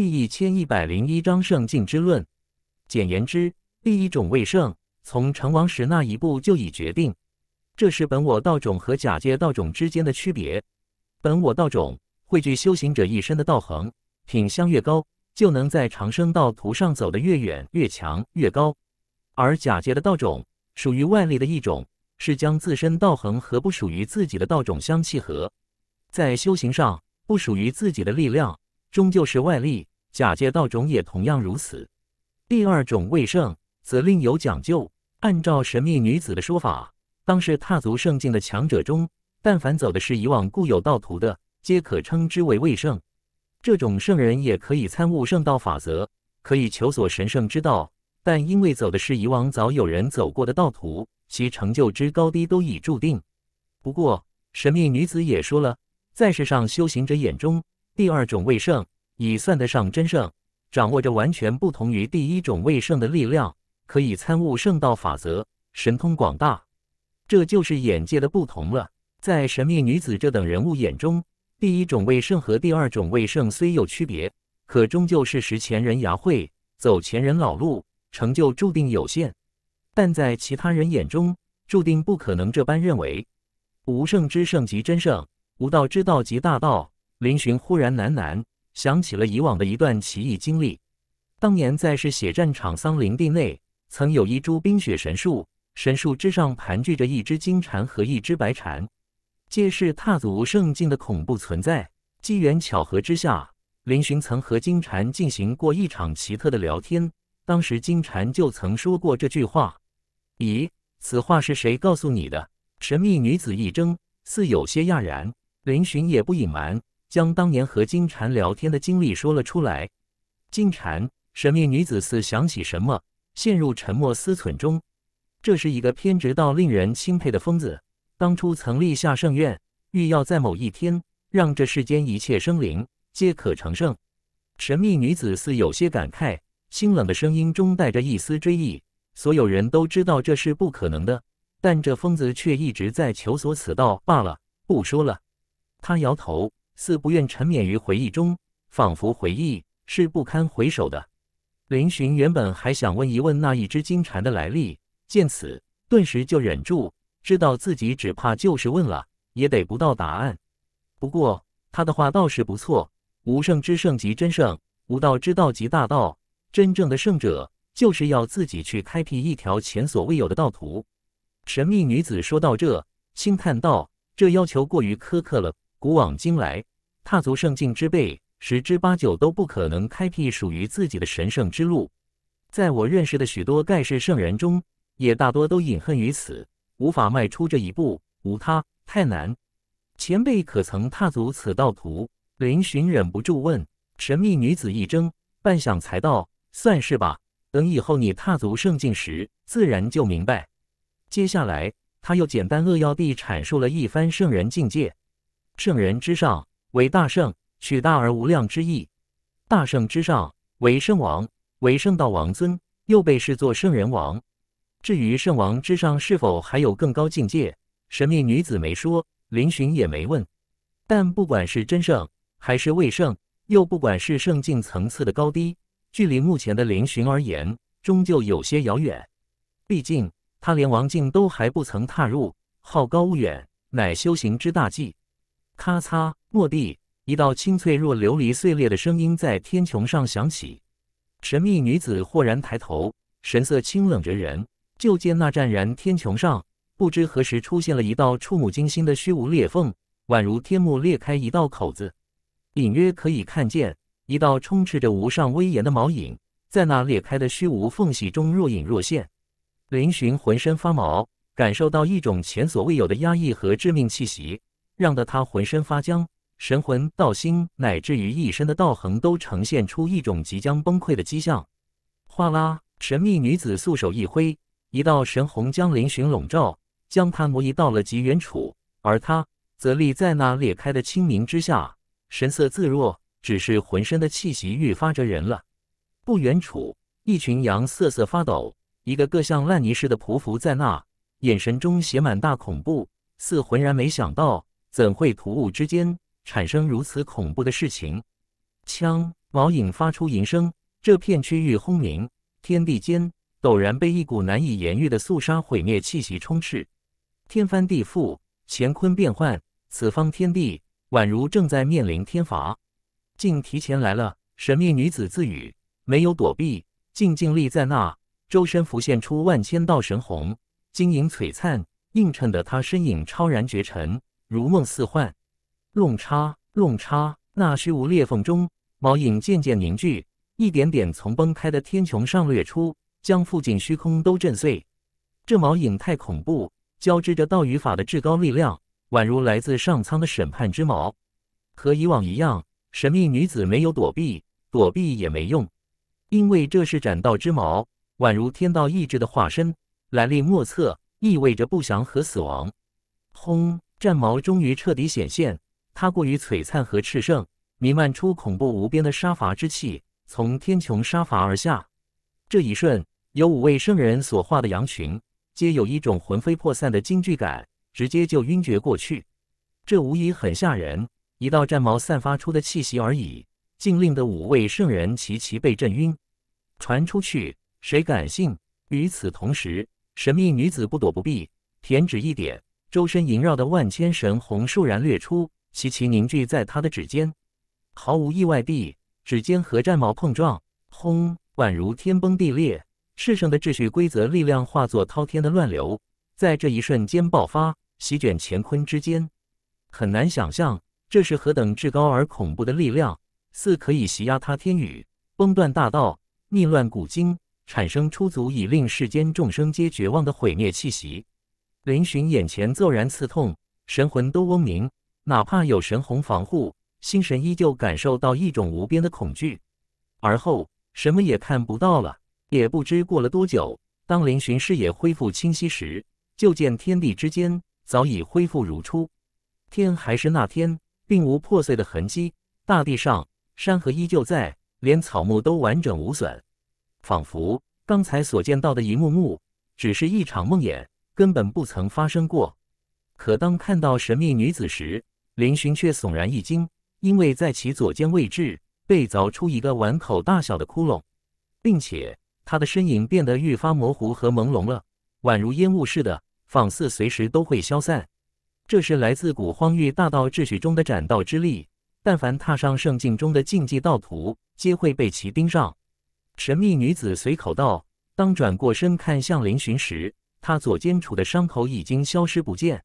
第一千一百零一章圣境之论。简言之，第一种未圣，从成王时那一步就已决定。这是本我道种和假借道种之间的区别。本我道种汇聚修行者一身的道恒，品相越高，就能在长生道途上走得越远、越强、越高。而假借的道种属于外力的一种，是将自身道恒和不属于自己的道种相契合，在修行上不属于自己的力量终究是外力。假借道种也同样如此。第二种未圣则另有讲究。按照神秘女子的说法，当是踏足圣境的强者中，但凡走的是以往固有道途的，皆可称之为未圣。这种圣人也可以参悟圣道法则，可以求索神圣之道，但因为走的是以往早有人走过的道途，其成就之高低都已注定。不过，神秘女子也说了，在世上修行者眼中，第二种未圣。已算得上真圣，掌握着完全不同于第一种未圣的力量，可以参悟圣道法则，神通广大。这就是眼界的不同了。在神秘女子这等人物眼中，第一种未圣和第二种未圣虽有区别，可终究是识前人牙慧，走前人老路，成就注定有限。但在其他人眼中，注定不可能这般认为。无圣之圣即真圣，无道之道即大道。林寻忽然喃喃。想起了以往的一段奇异经历。当年在嗜血战场桑林地内，曾有一株冰雪神树，神树之上盘踞着一只金蝉和一只白蝉，皆是踏足圣境的恐怖存在。机缘巧合之下，林寻曾和金蝉进行过一场奇特的聊天。当时金蝉就曾说过这句话：“咦，此话是谁告诉你的？”神秘女子一怔，似有些讶然。林寻也不隐瞒。将当年和金蝉聊天的经历说了出来。金蝉，神秘女子似想起什么，陷入沉默思忖中。这是一个偏执到令人钦佩的疯子，当初曾立下圣愿，欲要在某一天让这世间一切生灵皆可成圣。神秘女子似有些感慨，清冷的声音中带着一丝追忆。所有人都知道这是不可能的，但这疯子却一直在求索此道罢了。不说了，他摇头。似不愿沉湎于回忆中，仿佛回忆是不堪回首的。林寻原本还想问一问那一只金蝉的来历，见此顿时就忍住，知道自己只怕就是问了也得不到答案。不过他的话倒是不错，无圣之圣即真圣，无道之道即大道，真正的圣者就是要自己去开辟一条前所未有的道途。神秘女子说到这，轻叹道：“这要求过于苛刻了。”古往今来，踏足圣境之辈，十之八九都不可能开辟属于自己的神圣之路。在我认识的许多盖世圣人中，也大多都隐恨于此，无法迈出这一步，无他，太难。前辈可曾踏足此道途？林寻忍不住问。神秘女子一怔，半晌才道：“算是吧。等以后你踏足圣境时，自然就明白。”接下来，他又简单扼要地阐述了一番圣人境界。圣人之上为大圣，取大而无量之意；大圣之上为圣王，为圣道王尊，又被视作圣人王。至于圣王之上是否还有更高境界，神秘女子没说，林寻也没问。但不管是真圣还是未圣，又不管是圣境层次的高低，距离目前的林寻而言，终究有些遥远。毕竟他连王境都还不曾踏入，好高骛远乃修行之大忌。咔嚓！落地，一道清脆若琉璃碎裂的声音在天穹上响起。神秘女子豁然抬头，神色清冷着人。就见那湛然天穹上，不知何时出现了一道触目惊心的虚无裂缝，宛如天幕裂开一道口子。隐约可以看见一道充斥着无上威严的毛影，在那裂开的虚无缝隙中若隐若现。林寻浑身发毛，感受到一种前所未有的压抑和致命气息。让得他浑身发僵，神魂、道心，乃至于一身的道行，都呈现出一种即将崩溃的迹象。哗啦！神秘女子素手一挥，一道神虹将林寻笼罩，将他挪移到了极远处，而他则立在那裂开的清明之下，神色自若，只是浑身的气息愈发着人了。不远处，一群羊瑟瑟发抖，一个个像烂泥似的匍匐在那，眼神中写满大恐怖，似浑然没想到。怎会突兀之间产生如此恐怖的事情？枪矛影发出吟声，这片区域轰鸣，天地间陡然被一股难以言喻的肃杀毁灭气息充斥，天翻地覆，乾坤变幻，此方天地宛如正在面临天罚，竟提前来了。神秘女子自语，没有躲避，静静立在那，周身浮现出万千道神虹，晶莹璀璨，映衬得她身影超然绝尘。如梦似幻，弄叉弄叉，那虚无裂缝中，毛影渐渐凝聚，一点点从崩开的天穹上掠出，将附近虚空都震碎。这毛影太恐怖，交织着道与法的至高力量，宛如来自上苍的审判之矛。和以往一样，神秘女子没有躲避，躲避也没用，因为这是斩道之矛，宛如天道意志的化身，来历莫测，意味着不祥和死亡。轰！战矛终于彻底显现，它过于璀璨和炽盛，弥漫出恐怖无边的杀伐之气，从天穹杀伐而下。这一瞬，有五位圣人所化的羊群，皆有一种魂飞魄散的惊惧感，直接就晕厥过去。这无疑很吓人，一道战矛散发出的气息而已，竟令的五位圣人齐齐被震晕。传出去，谁敢信？与此同时，神秘女子不躲不避，舔指一点。周身萦绕的万千神虹倏然掠出，齐齐凝聚在他的指尖，毫无意外地，指尖和战矛碰撞，轰，宛如天崩地裂，世上的秩序规则力量化作滔天的乱流，在这一瞬间爆发，席卷乾坤之间。很难想象，这是何等至高而恐怖的力量，似可以袭压塌天宇，崩断大道，逆乱古今，产生出足以令世间众生皆绝望的毁灭气息。林巡眼前骤然刺痛，神魂都嗡鸣。哪怕有神红防护，心神依旧感受到一种无边的恐惧。而后什么也看不到了，也不知过了多久。当林巡视野恢复清晰时，就见天地之间早已恢复如初，天还是那天，并无破碎的痕迹。大地上山河依旧在，连草木都完整无损，仿佛刚才所见到的一幕幕只是一场梦魇。根本不曾发生过，可当看到神秘女子时，林寻却悚然一惊，因为在其左肩位置被凿出一个碗口大小的窟窿，并且他的身影变得愈发模糊和朦胧了，宛如烟雾似的，仿似随时都会消散。这是来自古荒域大道秩序中的斩道之力，但凡踏上圣境中的禁忌道途，皆会被其盯上。神秘女子随口道：“当转过身看向林寻时。”他左肩处的伤口已经消失不见，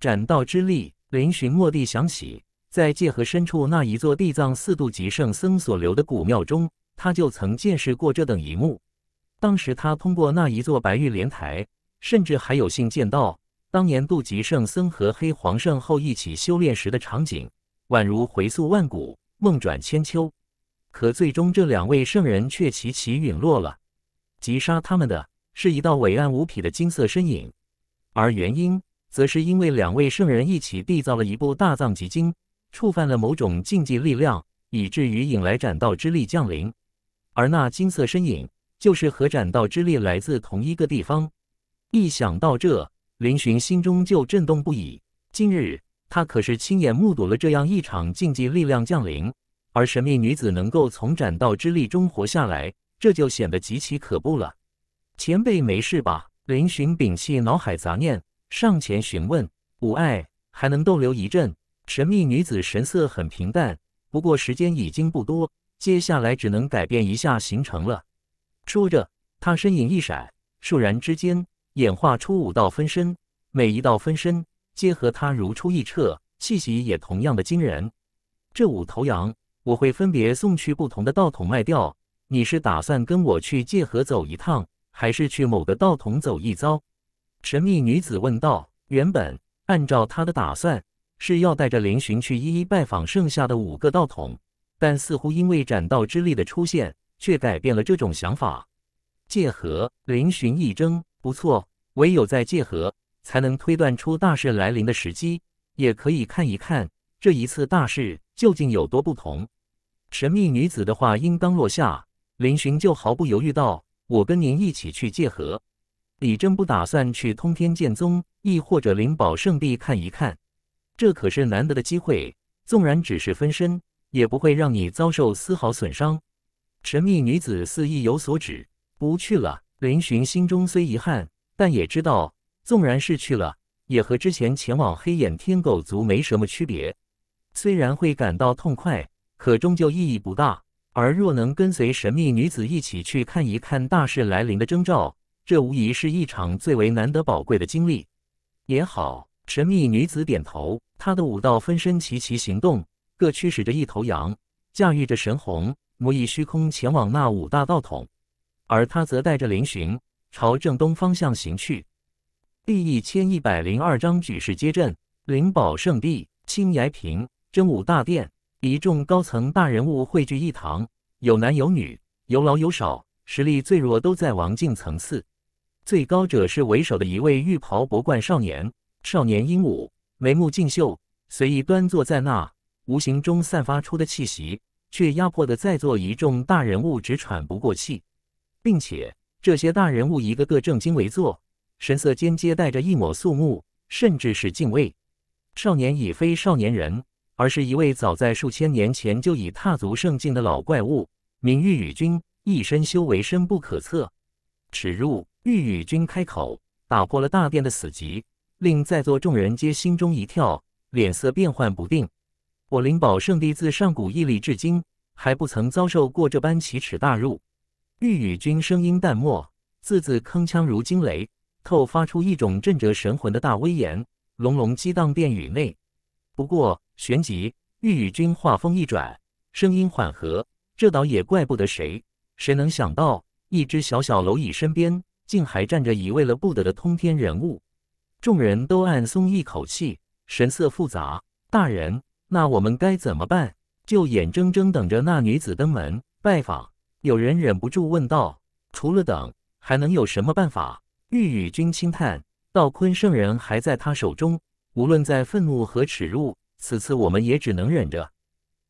斩道之力嶙峋蓦地响起。在界河深处那一座地藏四度极圣僧所留的古庙中，他就曾见识过这等一幕。当时他通过那一座白玉莲台，甚至还有幸见到当年渡极圣僧和黑皇圣后一起修炼时的场景，宛如回溯万古，梦转千秋。可最终，这两位圣人却齐齐陨落了，击杀他们的。是一道伟岸无匹的金色身影，而原因则是因为两位圣人一起缔造了一部大藏经，触犯了某种禁忌力量，以至于引来斩道之力降临。而那金色身影就是和斩道之力来自同一个地方。一想到这，林寻心中就震动不已。今日他可是亲眼目睹了这样一场禁忌力量降临，而神秘女子能够从斩道之力中活下来，这就显得极其可怖了。前辈没事吧？林寻屏弃脑海杂念，上前询问。无碍，还能逗留一阵。神秘女子神色很平淡，不过时间已经不多，接下来只能改变一下行程了。说着，她身影一闪，倏然之间演化出五道分身，每一道分身皆和她如出一辙，气息也同样的惊人。这五头羊，我会分别送去不同的道统卖掉。你是打算跟我去界河走一趟？还是去某个道统走一遭。”神秘女子问道。原本按照她的打算，是要带着林寻去一一拜访剩下的五个道统，但似乎因为斩道之力的出现，却改变了这种想法。界河，林寻一怔：“不错，唯有在界河，才能推断出大事来临的时机，也可以看一看这一次大事究竟有多不同。”神秘女子的话音刚落下，林寻就毫不犹豫道。我跟您一起去界河，李真不打算去通天剑宗，亦或者灵宝圣地看一看。这可是难得的机会，纵然只是分身，也不会让你遭受丝毫损伤。神秘女子似意有所指，不去了。林寻心中虽遗憾，但也知道，纵然是去了，也和之前前往黑眼天狗族没什么区别。虽然会感到痛快，可终究意义不大。而若能跟随神秘女子一起去看一看大事来临的征兆，这无疑是一场最为难得宝贵的经历。也好，神秘女子点头，她的五道分身齐齐行动，各驱使着一头羊，驾驭着神虹，模拟虚空前往那五大道统，而她则带着灵循朝正东方向行去。第一千一百零二章举世皆震，灵宝圣地青崖平真武大殿。一众高层大人物汇聚一堂，有男有女，有老有少，实力最弱都在王境层次，最高者是为首的一位浴袍博冠少年。少年英武，眉目俊秀，随意端坐在那，无形中散发出的气息却压迫的在座一众大人物直喘不过气，并且这些大人物一个个正襟危坐，神色间皆带着一抹肃穆，甚至是敬畏。少年已非少年人。而是一位早在数千年前就已踏足圣境的老怪物，名玉宇君，一身修为深不可测。耻辱，玉宇君开口，打破了大殿的死寂，令在座众人皆心中一跳，脸色变幻不定。我灵宝圣地自上古屹立至今，还不曾遭受过这般奇耻大辱。玉宇君声音淡漠，字字铿锵如惊雷，透发出一种震着神魂的大威严，隆隆激荡殿宇内。不过。旋即，玉宇君话锋一转，声音缓和：“这倒也怪不得谁。谁能想到，一只小小蝼蚁身边，竟还站着一位了不得的通天人物？”众人都暗松一口气，神色复杂。大人，那我们该怎么办？就眼睁睁等着那女子登门拜访？有人忍不住问道：“除了等，还能有什么办法？”玉宇君轻叹：“道坤圣人还在他手中，无论在愤怒和耻辱。”此次我们也只能忍着。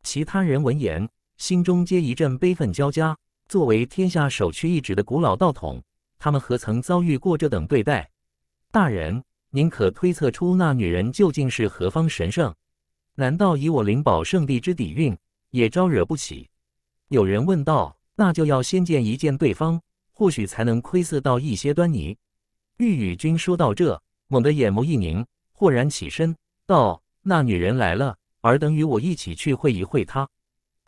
其他人闻言，心中皆一阵悲愤交加。作为天下首屈一指的古老道统，他们何曾遭遇过这等对待？大人，您可推测出那女人究竟是何方神圣？难道以我灵宝圣地之底蕴，也招惹不起？有人问道：“那就要先见一见对方，或许才能窥伺到一些端倪。”玉宇君说到这，猛地眼眸一凝，豁然起身道。那女人来了，尔等与我一起去会一会她。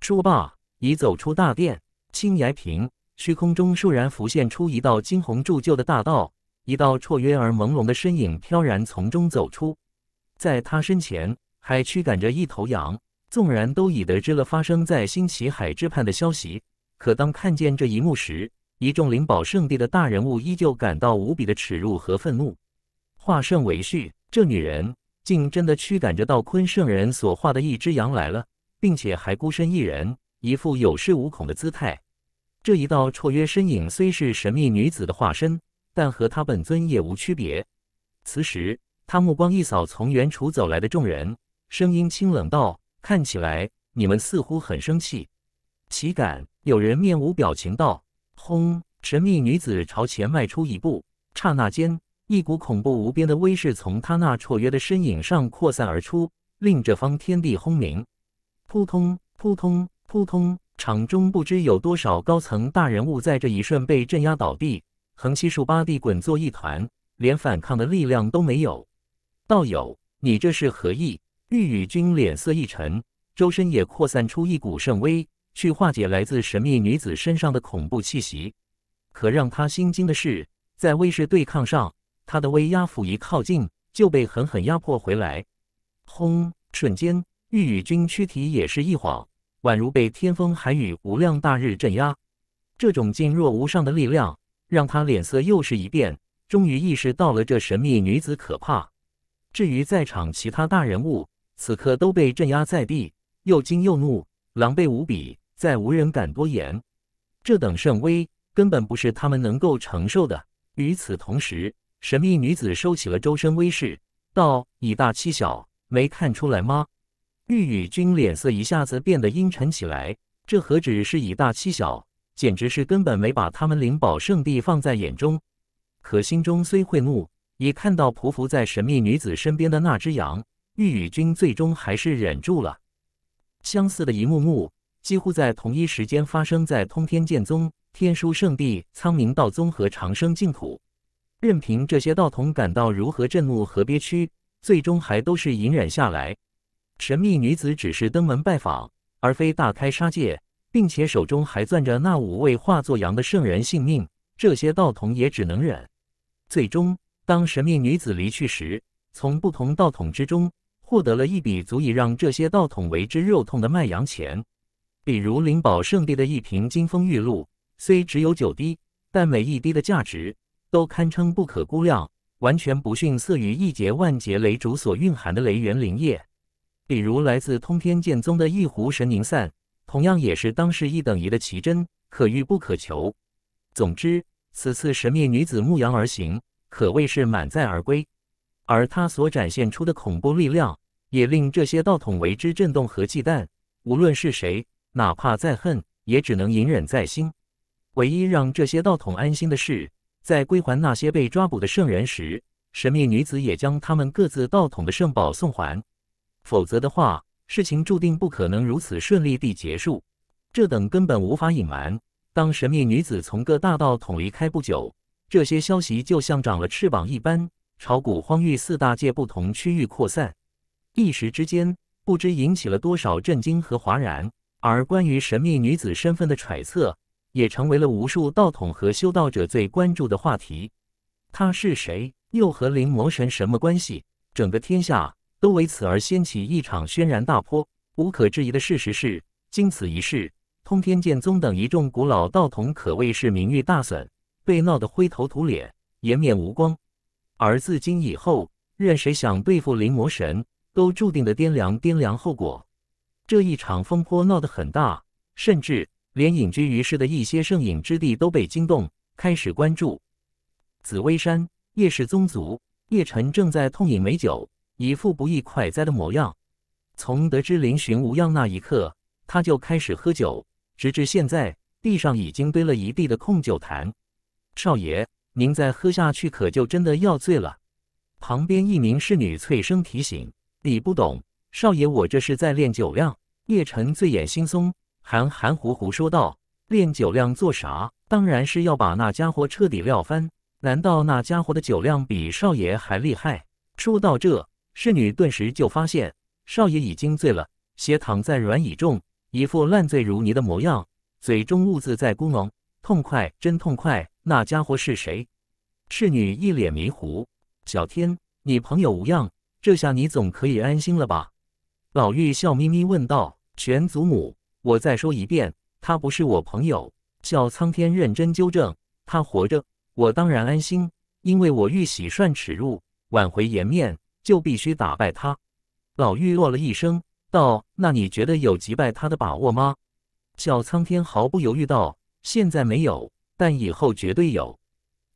说罢，已走出大殿。青崖平虚空中倏然浮现出一道惊鸿铸就的大道，一道绰约而朦胧的身影飘然从中走出。在他身前还驱赶着一头羊。纵然都已得知了发生在新奇海之畔的消息，可当看见这一幕时，一众灵宝圣地的大人物依旧感到无比的耻辱和愤怒。化圣为婿，这女人！竟真的驱赶着道坤圣人所画的一只羊来了，并且还孤身一人，一副有恃无恐的姿态。这一道绰约身影虽是神秘女子的化身，但和她本尊也无区别。此时，她目光一扫，从原处走来的众人，声音清冷道：“看起来你们似乎很生气。”“岂敢！”有人面无表情道。轰！神秘女子朝前迈出一步，刹那间。一股恐怖无边的威势从他那绰约的身影上扩散而出，令这方天地轰鸣。扑通，扑通，扑通！场中不知有多少高层大人物在这一瞬被镇压倒地，横七竖八地滚作一团，连反抗的力量都没有。道友，你这是何意？玉宇君脸色一沉，周身也扩散出一股圣威，去化解来自神秘女子身上的恐怖气息。可让他心惊的是，在威势对抗上。他的威压甫一靠近，就被狠狠压迫回来。轰！瞬间，玉宇君躯体也是一晃，宛如被天风海雨、无量大日镇压。这种静若无上的力量，让他脸色又是一变，终于意识到了这神秘女子可怕。至于在场其他大人物，此刻都被镇压在地，又惊又怒，狼狈无比，再无人敢多言。这等圣威，根本不是他们能够承受的。与此同时，神秘女子收起了周身威势，道：“以大欺小，没看出来吗？”玉宇君脸色一下子变得阴沉起来。这何止是以大欺小，简直是根本没把他们灵宝圣地放在眼中。可心中虽会怒，一看到匍匐在神秘女子身边的那只羊，玉宇君最终还是忍住了。相似的一幕幕，几乎在同一时间发生在通天剑宗、天书圣地、苍冥道宗和长生净土。任凭这些道童感到如何震怒和憋屈，最终还都是隐忍下来。神秘女子只是登门拜访，而非大开杀戒，并且手中还攥着那五位化作羊的圣人性命。这些道童也只能忍。最终，当神秘女子离去时，从不同道统之中获得了一笔足以让这些道统为之肉痛的卖羊钱。比如灵宝圣地的一瓶金风玉露，虽只有九滴，但每一滴的价值。都堪称不可估量，完全不逊色于一劫万劫雷主所蕴含的雷元灵液。比如来自通天剑宗的一壶神凝散，同样也是当世一等一的奇珍，可遇不可求。总之，此次神秘女子牧羊而行，可谓是满载而归。而她所展现出的恐怖力量，也令这些道统为之震动和忌惮。无论是谁，哪怕再恨，也只能隐忍在心。唯一让这些道统安心的是。在归还那些被抓捕的圣人时，神秘女子也将他们各自道统的圣宝送还。否则的话，事情注定不可能如此顺利地结束。这等根本无法隐瞒。当神秘女子从各大道统离开不久，这些消息就像长了翅膀一般，朝古荒域四大界不同区域扩散。一时之间，不知引起了多少震惊和哗然。而关于神秘女子身份的揣测。也成为了无数道统和修道者最关注的话题。他是谁？又和灵魔神什么关系？整个天下都为此而掀起一场轩然大波。无可置疑的事实是，经此一事，通天剑宗等一众古老道统可谓是名誉大损，被闹得灰头土脸，颜面无光。而自今以后，任谁想对付灵魔神，都注定的掂量掂量后果。这一场风波闹得很大，甚至。连隐居于世的一些圣隐之地都被惊动，开始关注。紫薇山叶氏宗族，叶晨正在痛饮美酒，一副不易快哉的模样。从得知林寻无恙那一刻，他就开始喝酒，直至现在，地上已经堆了一地的空酒坛。少爷，您再喝下去，可就真的要醉了。旁边一名侍女脆声提醒：“你不懂，少爷，我这是在练酒量。”叶晨醉眼惺忪。含含糊糊说道：“练酒量做啥？当然是要把那家伙彻底撂翻。难道那家伙的酒量比少爷还厉害？”说到这，侍女顿时就发现少爷已经醉了，斜躺在软椅中，一副烂醉如泥的模样，嘴中兀自在咕哝：“痛快，真痛快！”那家伙是谁？侍女一脸迷糊：“小天，你朋友无恙，这下你总可以安心了吧？”老妪笑眯眯问道：“全祖母。”我再说一遍，他不是我朋友。小苍天认真纠正，他活着，我当然安心，因为我欲洗涮耻辱，挽回颜面，就必须打败他。老妪落了一声，道：“那你觉得有击败他的把握吗？”小苍天毫不犹豫道：“现在没有，但以后绝对有。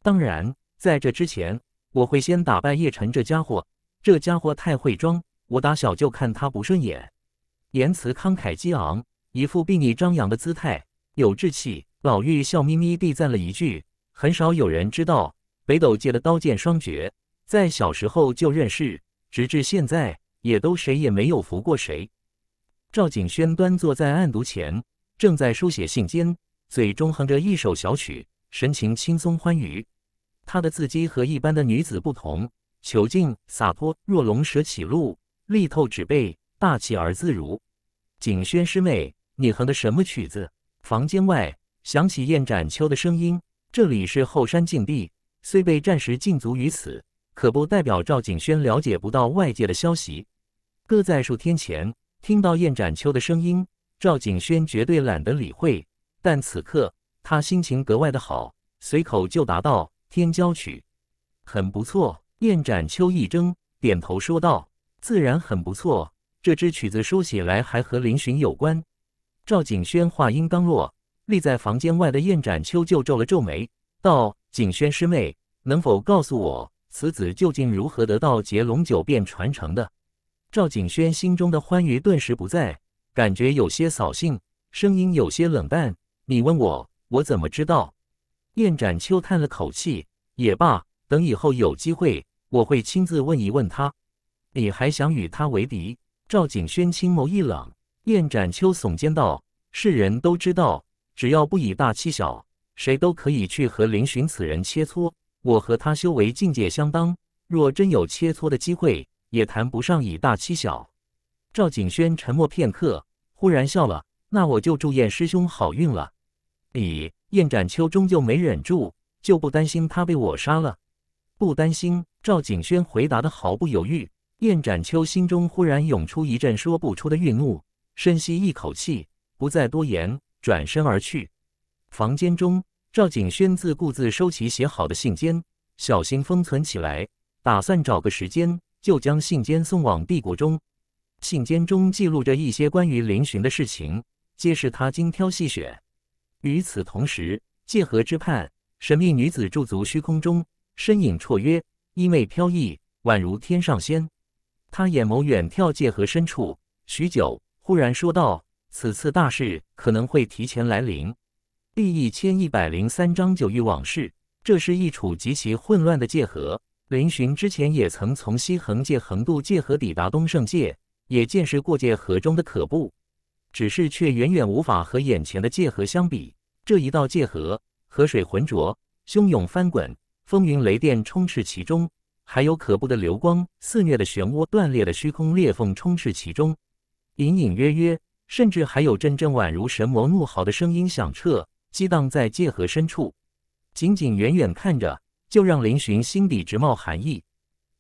当然，在这之前，我会先打败叶辰这家伙。这家伙太会装，我打小就看他不顺眼。”言辞慷慨激昂。一副睥睨张扬的姿态，有志气。老玉笑眯眯地赞了一句：“很少有人知道，北斗界的刀剑双绝，在小时候就认识，直至现在，也都谁也没有服过谁。”赵景轩端坐在案牍前，正在书写信笺，嘴中哼着一首小曲，神情轻松欢愉。他的字迹和一般的女子不同，遒劲洒脱，若龙蛇起路，力透纸背，大气而自如。景轩师妹。你哼的什么曲子？房间外响起燕展秋的声音。这里是后山禁地，虽被暂时禁足于此，可不代表赵景轩了解不到外界的消息。若在数天前听到燕展秋的声音，赵景轩绝对懒得理会。但此刻他心情格外的好，随口就答道：“天骄曲，很不错。”燕展秋一怔，点头说道：“自然很不错。这支曲子书写来还和林峋有关。”赵景轩话音刚落，立在房间外的燕展秋就皱了皱眉，道：“景轩师妹，能否告诉我，此子究竟如何得到截龙九变传承的？”赵景轩心中的欢愉顿时不在，感觉有些扫兴，声音有些冷淡：“你问我，我怎么知道？”燕展秋叹了口气：“也罢，等以后有机会，我会亲自问一问他。你还想与他为敌？”赵景轩轻眸一冷。燕展秋耸肩道：“世人都知道，只要不以大欺小，谁都可以去和林寻此人切磋。我和他修为境界相当，若真有切磋的机会，也谈不上以大欺小。”赵景轩沉默片刻，忽然笑了：“那我就祝燕师兄好运了。”咦？燕展秋终究没忍住，就不担心他被我杀了？不担心？赵景轩回答的毫不犹豫。燕展秋心中忽然涌出一阵说不出的愠怒。深吸一口气，不再多言，转身而去。房间中，赵景轩自顾自收起写好的信笺，小心封存起来，打算找个时间就将信笺送往帝国中。信笺中记录着一些关于林峋的事情，皆是他精挑细选。与此同时，界河之畔，神秘女子驻足虚空中，身影绰约，衣袂飘逸，宛如天上仙。她眼眸远眺界河深处，许久。忽然说道：“此次大事可能会提前来临。”第一千一百零三章九域往事，这是一处极其混乱的界河。林寻之前也曾从西横界横渡界河抵达东胜界，也见识过界河中的可怖，只是却远远无法和眼前的界河相比。这一道界河，河水浑浊，汹涌翻滚，风云雷电充斥其中，还有可怖的流光、肆虐的漩涡、断裂的虚空裂缝充斥其中。隐隐约约，甚至还有阵阵宛如神魔怒嚎的声音响彻，激荡在界河深处。仅仅远远看着，就让林寻心底直冒寒意。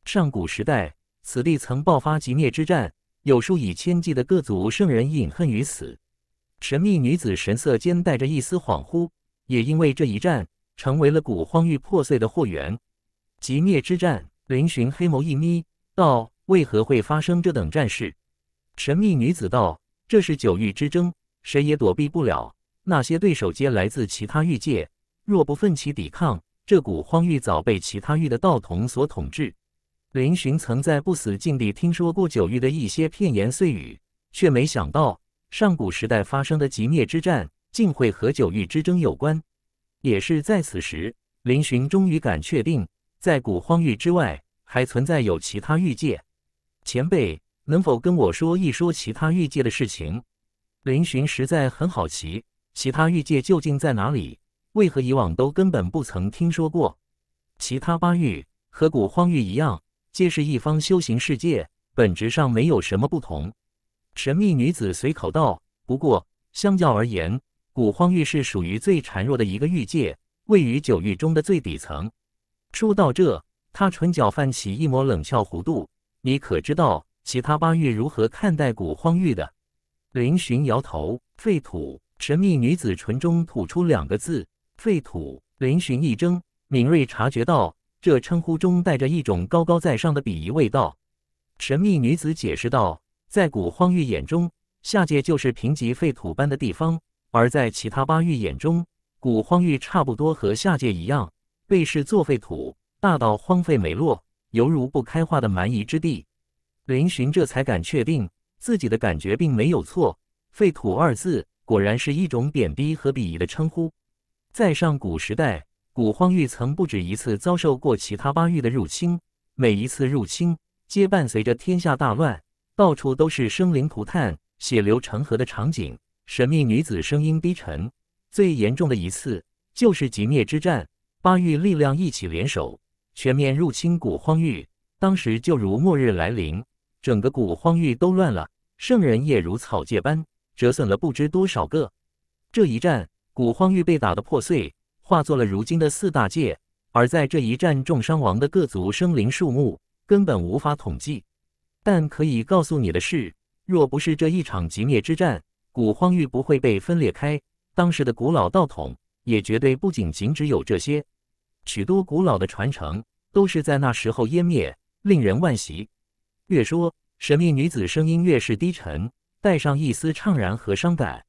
上古时代，此地曾爆发极灭之战，有数以千计的各族圣人隐恨于此。神秘女子神色间带着一丝恍惚，也因为这一战，成为了古荒域破碎的祸源。极灭之战，林寻黑眸一眯，道：“为何会发生这等战事？”神秘女子道：“这是九域之争，谁也躲避不了。那些对手皆来自其他域界，若不奋起抵抗，这古荒域早被其他域的道童所统治。”林寻曾在不死境地听说过九域的一些片言碎语，却没想到上古时代发生的极灭之战竟会和九域之争有关。也是在此时，林寻终于敢确定，在古荒域之外还存在有其他域界。前辈。能否跟我说一说其他玉界的事情？林寻实在很好奇，其他玉界究竟在哪里？为何以往都根本不曾听说过？其他八域和古荒域一样，皆是一方修行世界，本质上没有什么不同。神秘女子随口道：“不过，相较而言，古荒域是属于最孱弱的一个域界，位于九域中的最底层。”说到这，她唇角泛起一抹冷笑弧度：“你可知道？”其他八域如何看待古荒域的？林寻摇头。废土。神秘女子唇中吐出两个字：“废土。”林寻一怔，敏锐察觉到这称呼中带着一种高高在上的鄙夷味道。神秘女子解释道：“在古荒域眼中，下界就是贫瘠废土般的地方；而在其他八域眼中，古荒域差不多和下界一样，被视作废土，大到荒废没落，犹如不开化的蛮夷之地。”林寻这才敢确定自己的感觉并没有错，“废土”二字果然是一种贬低和鄙夷的称呼。在上古时代，古荒域曾不止一次遭受过其他八域的入侵，每一次入侵皆伴随着天下大乱，到处都是生灵涂炭、血流成河的场景。神秘女子声音低沉：“最严重的一次就是极灭之战，八域力量一起联手，全面入侵古荒域，当时就如末日来临。”整个古荒域都乱了，圣人也如草芥般折损了不知多少个。这一战，古荒域被打得破碎，化作了如今的四大界。而在这一战中伤亡的各族生灵数目，根本无法统计。但可以告诉你的是，若不是这一场极灭之战，古荒域不会被分裂开。当时的古老道统，也绝对不仅仅只有这些。许多古老的传承，都是在那时候湮灭，令人惋惜。越说，神秘女子声音越是低沉，带上一丝怅然和伤感。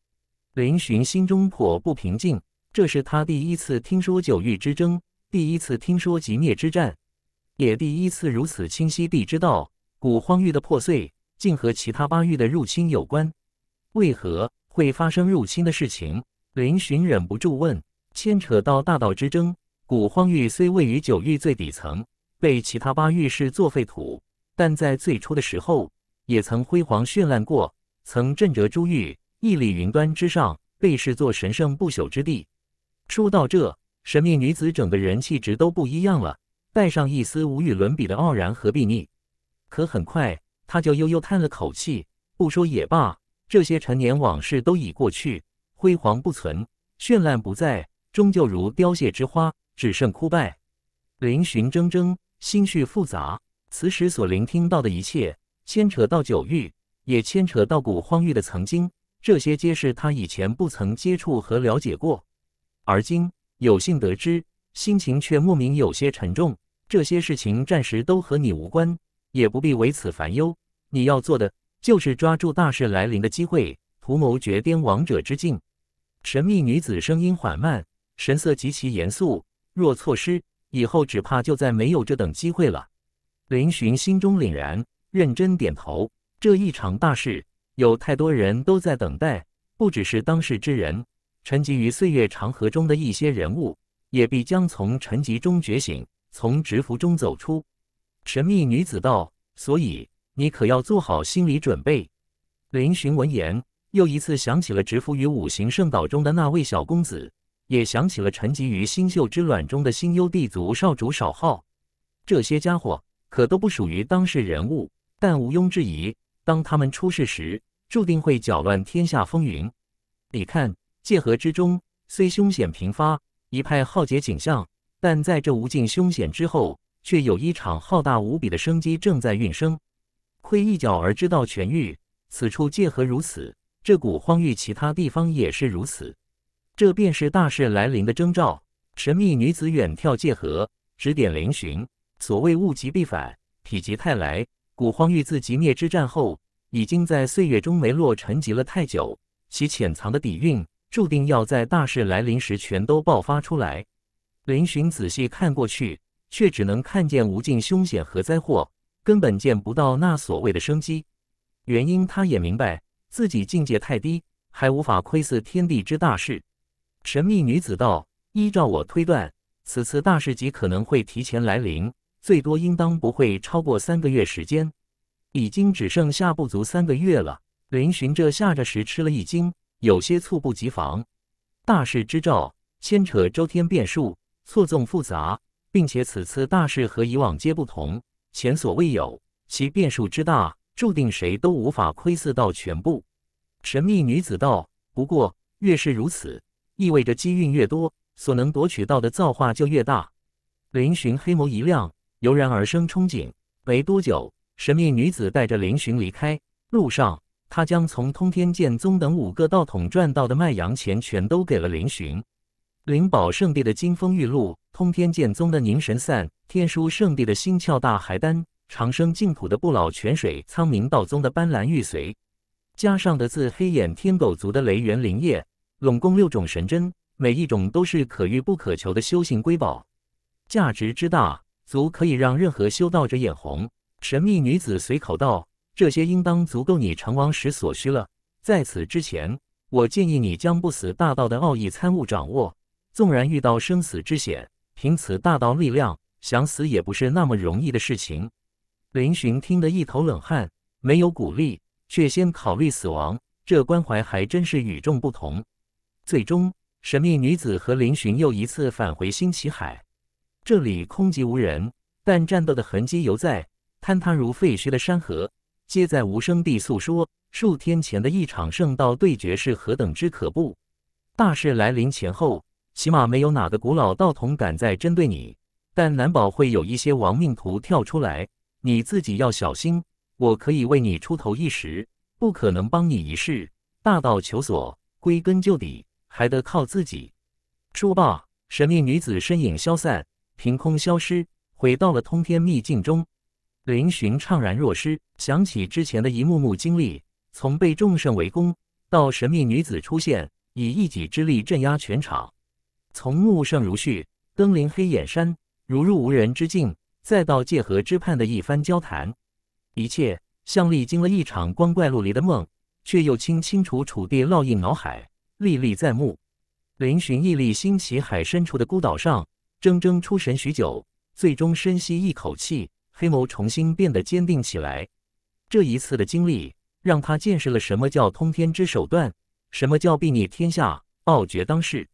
林寻心中颇不平静，这是他第一次听说九域之争，第一次听说极灭之战，也第一次如此清晰地知道古荒域的破碎竟和其他八域的入侵有关。为何会发生入侵的事情？林寻忍不住问。牵扯到大道之争，古荒域虽位于九域最底层，被其他八域视作废土。但在最初的时候，也曾辉煌绚烂过，曾震折珠玉，屹立云端之上，被视作神圣不朽之地。说到这，神秘女子整个人气质都不一样了，带上一丝无与伦比的傲然和睥睨。可很快，她就悠悠叹了口气：“不说也罢，这些陈年往事都已过去，辉煌不存，绚烂不在，终究如凋谢之花，只剩枯败。嶙峋铮铮，心绪复杂。”此时所聆听到的一切，牵扯到九域，也牵扯到古荒域的曾经，这些皆是他以前不曾接触和了解过。而今有幸得知，心情却莫名有些沉重。这些事情暂时都和你无关，也不必为此烦忧。你要做的，就是抓住大事来临的机会，图谋绝巅王者之境。神秘女子声音缓慢，神色极其严肃。若错失，以后只怕就再没有这等机会了。林寻心中凛然，认真点头。这一场大事，有太多人都在等待，不只是当世之人，沉寂于岁月长河中的一些人物，也必将从沉寂中觉醒，从蛰伏中走出。神秘女子道：“所以你可要做好心理准备。”林寻闻言，又一次想起了蛰伏于五行圣岛中的那位小公子，也想起了沉寂于星宿之卵中的星幽帝族少主少昊。这些家伙。可都不属于当世人物，但毋庸置疑，当他们出世时，注定会搅乱天下风云。你看，界河之中虽凶险频发，一派浩劫景象，但在这无尽凶险之后，却有一场浩大无比的生机正在孕生。窥一角而知道痊愈，此处界河如此，这股荒域其他地方也是如此。这便是大事来临的征兆。神秘女子远眺界河，指点嶙峋。所谓物极必反，否极泰来。古荒域自极灭之战后，已经在岁月中没落沉寂了太久，其潜藏的底蕴注定要在大势来临时全都爆发出来。林寻仔细看过去，却只能看见无尽凶险和灾祸，根本见不到那所谓的生机。原因他也明白，自己境界太低，还无法窥伺天地之大势。神秘女子道：“依照我推断，此次大事极可能会提前来临。”最多应当不会超过三个月时间，已经只剩下不足三个月了。林寻这下着时吃了一惊，有些猝不及防。大事之兆牵扯周天变数，错综复杂，并且此次大事和以往皆不同，前所未有，其变数之大，注定谁都无法窥伺到全部。神秘女子道：“不过越是如此，意味着机运越多，所能夺取到的造化就越大。”林寻黑眸一亮。油然而生憧憬。没多久，神秘女子带着林寻离开。路上，她将从通天剑宗等五个道统赚到的卖羊钱，全都给了林寻。灵宝圣地的金风玉露，通天剑宗的凝神散，天书圣地的心窍大海丹，长生净土的不老泉水，苍冥道宗的斑斓玉髓，加上的自黑眼天狗族的雷元灵液，拢共六种神针，每一种都是可遇不可求的修行瑰宝，价值之大。足可以让任何修道者眼红。神秘女子随口道：“这些应当足够你成王时所需了。在此之前，我建议你将不死大道的奥义参悟掌握。纵然遇到生死之险，凭此大道力量，想死也不是那么容易的事情。”林寻听得一头冷汗，没有鼓励，却先考虑死亡。这关怀还真是与众不同。最终，神秘女子和林寻又一次返回新奇海。这里空寂无人，但战斗的痕迹犹在。坍塌如废墟的山河，皆在无声地诉说数天前的一场圣道对决是何等之可怖。大事来临前后，起码没有哪个古老道童敢再针对你，但难保会有一些亡命徒跳出来，你自己要小心。我可以为你出头一时，不可能帮你一世。大道求索，归根究底，还得靠自己。说罢，神秘女子身影消散。凭空消失，回到了通天秘境中。林寻怅然若失，想起之前的一幕幕经历：从被众圣围攻，到神秘女子出现，以一己之力镇压全场；从目圣如旭登临黑眼山，如入无人之境，再到界河之畔的一番交谈。一切像历经了一场光怪陆离的梦，却又清清楚楚地烙印脑海，历历在目。林寻屹立星起海深处的孤岛上。铮铮出神许久，最终深吸一口气，黑眸重新变得坚定起来。这一次的经历，让他见识了什么叫通天之手段，什么叫睥睨天下、傲绝当世，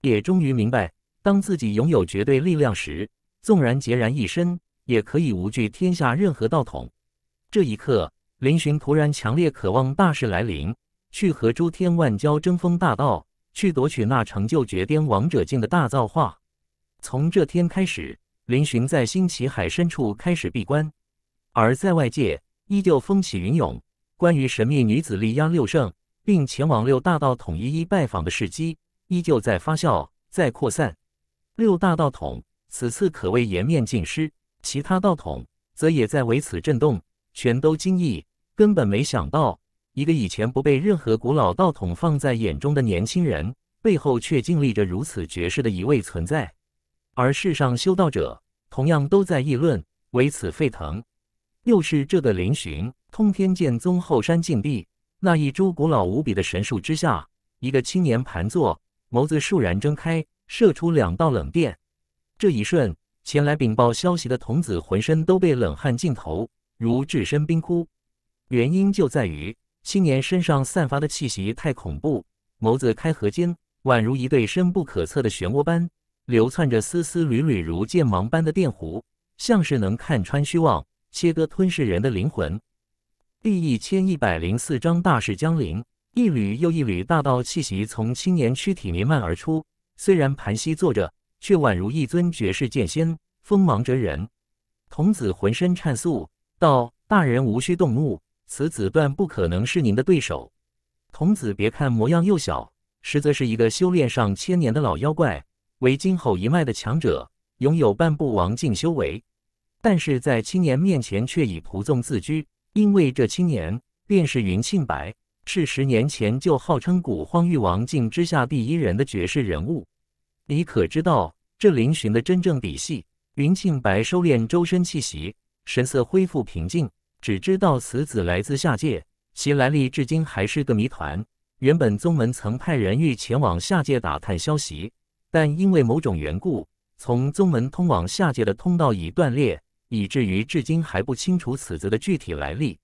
也终于明白，当自己拥有绝对力量时，纵然孑然一身，也可以无惧天下任何道统。这一刻，林寻突然强烈渴望大事来临，去和诸天万教争锋，大道去夺取那成就绝巅王者境的大造化。从这天开始，林寻在新奇海深处开始闭关，而在外界依旧风起云涌。关于神秘女子力压六圣，并前往六大道统一一拜访的事迹，依旧在发酵，在扩散。六大道统此次可谓颜面尽失，其他道统则也在为此震动，全都惊异，根本没想到一个以前不被任何古老道统放在眼中的年轻人，背后却经历着如此绝世的一位存在。而世上修道者同样都在议论，为此沸腾。又是这个灵峋通天剑宗后山禁地，那一株古老无比的神树之下，一个青年盘坐，眸子倏然睁开，射出两道冷电。这一瞬，前来禀报消息的童子浑身都被冷汗浸透，如置身冰窟。原因就在于青年身上散发的气息太恐怖，眸子开合间，宛如一对深不可测的漩涡般。流窜着丝丝缕缕如剑芒般的电弧，像是能看穿虚妄，切割吞噬人的灵魂。第一千一百零四章大事将临。一缕又一缕大道气息从青年躯体弥漫而出，虽然盘膝坐着，却宛如一尊绝世剑仙，锋芒折人。童子浑身颤粟，道：“大人无需动怒，此子断不可能是您的对手。”童子别看模样幼小，实则是一个修炼上千年的老妖怪。为今后一脉的强者拥有半步王境修为，但是在青年面前却以仆纵自居，因为这青年便是云庆白，是十年前就号称古荒域王境之下第一人的绝世人物。你可知道这林峋的真正底细？云庆白收敛周身气息，神色恢复平静，只知道此子来自下界，其来历至今还是个谜团。原本宗门曾派人欲前往下界打探消息。但因为某种缘故，从宗门通往下界的通道已断裂，以至于至今还不清楚此子的具体来历。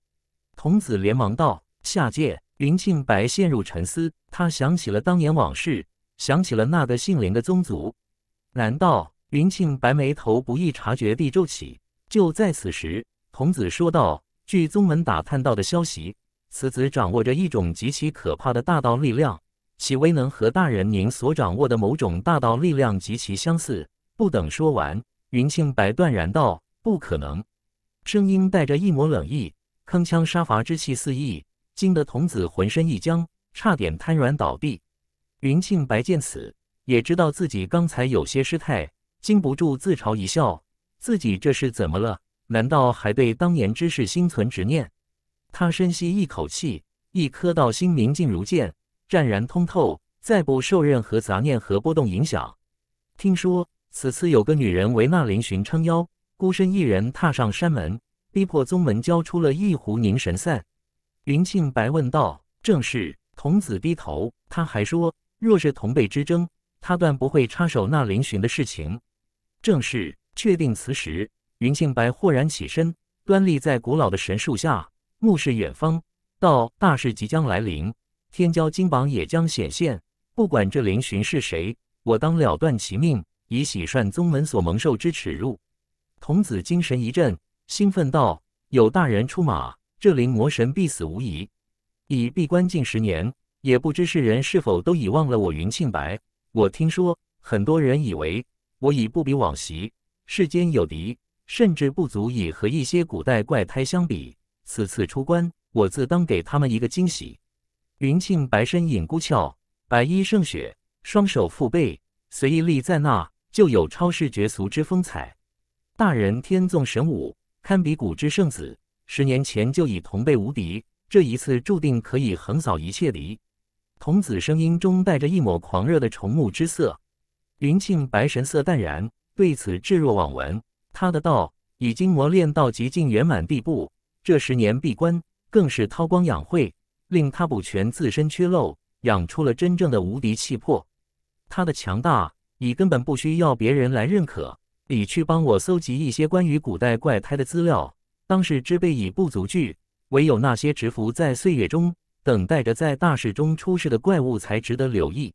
童子连忙道：“下界。”云庆白陷入沉思，他想起了当年往事，想起了那个姓林的宗族。难道？云庆白眉头不易察觉地皱起。就在此时，童子说道：“据宗门打探到的消息，此子掌握着一种极其可怕的大道力量。”其威能和大人您所掌握的某种大道力量极其相似。不等说完，云庆白断然道：“不可能。”声音带着一抹冷意，铿锵杀伐之气四溢，惊得童子浑身一僵，差点瘫软倒地。云庆白见此，也知道自己刚才有些失态，禁不住自嘲一笑：自己这是怎么了？难道还对当年之事心存执念？他深吸一口气，一颗道心明镜如镜。湛然通透，再不受任何杂念和波动影响。听说此次有个女人为那灵寻撑腰，孤身一人踏上山门，逼迫宗门交出了一壶凝神散。云庆白问道：“正是。”童子低头。他还说：“若是同辈之争，他断不会插手那灵寻的事情。”正是，确定此时，云庆白豁然起身，端立在古老的神树下，目视远方，道：“大事即将来临。”天骄金榜也将显现。不管这灵寻是谁，我当了断其命，以洗涮宗门所蒙受之耻辱。童子精神一振，兴奋道：“有大人出马，这灵魔神必死无疑。”已闭关近十年，也不知世人是否都已忘了我云庆白。我听说很多人以为我已不比往昔，世间有敌，甚至不足以和一些古代怪胎相比。此次出关，我自当给他们一个惊喜。云庆白身影孤峭，白衣胜雪，双手负背，随意立在那，就有超世绝俗之风采。大人天纵神武，堪比古之圣子，十年前就已同辈无敌，这一次注定可以横扫一切敌。童子声音中带着一抹狂热的崇慕之色。云庆白神色淡然，对此置若罔闻。他的道已经磨练到极尽圆满地步，这十年闭关更是韬光养晦。令他补全自身缺漏，养出了真正的无敌气魄。他的强大已根本不需要别人来认可。你去帮我搜集一些关于古代怪胎的资料，当时之辈已不足惧，唯有那些蛰伏在岁月中，等待着在大事中出世的怪物才值得留意。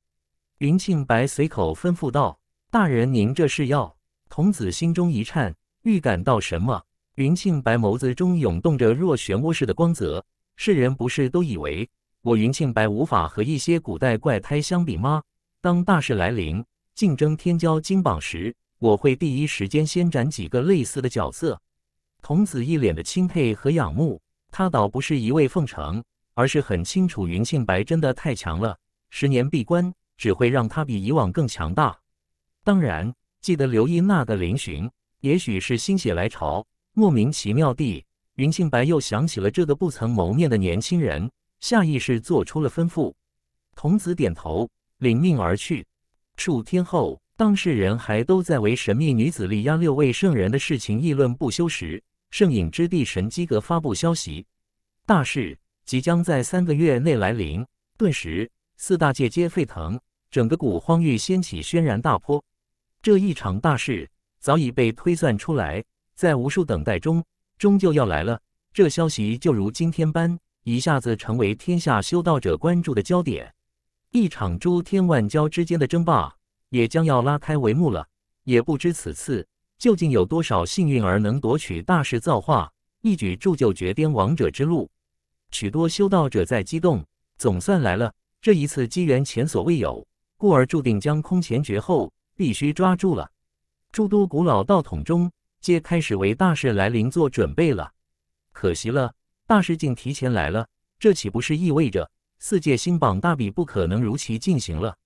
云庆白随口吩咐道：“大人，您这是要……”童子心中一颤，预感到什么？云庆白眸子中涌动着若漩涡似的光泽。世人不是都以为我云庆白无法和一些古代怪胎相比吗？当大事来临，竞争天骄金榜时，我会第一时间先斩几个类似的角色。童子一脸的钦佩和仰慕，他倒不是一味奉承，而是很清楚云庆白真的太强了。十年闭关只会让他比以往更强大。当然，记得留意那个林巡，也许是心血来潮，莫名其妙地。云庆白又想起了这个不曾谋面的年轻人，下意识做出了吩咐。童子点头，领命而去。数天后，当事人还都在为神秘女子力压六位圣人的事情议论不休时，圣影之地神机阁发布消息：大事即将在三个月内来临。顿时，四大界皆沸腾，整个古荒域掀起轩然大波。这一场大事早已被推算出来，在无数等待中。终究要来了，这消息就如惊天般，一下子成为天下修道者关注的焦点。一场诸天万教之间的争霸也将要拉开帷幕了。也不知此次究竟有多少幸运儿能夺取大势造化，一举铸就绝巅王者之路。许多修道者在激动，总算来了，这一次机缘前所未有，故而注定将空前绝后，必须抓住了。诸多古老道统中。皆开始为大事来临做准备了，可惜了，大事竟提前来了，这岂不是意味着四界新榜大比不可能如期进行了？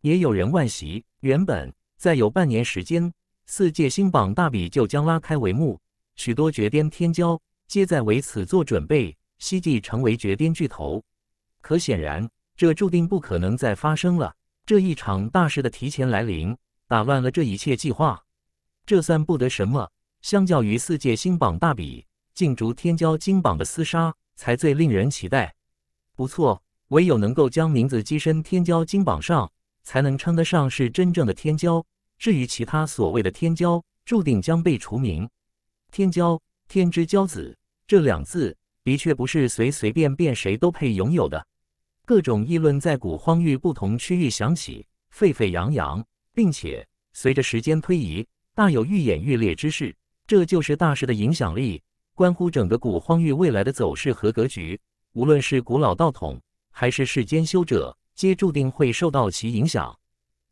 也有人惋惜，原本再有半年时间，四界新榜大比就将拉开帷幕，许多绝巅天骄皆在为此做准备，希冀成为绝巅巨头。可显然，这注定不可能再发生了。这一场大事的提前来临，打乱了这一切计划。这算不得什么，相较于四届新榜大比竞逐天骄金榜的厮杀，才最令人期待。不错，唯有能够将名字跻身天骄金榜上，才能称得上是真正的天骄。至于其他所谓的天骄，注定将被除名。天骄，天之骄子，这两字的确不是随随便便谁都配拥有的。各种议论在古荒域不同区域响起，沸沸扬扬，并且随着时间推移。大有愈演愈烈之势，这就是大事的影响力，关乎整个古荒域未来的走势和格局。无论是古老道统，还是世间修者，皆注定会受到其影响。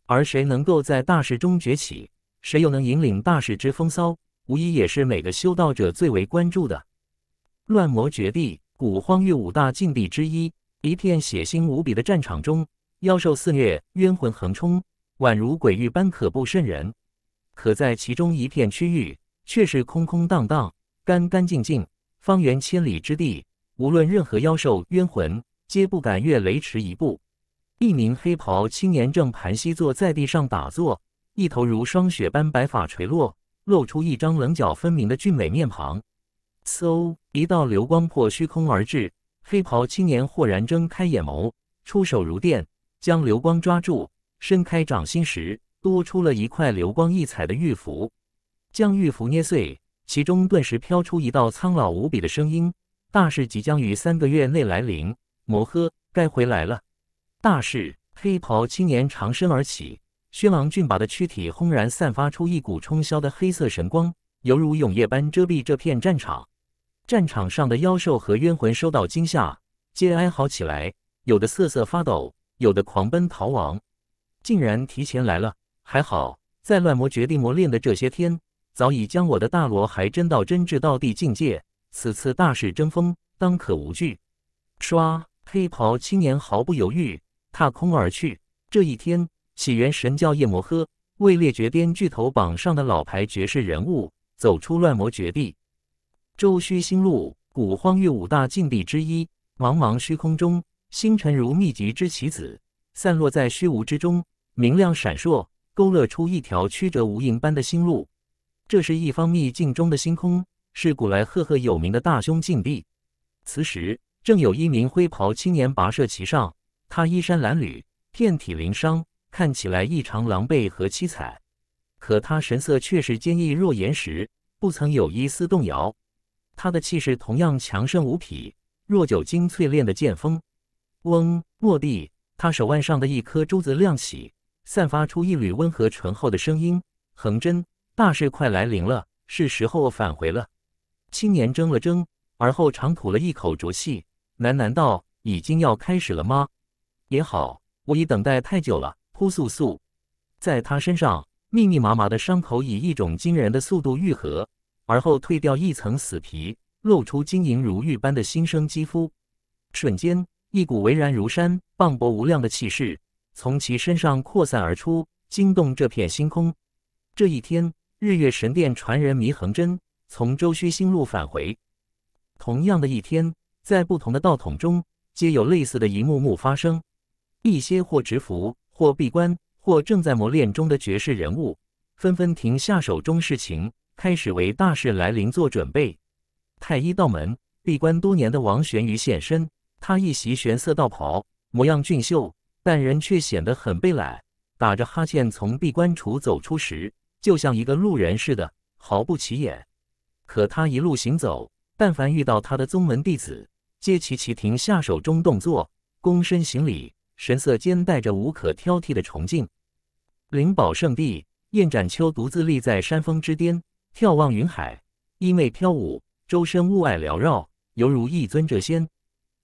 而谁能够在大事中崛起，谁又能引领大事之风骚，无疑也是每个修道者最为关注的。乱魔绝地，古荒域五大禁地之一，一片血腥无比的战场中，妖兽肆虐，冤魂横冲，宛如鬼域般可怖渗人。可在其中一片区域却是空空荡荡、干干净净，方圆千里之地，无论任何妖兽冤魂，皆不敢越雷池一步。一名黑袍青年正盘膝坐在地上打坐，一头如霜雪般白发垂落，露出一张棱角分明的俊美面庞。嗖！一道流光破虚空而至，黑袍青年豁然睁开眼眸，出手如电，将流光抓住，伸开掌心时。多出了一块流光溢彩的玉符，将玉符捏碎，其中顿时飘出一道苍老无比的声音：“大事即将于三个月内来临，摩诃该回来了。”大事，黑袍青年长身而起，血狼俊拔的躯体轰然散发出一股冲霄的黑色神光，犹如永夜般遮蔽这片战场。战场上的妖兽和冤魂受到惊吓，皆哀嚎起来，有的瑟瑟发抖，有的狂奔逃亡，竟然提前来了。还好，在乱魔绝地磨练的这些天，早已将我的大罗还真到真至道地境界。此次大势争锋，当可无惧。唰，黑袍青年毫不犹豫踏空而去。这一天，起源神教夜摩诃位列绝巅巨头榜上的老牌绝世人物，走出乱魔绝地，周虚星路古荒域五大禁地之一。茫茫虚空中，星辰如密集之棋子，散落在虚无之中，明亮闪烁。勾勒出一条曲折无垠般的新路，这是一方秘境中的星空，是古来赫赫有名的大凶禁地。此时正有一名灰袍青年跋涉其上，他衣衫褴褛，遍体鳞伤，看起来异常狼狈和凄惨，可他神色却是坚毅若岩石，不曾有一丝动摇。他的气势同样强盛无匹，若酒精淬炼的剑锋。嗡，落地，他手腕上的一颗珠子亮起。散发出一缕温和醇厚的声音。恒真，大事快来临了，是时候返回了。青年怔了怔，而后长吐了一口浊气，喃喃道：“已经要开始了吗？”也好，我已等待太久了。扑簌簌，在他身上，密密麻麻的伤口以一种惊人的速度愈合，而后褪掉一层死皮，露出晶莹如玉般的新生肌肤。瞬间，一股巍然如山、磅礴无量的气势。从其身上扩散而出，惊动这片星空。这一天，日月神殿传人祢恒真从周虚星路返回。同样的一天，在不同的道统中，皆有类似的一幕幕发生。一些或执符，或闭关，或正在磨练中的绝世人物，纷纷停下手中事情，开始为大事来临做准备。太一道门闭关多年的王玄于现身，他一袭玄色道袍，模样俊秀。但人却显得很懒，打着哈欠从闭关处走出时，就像一个路人似的，毫不起眼。可他一路行走，但凡遇到他的宗门弟子，皆齐齐停下手中动作，躬身行礼，神色间带着无可挑剔的崇敬。灵宝圣地，燕展秋独自立在山峰之巅，眺望云海，衣袂飘舞，周身雾霭缭绕，犹如一尊谪仙。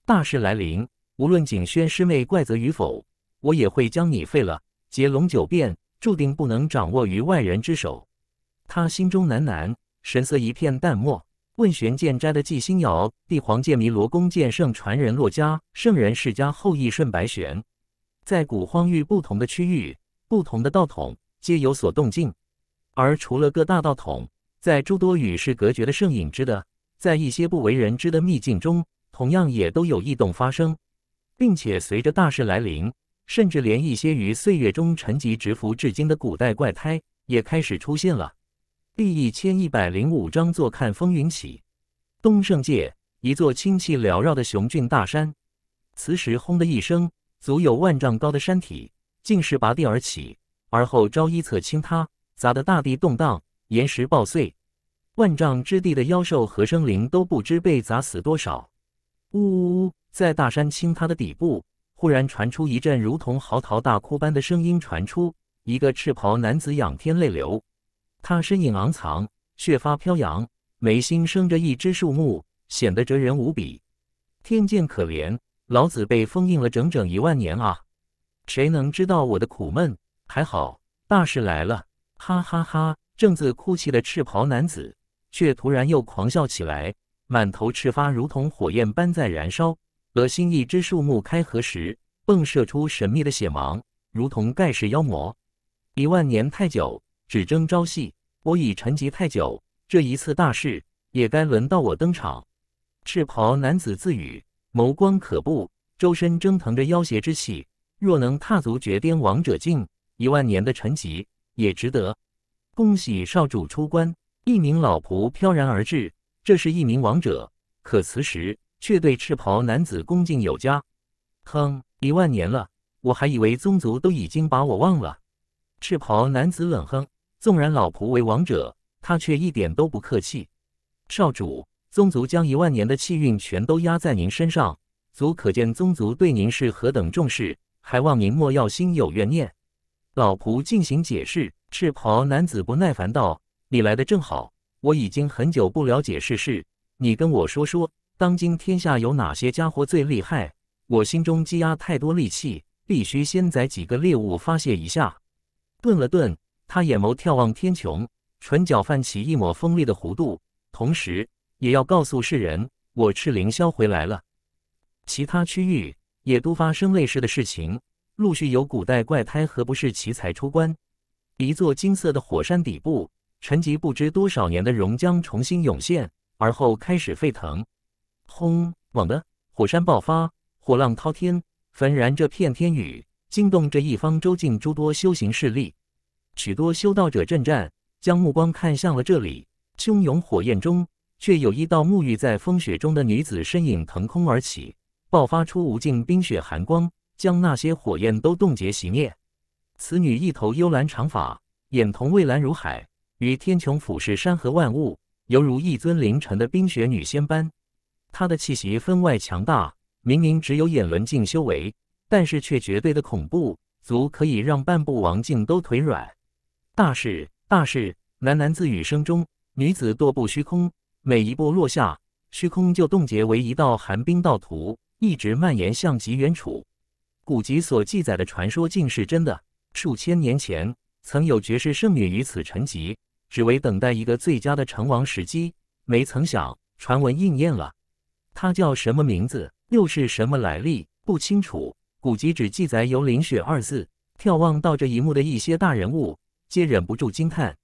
大事来临。无论景轩师妹怪责与否，我也会将你废了。结龙九变注定不能掌握于外人之手。他心中喃喃，神色一片淡漠。问玄剑斋的纪星瑶，帝皇剑迷罗宫剑圣传人洛家，圣人世家后裔顺白玄，在古荒域不同的区域、不同的道统，皆有所动静。而除了各大道统，在诸多与世隔绝的圣隐之的，在一些不为人知的秘境中，同样也都有异动发生。并且随着大势来临，甚至连一些于岁月中沉积蛰伏至今的古代怪胎也开始出现了。第一千一百零五章坐看风云起。东胜界一座清气缭绕的雄峻大山，此时轰的一声，足有万丈高的山体竟是拔地而起，而后朝一侧倾塌，砸得大地动荡，岩石爆碎，万丈之地的妖兽和生灵都不知被砸死多少。呜呜呜！在大山倾塌的底部，忽然传出一阵如同嚎啕大哭般的声音。传出一个赤袍男子仰天泪流，他身影昂藏，血发飘扬，眉心生着一枝树木，显得哲人无比。天剑可怜，老子被封印了整整一万年啊！谁能知道我的苦闷？还好大事来了！哈哈哈！正自哭泣的赤袍男子，却突然又狂笑起来。满头赤发如同火焰般在燃烧，恶心！一只树木开合时迸射出神秘的血芒，如同盖世妖魔。一万年太久，只争朝夕。我已沉寂太久，这一次大事也该轮到我登场。赤袍男子自语，眸光可怖，周身蒸腾着妖邪之气。若能踏足绝巅王者境，一万年的沉寂也值得。恭喜少主出关！一名老仆飘然而至。这是一名王者，可此时却对赤袍男子恭敬有加。哼，一万年了，我还以为宗族都已经把我忘了。赤袍男子冷哼，纵然老仆为王者，他却一点都不客气。少主，宗族将一万年的气运全都压在您身上，足可见宗族对您是何等重视，还望您莫要心有怨念。老仆进行解释。赤袍男子不耐烦道：“你来的正好。”我已经很久不了解世事，你跟我说说，当今天下有哪些家伙最厉害？我心中积压太多戾气，必须先宰几个猎物发泄一下。顿了顿，他眼眸眺望天穹，唇角泛起一抹锋利的弧度，同时也要告诉世人，我赤凌霄回来了。其他区域也都发生类似的事情，陆续有古代怪胎和不是奇才出关。一座金色的火山底部。沉积不知多少年的熔浆重新涌现，而后开始沸腾。轰！猛地，火山爆发，火浪滔天，焚燃这片天宇，惊动这一方周境诸多修行势力。许多修道者震战，将目光看向了这里。汹涌火焰中，却有一道沐浴在风雪中的女子身影腾空而起，爆发出无尽冰雪寒光，将那些火焰都冻结熄灭。此女一头幽蓝长发，眼瞳蔚蓝如海。与天穹俯视山河万物，犹如一尊凌晨的冰雪女仙般，她的气息分外强大。明明只有眼轮境修为，但是却绝对的恐怖，足可以让半步王境都腿软。大事大事，喃喃自语声中，女子踱步虚空，每一步落下，虚空就冻结为一道寒冰道图，一直蔓延向极远处。古籍所记载的传说竟是真的，数千年前曾有绝世圣女于此沉寂，只为等待一个最佳的成王时机，没曾想传闻应验了。他叫什么名字，又是什么来历？不清楚。古籍只记载有“林雪”二字。眺望到这一幕的一些大人物，皆忍不住惊叹：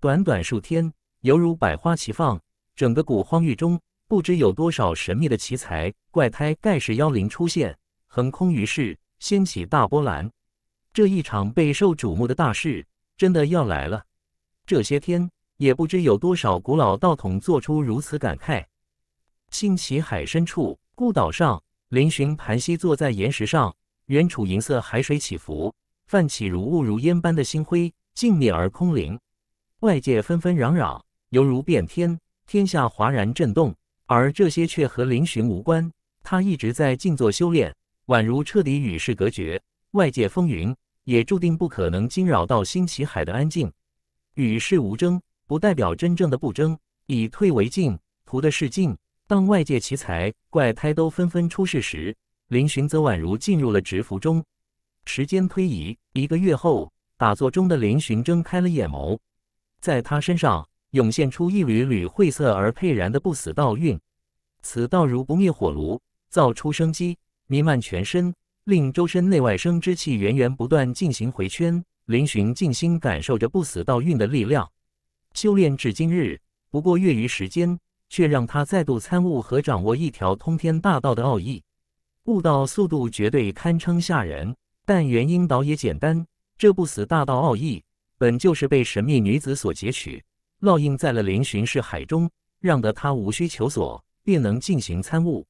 短短数天，犹如百花齐放。整个古荒域中，不知有多少神秘的奇才、怪胎、盖世妖灵出现，横空于世，掀起大波澜。这一场备受瞩目的大事，真的要来了。这些天，也不知有多少古老道统做出如此感慨。新奇海深处，孤岛上，林峋盘膝坐在岩石上，远处银色海水起伏，泛起如雾如烟般的星辉，静谧而空灵。外界纷纷扰扰，犹如变天，天下哗然震动，而这些却和林峋无关。他一直在静坐修炼，宛如彻底与世隔绝。外界风云，也注定不可能惊扰到新奇海的安静。与世无争，不代表真正的不争。以退为进，图的是进。当外界奇才怪胎都纷纷出世时，林寻则宛如进入了蛰伏中。时间推移，一个月后，打坐中的林寻睁开了眼眸，在他身上涌现出一缕缕晦涩而沛然的不死道韵。此道如不灭火炉，造出生机，弥漫全身，令周身内外生之气源源不断进行回圈。林寻静心感受着不死道运的力量，修炼至今日不过月余时间，却让他再度参悟和掌握一条通天大道的奥义，悟道速度绝对堪称吓人。但原因倒也简单，这不死大道奥义本就是被神秘女子所截取，烙印在了林寻视海中，让得他无需求索便能进行参悟。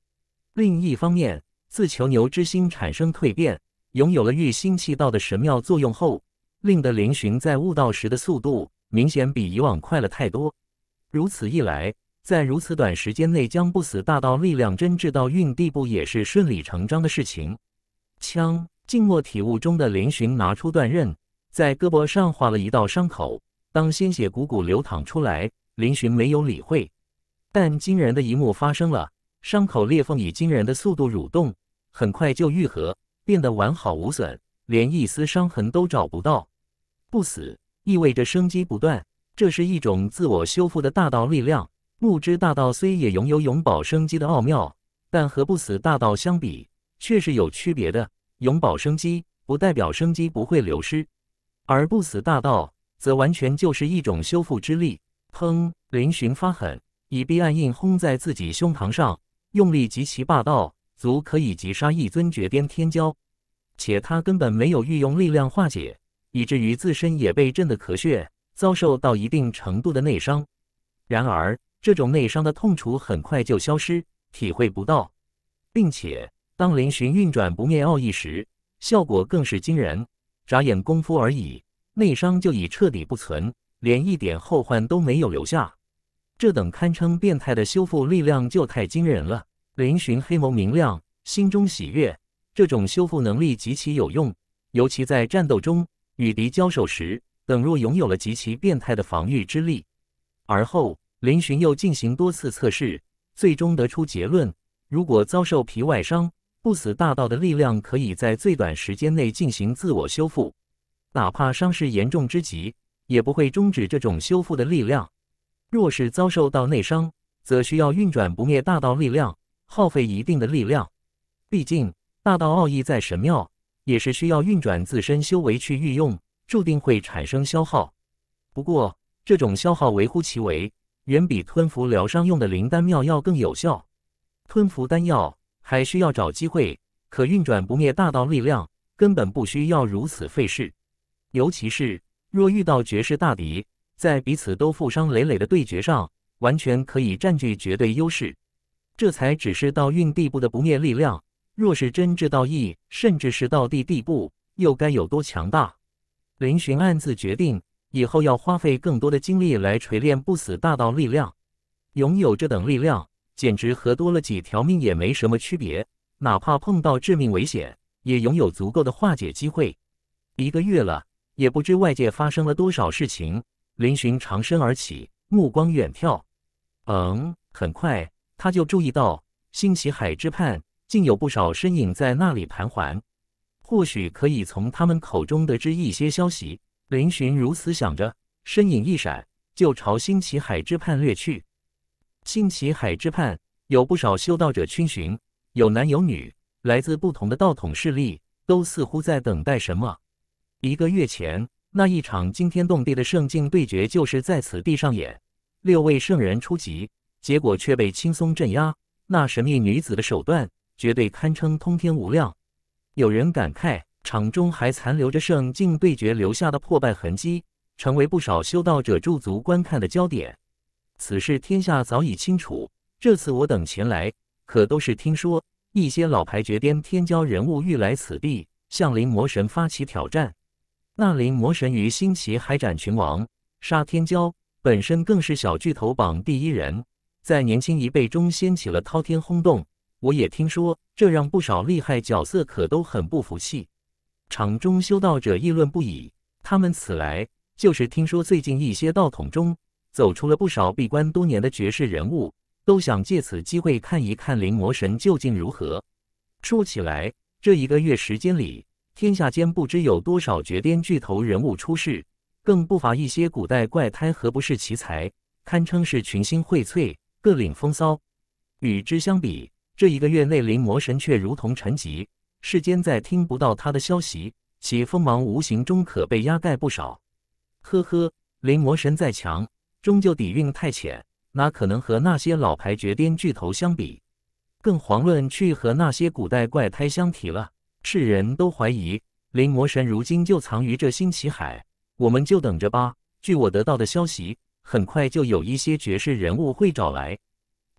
另一方面，自囚牛之心产生蜕变，拥有了御心气道的神妙作用后。令得林寻在悟道时的速度明显比以往快了太多。如此一来，在如此短时间内将不死大道力量真至到运地步，也是顺理成章的事情。枪静默体悟中的林寻拿出断刃，在胳膊上划了一道伤口。当鲜血汩汩流淌出来，林寻没有理会。但惊人的一幕发生了：伤口裂缝以惊人的速度蠕动，很快就愈合，变得完好无损。连一丝伤痕都找不到，不死意味着生机不断，这是一种自我修复的大道力量。木之大道虽也拥有永保生机的奥妙，但和不死大道相比，却是有区别的。永保生机不代表生机不会流失，而不死大道则完全就是一种修复之力。砰！林峋发狠，以碧暗印轰在自己胸膛上，用力极其霸道，足可以击杀一尊绝巅天骄。且他根本没有运用力量化解，以至于自身也被震得咳血，遭受到一定程度的内伤。然而，这种内伤的痛楚很快就消失，体会不到。并且，当林峋运转不灭奥义时，效果更是惊人。眨眼功夫而已，内伤就已彻底不存，连一点后患都没有留下。这等堪称变态的修复力量就太惊人了。林峋黑眸明亮，心中喜悦。这种修复能力极其有用，尤其在战斗中与敌交手时。等若拥有了极其变态的防御之力，而后林寻又进行多次测试，最终得出结论：如果遭受皮外伤，不死大道的力量可以在最短时间内进行自我修复，哪怕伤势严重之极，也不会终止这种修复的力量。若是遭受到内伤，则需要运转不灭大道力量，耗费一定的力量。毕竟。大道奥义在神庙也是需要运转自身修为去御用，注定会产生消耗。不过这种消耗微乎其微，远比吞服疗伤用的灵丹妙药更有效。吞服丹药还需要找机会可运转不灭大道力量，根本不需要如此费事。尤其是若遇到绝世大敌，在彼此都负伤累累的对决上，完全可以占据绝对优势。这才只是道运地步的不灭力量。若是真至道义，甚至是道地地步，又该有多强大？林寻暗自决定，以后要花费更多的精力来锤炼不死大道力量。拥有这等力量，简直和多了几条命也没什么区别。哪怕碰到致命危险，也拥有足够的化解机会。一个月了，也不知外界发生了多少事情。林寻长身而起，目光远眺。嗯，很快他就注意到星奇海之畔。竟有不少身影在那里盘桓，或许可以从他们口中得知一些消息。林寻如此想着，身影一闪，就朝新奇海之畔掠去。新奇海之畔有不少修道者逡巡，有男有女，来自不同的道统势力，都似乎在等待什么。一个月前那一场惊天动地的圣境对决就是在此地上演，六位圣人出击，结果却被轻松镇压。那神秘女子的手段。绝对堪称通天无量。有人感慨，场中还残留着圣境对决留下的破败痕迹，成为不少修道者驻足观看的焦点。此事天下早已清楚，这次我等前来，可都是听说一些老牌绝巅天骄人物欲来此地向灵魔神发起挑战。那灵魔神于心齐海斩群王，杀天骄，本身更是小巨头榜第一人，在年轻一辈中掀起了滔天轰动。我也听说，这让不少厉害角色可都很不服气。场中修道者议论不已，他们此来就是听说最近一些道统中走出了不少闭关多年的绝世人物，都想借此机会看一看灵魔神究竟如何。说起来，这一个月时间里，天下间不知有多少绝巅巨头人物出世，更不乏一些古代怪胎和不世奇才，堪称是群星荟萃，各领风骚。与之相比，这一个月内，灵魔神却如同沉寂，世间再听不到他的消息，其锋芒无形中可被压盖不少。呵呵，灵魔神再强，终究底蕴太浅，哪可能和那些老牌绝巅巨头相比？更遑论去和那些古代怪胎相提了。世人都怀疑，灵魔神如今就藏于这新奇海，我们就等着吧。据我得到的消息，很快就有一些绝世人物会找来。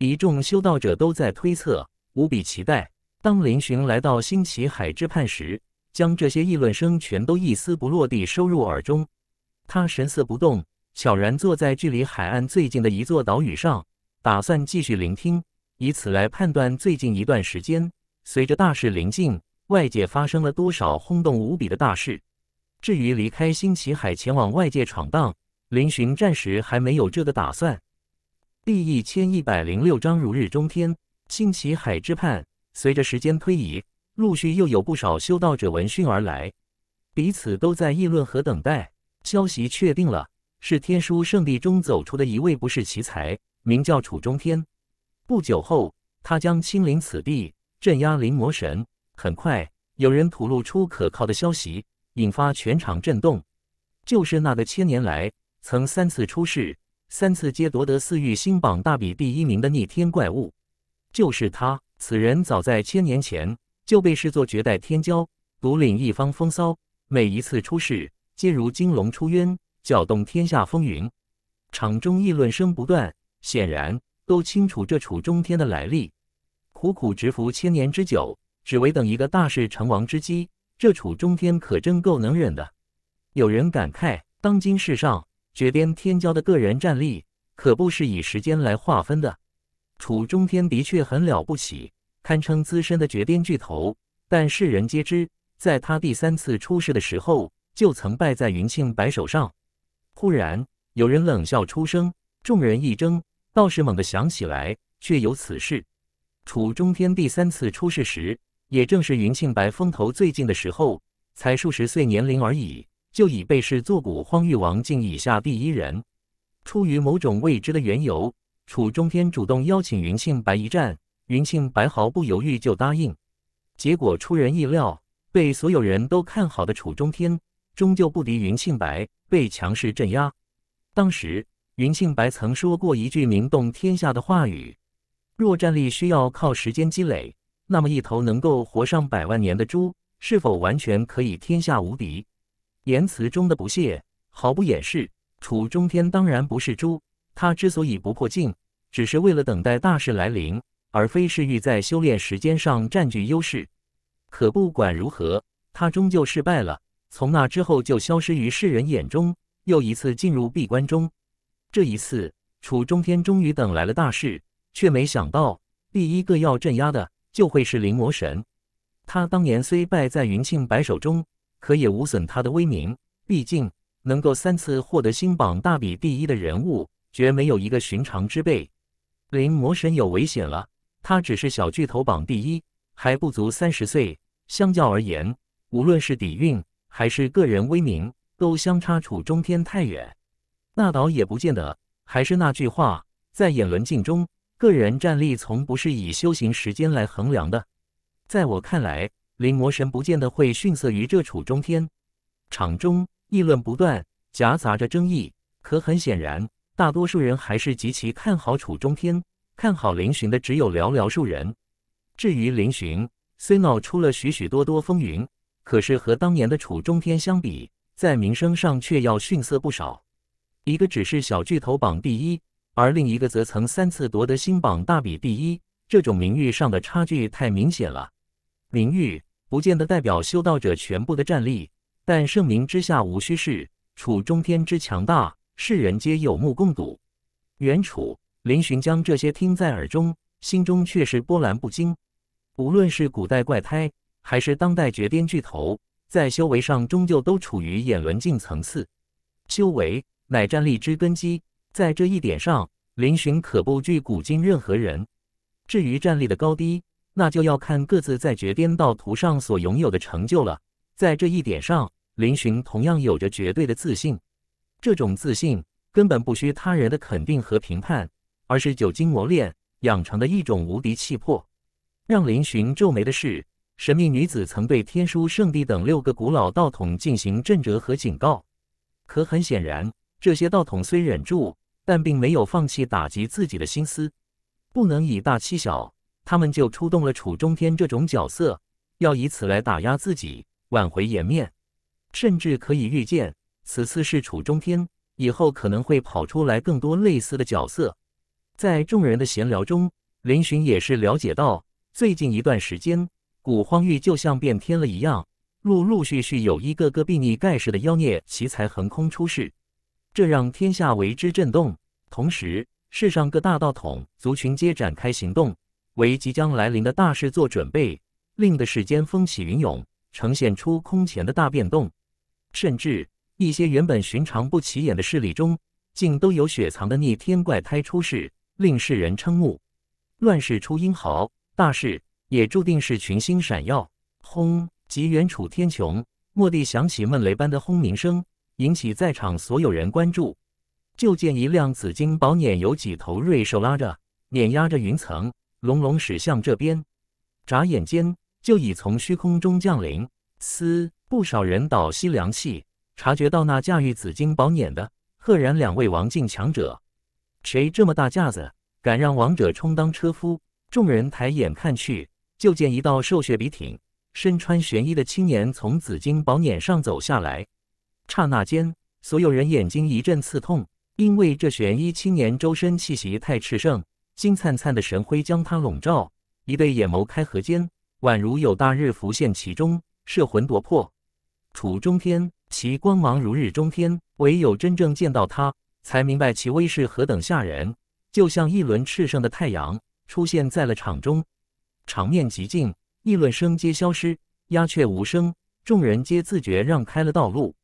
一众修道者都在推测，无比期待。当林寻来到新奇海之畔时，将这些议论声全都一丝不落地收入耳中。他神色不动，悄然坐在距离海岸最近的一座岛屿上，打算继续聆听，以此来判断最近一段时间随着大事临近，外界发生了多少轰动无比的大事。至于离开新奇海前往外界闯荡，林寻暂时还没有这个打算。第一千一百零六章如日中天。星奇海之畔，随着时间推移，陆续又有不少修道者闻讯而来，彼此都在议论和等待。消息确定了，是天书圣地中走出的一位不世奇才，名叫楚中天。不久后，他将亲临此地镇压灵魔神。很快，有人吐露出可靠的消息，引发全场震动。就是那个千年来曾三次出世。三次皆夺得四域新榜大比第一名的逆天怪物，就是他。此人早在千年前就被视作绝代天骄，独领一方风骚。每一次出世，皆如金龙出渊，搅动天下风云。场中议论声不断，显然都清楚这楚中天的来历。苦苦蛰伏千年之久，只为等一个大势成王之机。这楚中天可真够能忍的。有人感慨：当今世上。绝巅天骄的个人战力可不是以时间来划分的。楚中天的确很了不起，堪称资深的绝巅巨头，但世人皆知，在他第三次出世的时候，就曾败在云庆白手上。忽然有人冷笑出声，众人一怔，倒是猛地想起来，确有此事。楚中天第三次出世时，也正是云庆白风头最劲的时候，才数十岁年龄而已。就已被视作古荒域王境以下第一人。出于某种未知的缘由，楚中天主动邀请云庆白一战，云庆白毫不犹豫就答应。结果出人意料，被所有人都看好的楚中天终究不敌云庆白，被强势镇压。当时，云庆白曾说过一句名动天下的话语：“若战力需要靠时间积累，那么一头能够活上百万年的猪，是否完全可以天下无敌？”言辞中的不屑毫不掩饰，楚中天当然不是猪。他之所以不破镜，只是为了等待大事来临，而非是欲在修炼时间上占据优势。可不管如何，他终究失败了。从那之后就消失于世人眼中，又一次进入闭关中。这一次，楚中天终于等来了大事，却没想到第一个要镇压的就会是灵魔神。他当年虽败在云庆白手中。可也无损他的威名，毕竟能够三次获得新榜大比第一的人物，绝没有一个寻常之辈。林魔神有危险了，他只是小巨头榜第一，还不足三十岁。相较而言，无论是底蕴还是个人威名，都相差楚中天太远。那倒也不见得，还是那句话，在眼轮境中，个人战力从不是以修行时间来衡量的。在我看来。临魔神不见得会逊色于这楚中天，场中议论不断，夹杂着争议。可很显然，大多数人还是极其看好楚中天，看好林峋的只有寥寥数人。至于林峋，虽闹出了许许多多风云，可是和当年的楚中天相比，在名声上却要逊色不少。一个只是小巨头榜第一，而另一个则曾三次夺得新榜大比第一，这种名誉上的差距太明显了。名誉。不见得代表修道者全部的战力，但盛名之下无虚事，楚中天之强大，世人皆有目共睹。原楚林寻将这些听在耳中，心中却是波澜不惊。无论是古代怪胎，还是当代绝巅巨头，在修为上终究都处于眼轮境层次。修为乃战力之根基，在这一点上，林寻可不惧古今任何人。至于战力的高低，那就要看各自在绝巅道途上所拥有的成就了。在这一点上，林寻同样有着绝对的自信。这种自信根本不需他人的肯定和评判，而是久经磨练养成的一种无敌气魄。让林寻皱眉的是，神秘女子曾对天书圣地等六个古老道统进行震折和警告。可很显然，这些道统虽忍住，但并没有放弃打击自己的心思。不能以大欺小。他们就出动了楚中天这种角色，要以此来打压自己，挽回颜面。甚至可以预见，此次是楚中天，以后可能会跑出来更多类似的角色。在众人的闲聊中，林寻也是了解到，最近一段时间，古荒域就像变天了一样，陆陆续续有一个个睥睨盖世的妖孽奇才横空出世，这让天下为之震动。同时，世上各大道统族群皆展开行动。为即将来临的大事做准备，令得世间风起云涌，呈现出空前的大变动。甚至一些原本寻常不起眼的势力中，竟都有雪藏的逆天怪胎出世，令世人瞠目。乱世出英豪，大事也注定是群星闪耀。轰！极远处天穹蓦地响起闷雷般的轰鸣声，引起在场所有人关注。就见一辆紫金宝辇有几头瑞兽拉着，碾压着云层。隆隆驶向这边，眨眼间就已从虚空中降临。嘶，不少人倒吸凉气，察觉到那驾驭紫金宝辇的，赫然两位王境强者。谁这么大架子，敢让王者充当车夫？众人抬眼看去，就见一道瘦削笔挺、身穿玄衣的青年从紫金宝辇上走下来。刹那间，所有人眼睛一阵刺痛，因为这玄衣青年周身气息太炽盛。金灿灿的神辉将他笼罩，一对眼眸开合间，宛如有大日浮现其中，摄魂夺魄。楚中天，其光芒如日中天，唯有真正见到他，才明白其威势何等吓人，就像一轮炽盛的太阳出现在了场中。场面极静，议论声皆消失，鸦雀无声，众人皆自觉让开了道路。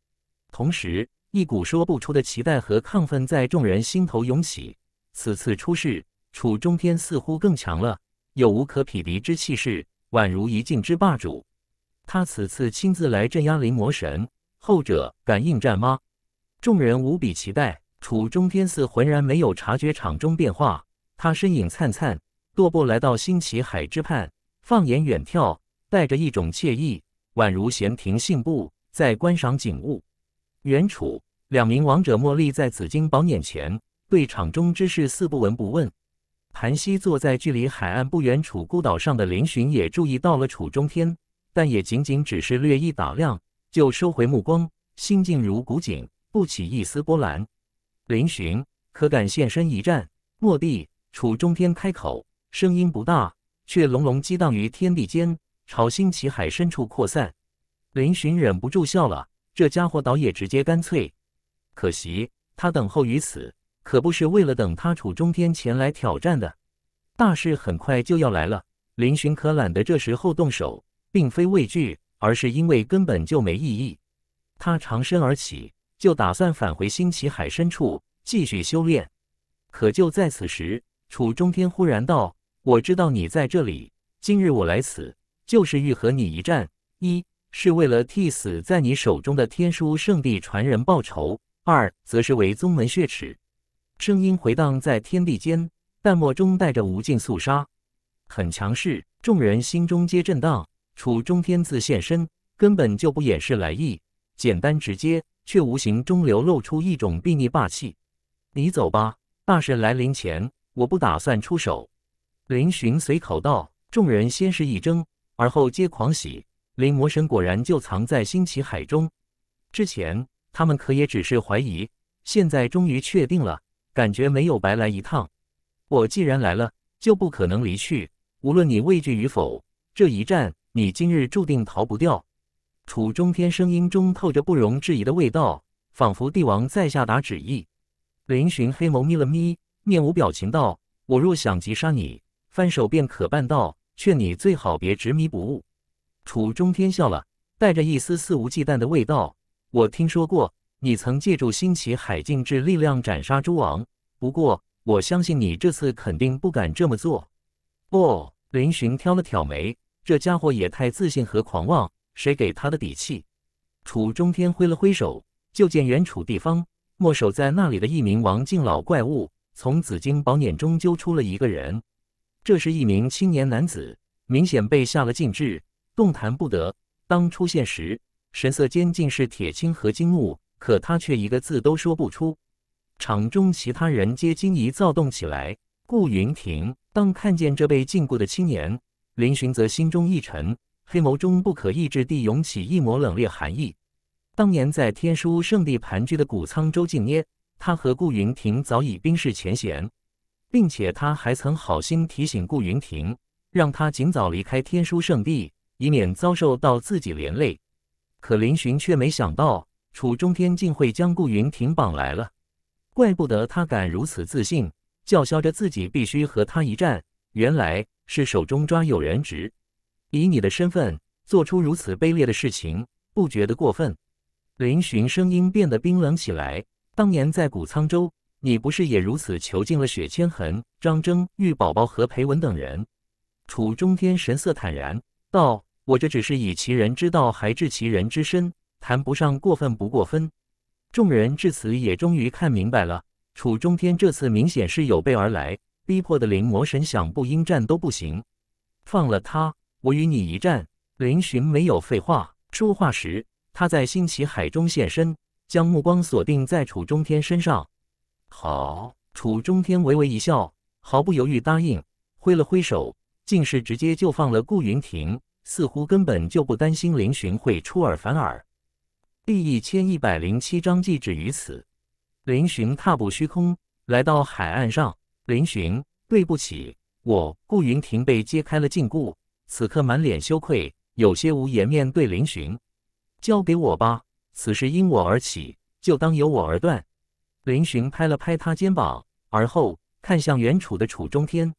同时，一股说不出的期待和亢奋在众人心头涌起。此次出世。楚中天似乎更强了，有无可匹敌之气势，宛如一境之霸主。他此次亲自来镇压灵魔神，后者敢应战吗？众人无比期待。楚中天似浑然没有察觉场中变化，他身影灿灿，踱步来到新奇海之畔，放眼远眺，带着一种惬意，宛如闲庭信步，在观赏景物。原楚两名王者莫莉在紫金宝辇前，对场中之事似不闻不问。盘膝坐在距离海岸不远处孤岛上的林巡也注意到了楚中天，但也仅仅只是略一打量，就收回目光，心静如古井，不起一丝波澜。林巡，可敢现身一战？落地，楚中天开口，声音不大，却隆隆激荡于天地间，朝星旗海深处扩散。林巡忍不住笑了，这家伙倒也直接干脆。可惜，他等候于此。可不是为了等他楚中天前来挑战的，大事很快就要来了。林寻可懒得这时候动手，并非畏惧，而是因为根本就没意义。他长身而起，就打算返回新奇海深处继续修炼。可就在此时，楚中天忽然道：“我知道你在这里。今日我来此，就是欲和你一战。一是为了替死在你手中的天书圣地传人报仇；二则是为宗门血耻。”声音回荡在天地间，淡漠中带着无尽肃杀，很强势。众人心中皆震荡。楚中天自现身，根本就不掩饰来意，简单直接，却无形中流露出一种睥睨霸气。你走吧，大事来临前，我不打算出手。林寻随口道。众人先是一怔，而后皆狂喜。林魔神果然就藏在星奇海中，之前他们可也只是怀疑，现在终于确定了。感觉没有白来一趟，我既然来了，就不可能离去。无论你畏惧与否，这一战你今日注定逃不掉。楚中天声音中透着不容置疑的味道，仿佛帝王在下达旨意。林寻黑眸眯了眯，面无表情道：“我若想击杀你，翻手便可办到。劝你最好别执迷不悟。”楚中天笑了，带着一丝肆无忌惮的味道：“我听说过。”你曾借助新奇海禁制力量斩杀诸王，不过我相信你这次肯定不敢这么做。哦，林寻挑了挑眉，这家伙也太自信和狂妄，谁给他的底气？楚中天挥了挥手，就见远处地方墨守在那里的一名王境老怪物，从紫金宝眼中揪出了一个人，这是一名青年男子，明显被下了禁制，动弹不得。当出现时，神色间尽是铁青和惊怒。可他却一个字都说不出，场中其他人皆惊疑躁动起来。顾云亭当看见这被禁锢的青年林寻，则心中一沉，黑眸中不可抑制地涌起一抹冷冽寒意。当年在天书圣地盘踞的谷仓周静捏，他和顾云亭早已冰释前嫌，并且他还曾好心提醒顾云亭，让他尽早离开天书圣地，以免遭受到自己连累。可林寻却没想到。楚中天竟会将顾云亭绑来了，怪不得他敢如此自信，叫嚣着自己必须和他一战。原来是手中抓有人质，以你的身份做出如此卑劣的事情，不觉得过分？林寻声音变得冰冷起来。当年在古沧州，你不是也如此囚禁了雪千痕、张征、玉宝宝和裴文等人？楚中天神色坦然道：“我这只是以其人之道还治其人之身。”谈不上过分不过分，众人至此也终于看明白了。楚中天这次明显是有备而来，逼迫的灵魔神想不应战都不行。放了他，我与你一战。林寻没有废话，说话时他在星旗海中现身，将目光锁定在楚中天身上。好，楚中天微微一笑，毫不犹豫答应，挥了挥手，竟是直接就放了顾云亭，似乎根本就不担心林寻会出尔反尔。第一千一百零七章即止于此。林寻踏步虚空，来到海岸上。林寻，对不起，我顾云霆被揭开了禁锢，此刻满脸羞愧，有些无颜面对林寻。交给我吧，此事因我而起，就当由我而断。林寻拍了拍他肩膀，而后看向原处的楚中天。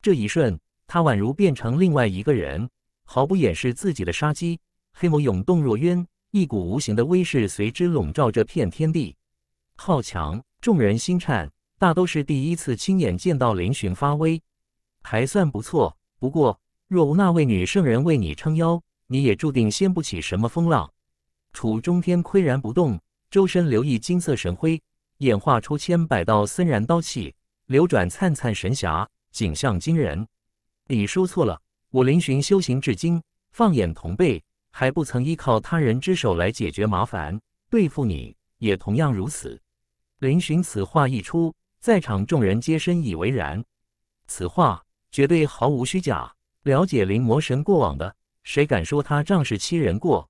这一瞬，他宛如变成另外一个人，毫不掩饰自己的杀机，黑眸涌动若渊。一股无形的威势随之笼罩这片天地，好强！众人心颤，大都是第一次亲眼见到灵寻发威，还算不错。不过，若无那位女圣人为你撑腰，你也注定掀不起什么风浪。楚中天岿然不动，周身留意金色神辉，演化出千百道森然刀气，流转灿灿神霞，景象惊人。你说错了，我林巡修行至今，放眼同辈。还不曾依靠他人之手来解决麻烦，对付你也同样如此。林寻此话一出，在场众人皆深以为然。此话绝对毫无虚假。了解林魔神过往的，谁敢说他仗势欺人过？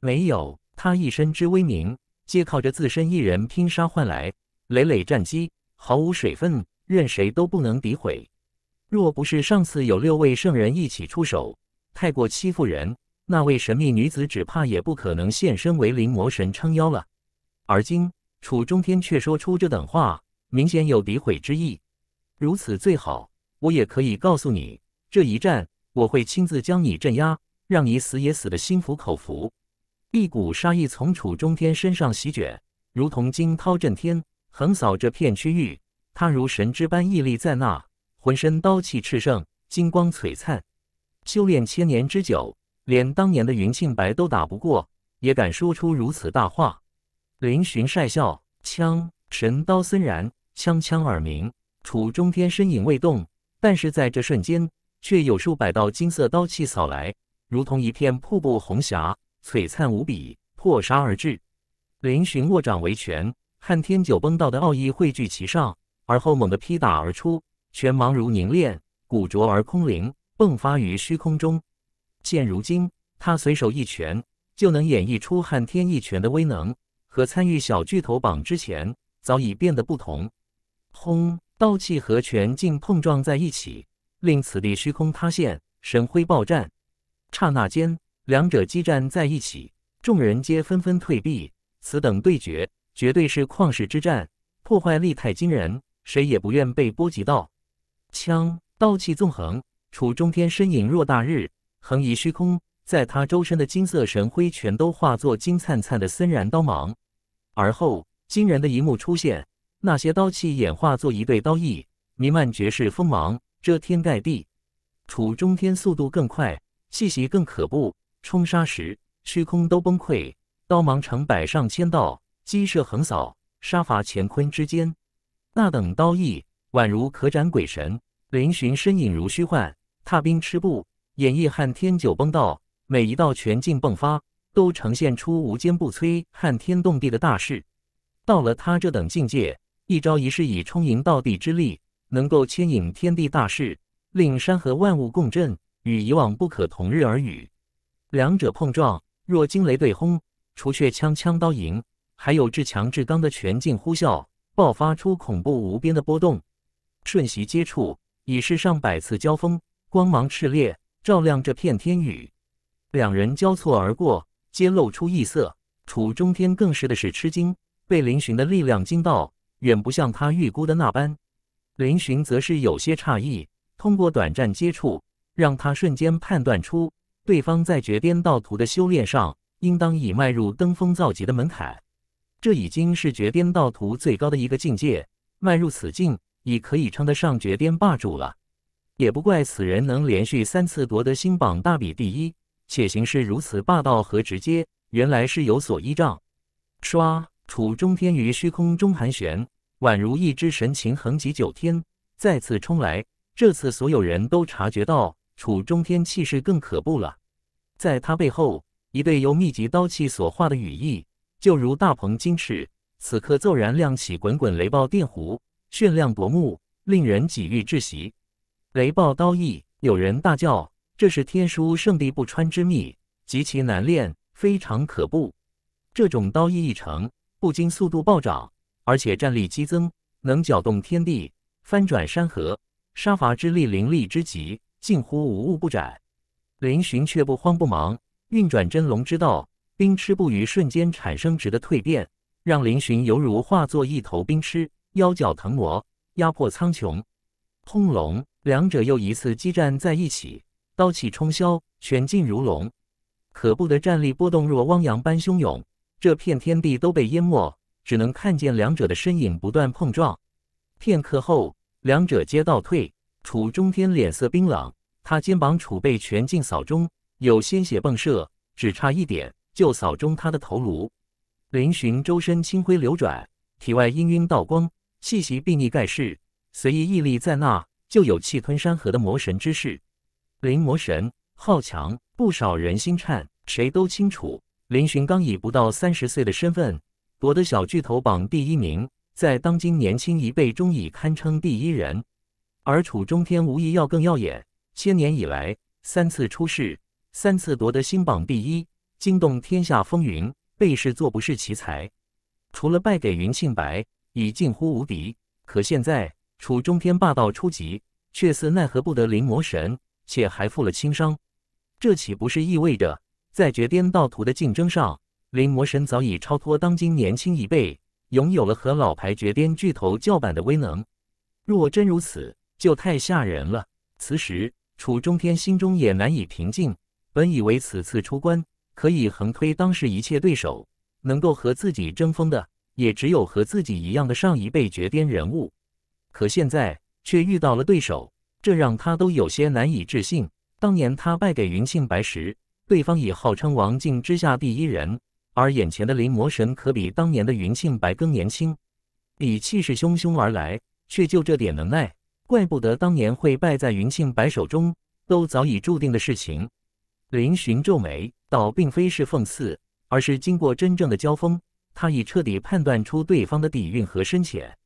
没有，他一身之威名，皆靠着自身一人拼杀换来，累累战绩毫无水分，任谁都不能诋毁。若不是上次有六位圣人一起出手，太过欺负人。那位神秘女子只怕也不可能现身为灵魔神撑腰了，而今楚中天却说出这等话，明显有诋毁之意。如此最好，我也可以告诉你，这一战我会亲自将你镇压，让你死也死的心服口服。一股杀意从楚中天身上席卷，如同惊涛震天，横扫这片区域。他如神之般屹立在那，浑身刀气炽盛，金光璀璨，修炼千年之久。连当年的云庆白都打不过，也敢说出如此大话？林寻帅笑，枪神刀森然，枪枪耳鸣。楚中天身影未动，但是在这瞬间，却有数百道金色刀气扫来，如同一片瀑布红霞，璀璨无比，破杀而至。林寻握掌为拳，汉天九崩道的奥义汇聚其上，而后猛地劈打而出，拳芒如凝练，骨灼而空灵，迸发于虚空中。现如今，他随手一拳就能演绎出撼天一拳的威能，和参与小巨头榜之前早已变得不同。轰！刀气和拳劲碰撞在一起，令此地虚空塌陷，神辉爆绽。刹那间，两者激战在一起，众人皆纷纷退避。此等对决，绝对是旷世之战，破坏力太惊人，谁也不愿被波及到。枪！刀气纵横，楚中天身影若大日。横移虚空，在他周身的金色神辉全都化作金灿灿的森然刀芒。而后，惊人的一幕出现：那些刀气演化作一对刀翼，弥漫绝世锋芒，遮天盖地。楚中天速度更快，气息更可怖，冲杀时虚空都崩溃，刀芒成百上千道，激射横扫，杀伐乾坤之间。那等刀翼，宛如可斩鬼神；嶙峋身影如虚幻，踏冰赤步。演绎撼天九崩道，每一道全境迸发，都呈现出无坚不摧、撼天动地的大势。到了他这等境界，一招一式以充盈道地之力，能够牵引天地大势，令山河万物共振，与以往不可同日而语。两者碰撞，若惊雷对轰，除却枪枪刀影，还有至强至刚的全境呼啸，爆发出恐怖无边的波动。瞬息接触，已是上百次交锋，光芒炽烈。照亮这片天宇，两人交错而过，皆露出异色。楚中天更是的是吃惊，被林寻的力量惊到，远不像他预估的那般。林寻则是有些诧异，通过短暂接触，让他瞬间判断出，对方在绝巅道途的修炼上，应当已迈入登峰造极的门槛。这已经是绝巅道途最高的一个境界，迈入此境，已可以称得上绝巅霸主了。也不怪此人能连续三次夺得新榜大比第一，且行事如此霸道和直接，原来是有所依仗。唰！楚中天于虚空中盘旋，宛如一只神禽横极九天，再次冲来。这次所有人都察觉到楚中天气势更可怖了，在他背后一对由密集刀气所化的羽翼，就如大鹏金翅，此刻骤然亮起滚滚雷暴电弧，炫亮夺目，令人几欲窒息。雷暴刀意，有人大叫：“这是天书圣地不穿之秘，极其难练，非常可怖。”这种刀意一成，不仅速度暴涨，而且战力激增，能搅动天地，翻转山河，杀伐之力凌厉之极，近乎无物不斩。林寻却不慌不忙，运转真龙之道，冰吃不语，瞬间产生质的蜕变，让林寻犹如化作一头冰吃，腰脚腾挪，压迫苍穹。轰隆！两者又一次激战在一起，刀气冲霄，拳劲如龙，可怖的战力波动若汪洋般汹涌，这片天地都被淹没，只能看见两者的身影不断碰撞。片刻后，两者皆倒退。楚中天脸色冰冷，他肩膀储备拳劲扫中，有鲜血迸射，只差一点就扫中他的头颅。林寻周身青灰流转，体外氤氲道光，气息睥睨盖世，随意屹立在那。就有气吞山河的魔神之势，林魔神好强，不少人心颤。谁都清楚，林寻刚以不到三十岁的身份夺得小巨头榜第一名，在当今年轻一辈中已堪称第一人。而楚中天无疑要更耀眼，千年以来三次出世，三次夺得新榜第一，惊动天下风云，被视作不世奇才。除了败给云庆白，已近乎无敌。可现在。楚中天霸道初级，却似奈何不得灵魔神，且还负了轻伤，这岂不是意味着在绝巅道途的竞争上，灵魔神早已超脱当今年轻一辈，拥有了和老牌绝巅巨头叫板的威能？若真如此，就太吓人了。此时楚中天心中也难以平静，本以为此次出关可以横推当时一切对手，能够和自己争锋的也只有和自己一样的上一辈绝巅人物。可现在却遇到了对手，这让他都有些难以置信。当年他败给云庆白时，对方已号称王境之下第一人，而眼前的林魔神可比当年的云庆白更年轻。你气势汹汹而来，却就这点能耐，怪不得当年会败在云庆白手中，都早已注定的事情。林寻皱眉，倒并非是讽刺，而是经过真正的交锋，他已彻底判断出对方的底蕴和深浅。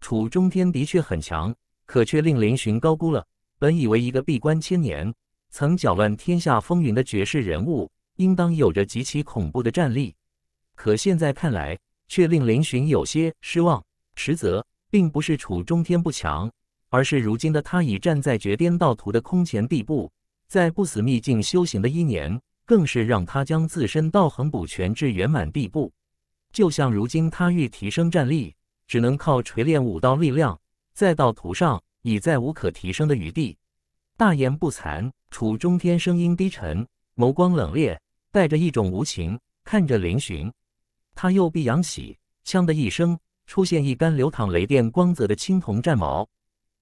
楚中天的确很强，可却令林寻高估了。本以为一个闭关千年、曾搅乱天下风云的绝世人物，应当有着极其恐怖的战力，可现在看来，却令林寻有些失望。实则，并不是楚中天不强，而是如今的他已站在绝巅道途的空前地步，在不死秘境修行的一年，更是让他将自身道恒补全至圆满地步。就像如今他欲提升战力。只能靠锤炼武道力量，再到图上已再无可提升的余地。大言不惭，楚中天声音低沉，眸光冷冽，带着一种无情，看着林寻。他右臂扬起，锵的一声，出现一杆流淌雷电光泽的青铜战矛。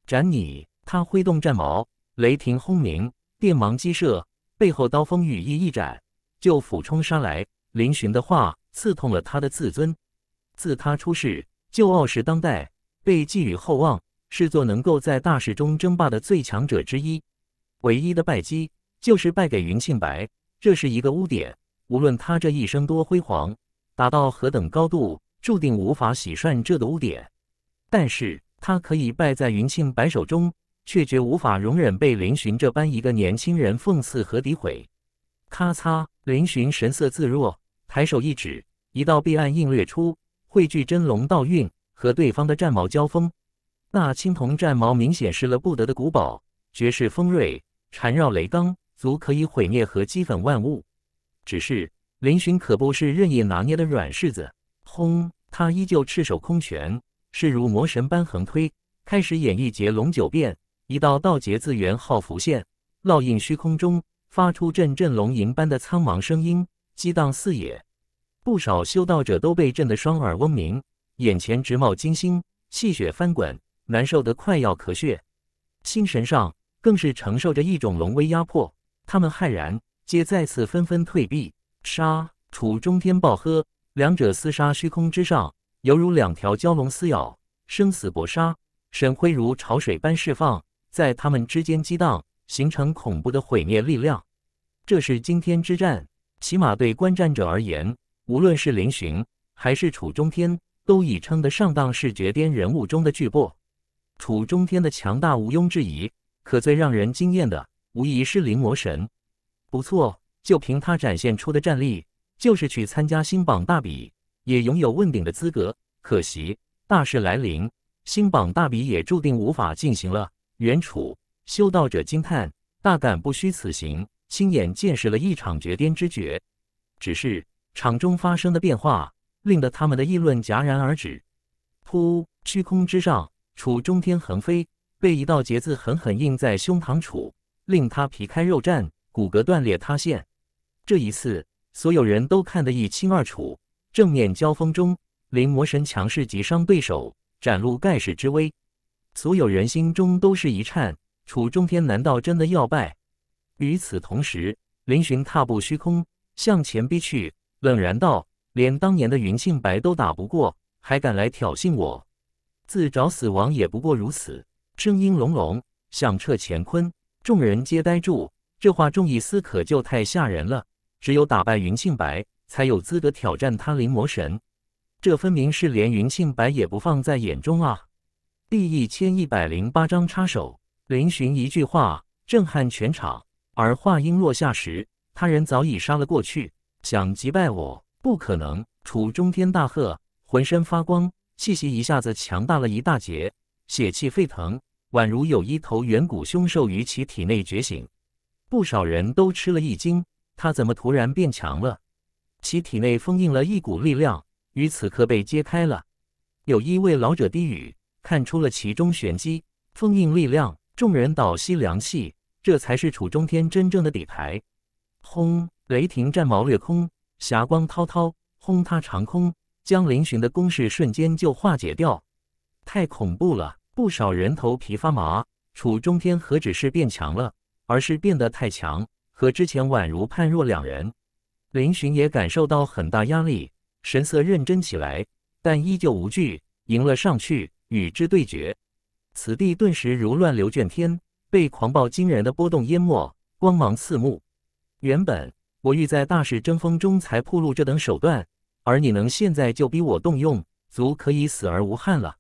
斩你！他挥动战矛，雷霆轰鸣，电芒激射，背后刀锋羽翼一展，就俯冲杀来。林寻的话刺痛了他的自尊，自他出世。旧傲视当代，被寄予厚望，视作能够在大势中争霸的最强者之一。唯一的败绩就是败给云庆白，这是一个污点。无论他这一生多辉煌，达到何等高度，注定无法洗涮这的污点。但是他可以败在云庆白手中，却绝无法容忍被林寻这般一个年轻人讽刺和诋毁。咔嚓，林寻神色自若，抬手一指，一道碧暗映掠出。汇聚真龙道运和对方的战矛交锋，那青铜战矛明显是了不得的古宝，绝世锋锐，缠绕雷罡，足可以毁灭和击粉万物。只是林寻可不是任意拿捏的软柿子，轰！他依旧赤手空拳，势如魔神般横推，开始演绎结龙九变。一道道劫字元号浮现，烙印虚空中，发出阵阵龙吟般的苍茫声音，激荡四野。不少修道者都被震得双耳嗡鸣，眼前直冒金星，气血翻滚，难受得快要咳血，心神上更是承受着一种龙威压迫。他们骇然，皆再次纷纷退避。杀！楚中天暴喝，两者厮杀虚空之上，犹如两条蛟龙撕咬，生死搏杀，神辉如潮水般释放在他们之间激荡，形成恐怖的毁灭力量。这是惊天之战，起码对观战者而言。无论是林寻，还是楚中天，都已称得上当是绝巅人物中的巨擘。楚中天的强大毋庸置疑，可最让人惊艳的，无疑是灵魔神。不错，就凭他展现出的战力，就是去参加新榜大比，也拥有问鼎的资格。可惜大势来临，新榜大比也注定无法进行了。原楚修道者惊叹，大感不虚此行，亲眼见识了一场绝巅之绝。只是。场中发生的变化，令得他们的议论戛然而止。噗！虚空之上，楚中天横飞，被一道结字狠狠印在胸膛处，令他皮开肉绽，骨骼断裂塌陷。这一次，所有人都看得一清二楚。正面交锋中，林魔神强势击伤对手，展露盖世之威。所有人心中都是一颤：楚中天难道真的要败？与此同时，林寻踏步虚空，向前逼去。冷然道：“连当年的云庆白都打不过，还敢来挑衅我？自找死亡也不过如此。”声音隆隆，响彻乾坤，众人皆呆住。这话众意思可就太吓人了。只有打败云庆白，才有资格挑战他灵魔神。这分明是连云庆白也不放在眼中啊！第一千一百零八章插手。林寻一句话震撼全场，而话音落下时，他人早已杀了过去。想击败我，不可能！楚中天大喝，浑身发光，气息一下子强大了一大截，血气沸腾，宛如有一头远古凶兽于其体内觉醒。不少人都吃了一惊，他怎么突然变强了？其体内封印了一股力量，于此刻被揭开了。有一位老者低语，看出了其中玄机，封印力量。众人倒吸凉气，这才是楚中天真正的底牌！轰！雷霆战矛掠空，霞光滔滔，轰塌长空，将林峋的攻势瞬间就化解掉，太恐怖了！不少人头皮发麻。楚中天何止是变强了，而是变得太强，和之前宛如判若两人。林巡也感受到很大压力，神色认真起来，但依旧无惧，迎了上去与之对决。此地顿时如乱流卷天，被狂暴惊人的波动淹没，光芒刺目。原本。我欲在大事争锋中才铺露这等手段，而你能现在就逼我动用，足可以死而无憾了。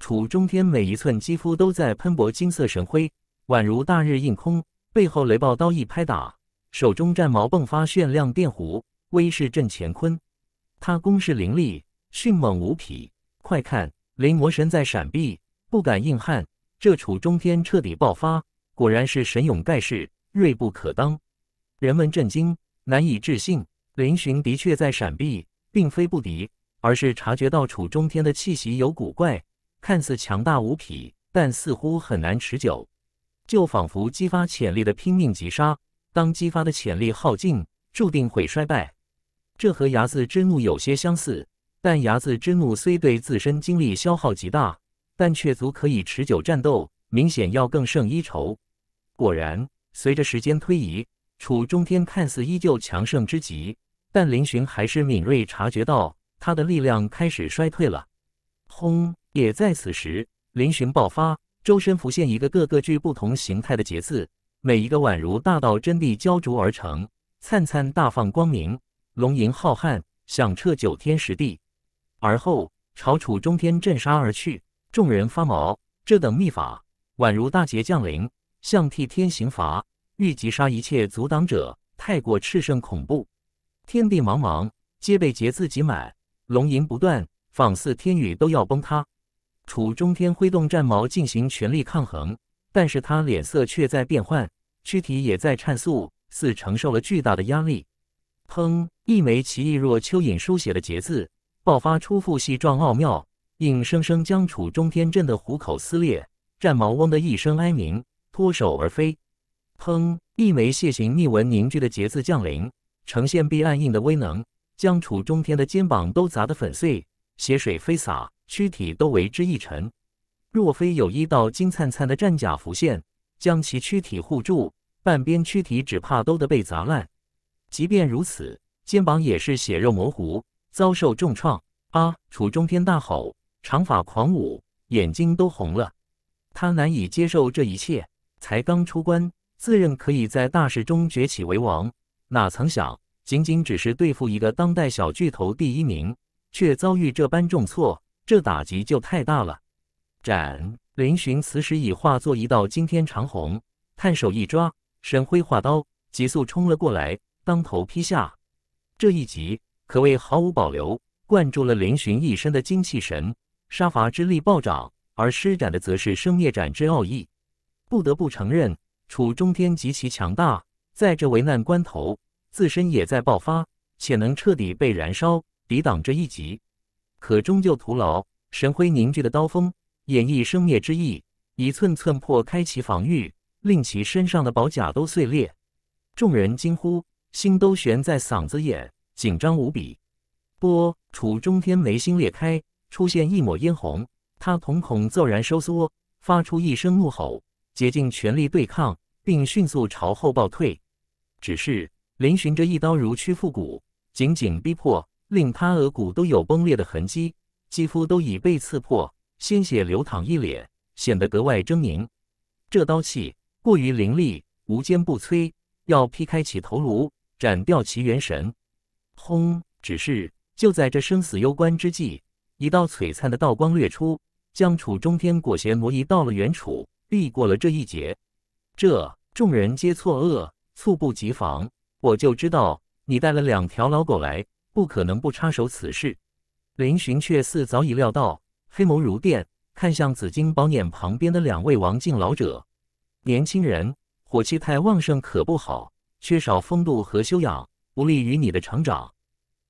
楚中天每一寸肌肤都在喷薄金色神辉，宛如大日映空。背后雷暴刀一拍打，手中战矛迸发炫亮电弧，威势震乾坤。他攻势凌厉，迅猛无匹。快看，雷魔神在闪避，不敢硬撼。这楚中天彻底爆发，果然是神勇盖世，锐不可当。人们震惊。难以置信，林寻的确在闪避，并非不敌，而是察觉到楚中天的气息有古怪。看似强大无匹，但似乎很难持久，就仿佛激发潜力的拼命急杀。当激发的潜力耗尽，注定会衰败。这和睚眦之怒有些相似，但睚眦之怒虽对自身精力消耗极大，但却足可以持久战斗，明显要更胜一筹。果然，随着时间推移。楚中天看似依旧强盛之极，但林寻还是敏锐察觉到他的力量开始衰退了。轰！也在此时，林寻爆发，周身浮现一个个个具不同形态的劫字，每一个宛如大道真谛浇铸而成，灿灿大放光明，龙吟浩瀚，响彻九天十地。而后朝楚中天震杀而去，众人发毛，这等秘法宛如大劫降临，象替天行罚。欲击杀一切阻挡者，太过炽盛恐怖，天地茫茫，皆被劫字挤满，龙吟不断，仿似天宇都要崩塌。楚中天挥动战矛进行全力抗衡，但是他脸色却在变幻，躯体也在颤粟，似承受了巨大的压力。砰！一枚奇异若蚯蚓书写的结字爆发出腹系状奥妙，硬生生将楚中天震得虎口撕裂，战矛“嗡”的一声哀鸣，脱手而飞。砰！一枚蟹形逆纹凝聚的结字降临，呈现碧暗印的威能，将楚中天的肩膀都砸得粉碎，血水飞洒，躯体都为之一沉。若非有一道金灿灿的战甲浮现，将其躯体护住，半边躯体只怕都得被砸烂。即便如此，肩膀也是血肉模糊，遭受重创。啊！楚中天大吼，长发狂舞，眼睛都红了。他难以接受这一切，才刚出关。自认可以在大势中崛起为王，哪曾想仅仅只是对付一个当代小巨头第一名，却遭遇这般重挫，这打击就太大了。斩林寻此时已化作一道惊天长虹，探手一抓，神辉化刀，急速冲了过来，当头劈下。这一击可谓毫无保留，灌注了林寻一身的精气神，杀伐之力暴涨，而施展的则是生灭斩之奥义。不得不承认。楚中天极其强大，在这危难关头，自身也在爆发，且能彻底被燃烧，抵挡这一击，可终究徒劳。神辉凝聚的刀锋演绎生灭之意，一寸寸破开其防御，令其身上的宝甲都碎裂。众人惊呼，心都悬在嗓子眼，紧张无比。波楚中天眉心裂开，出现一抹嫣红，他瞳孔骤然收缩，发出一声怒吼。竭尽全力对抗，并迅速朝后暴退。只是林寻这一刀如屈复骨，紧紧逼迫，令他额骨都有崩裂的痕迹，肌肤都已被刺破，鲜血流淌一脸，显得格外狰狞。这刀气过于凌厉，无坚不摧，要劈开其头颅，斩掉其元神。轰！只是就在这生死攸关之际，一道璀璨的道光掠出，将楚中天裹挟挪移到了远处。避过了这一劫，这众人皆错愕，猝不及防。我就知道你带了两条老狗来，不可能不插手此事。林寻却似早已料到，黑眸如电，看向紫金宝眼旁边的两位王境老者。年轻人火气太旺盛可不好，缺少风度和修养，不利于你的成长。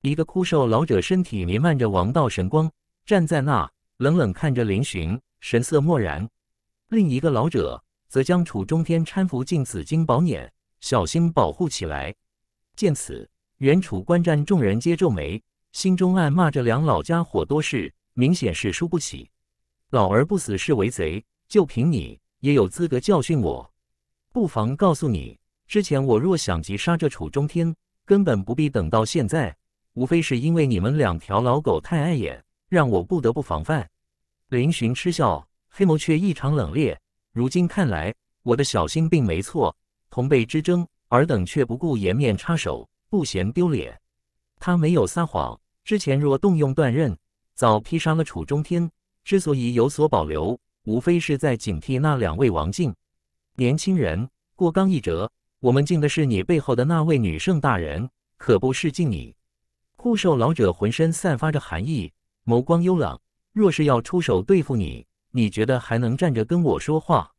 一个枯瘦老者身体弥漫着王道神光，站在那冷冷看着林寻，神色漠然。另一个老者则将楚中天搀扶进紫金宝辇，小心保护起来。见此，原楚观战众人皆皱眉，心中暗骂这两老家伙多事，明显是输不起。老而不死是为贼，就凭你也有资格教训我？不妨告诉你，之前我若想击杀这楚中天，根本不必等到现在，无非是因为你们两条老狗太碍眼，让我不得不防范。林寻嗤笑。黑眸却异常冷冽。如今看来，我的小心并没错。同辈之争，尔等却不顾颜面插手，不嫌丢脸。他没有撒谎。之前若动用断刃，早劈杀了楚中天。之所以有所保留，无非是在警惕那两位王静。年轻人，过刚易折。我们敬的是你背后的那位女圣大人，可不是敬你。枯瘦老者浑身散发着寒意，眸光幽冷。若是要出手对付你，你觉得还能站着跟我说话？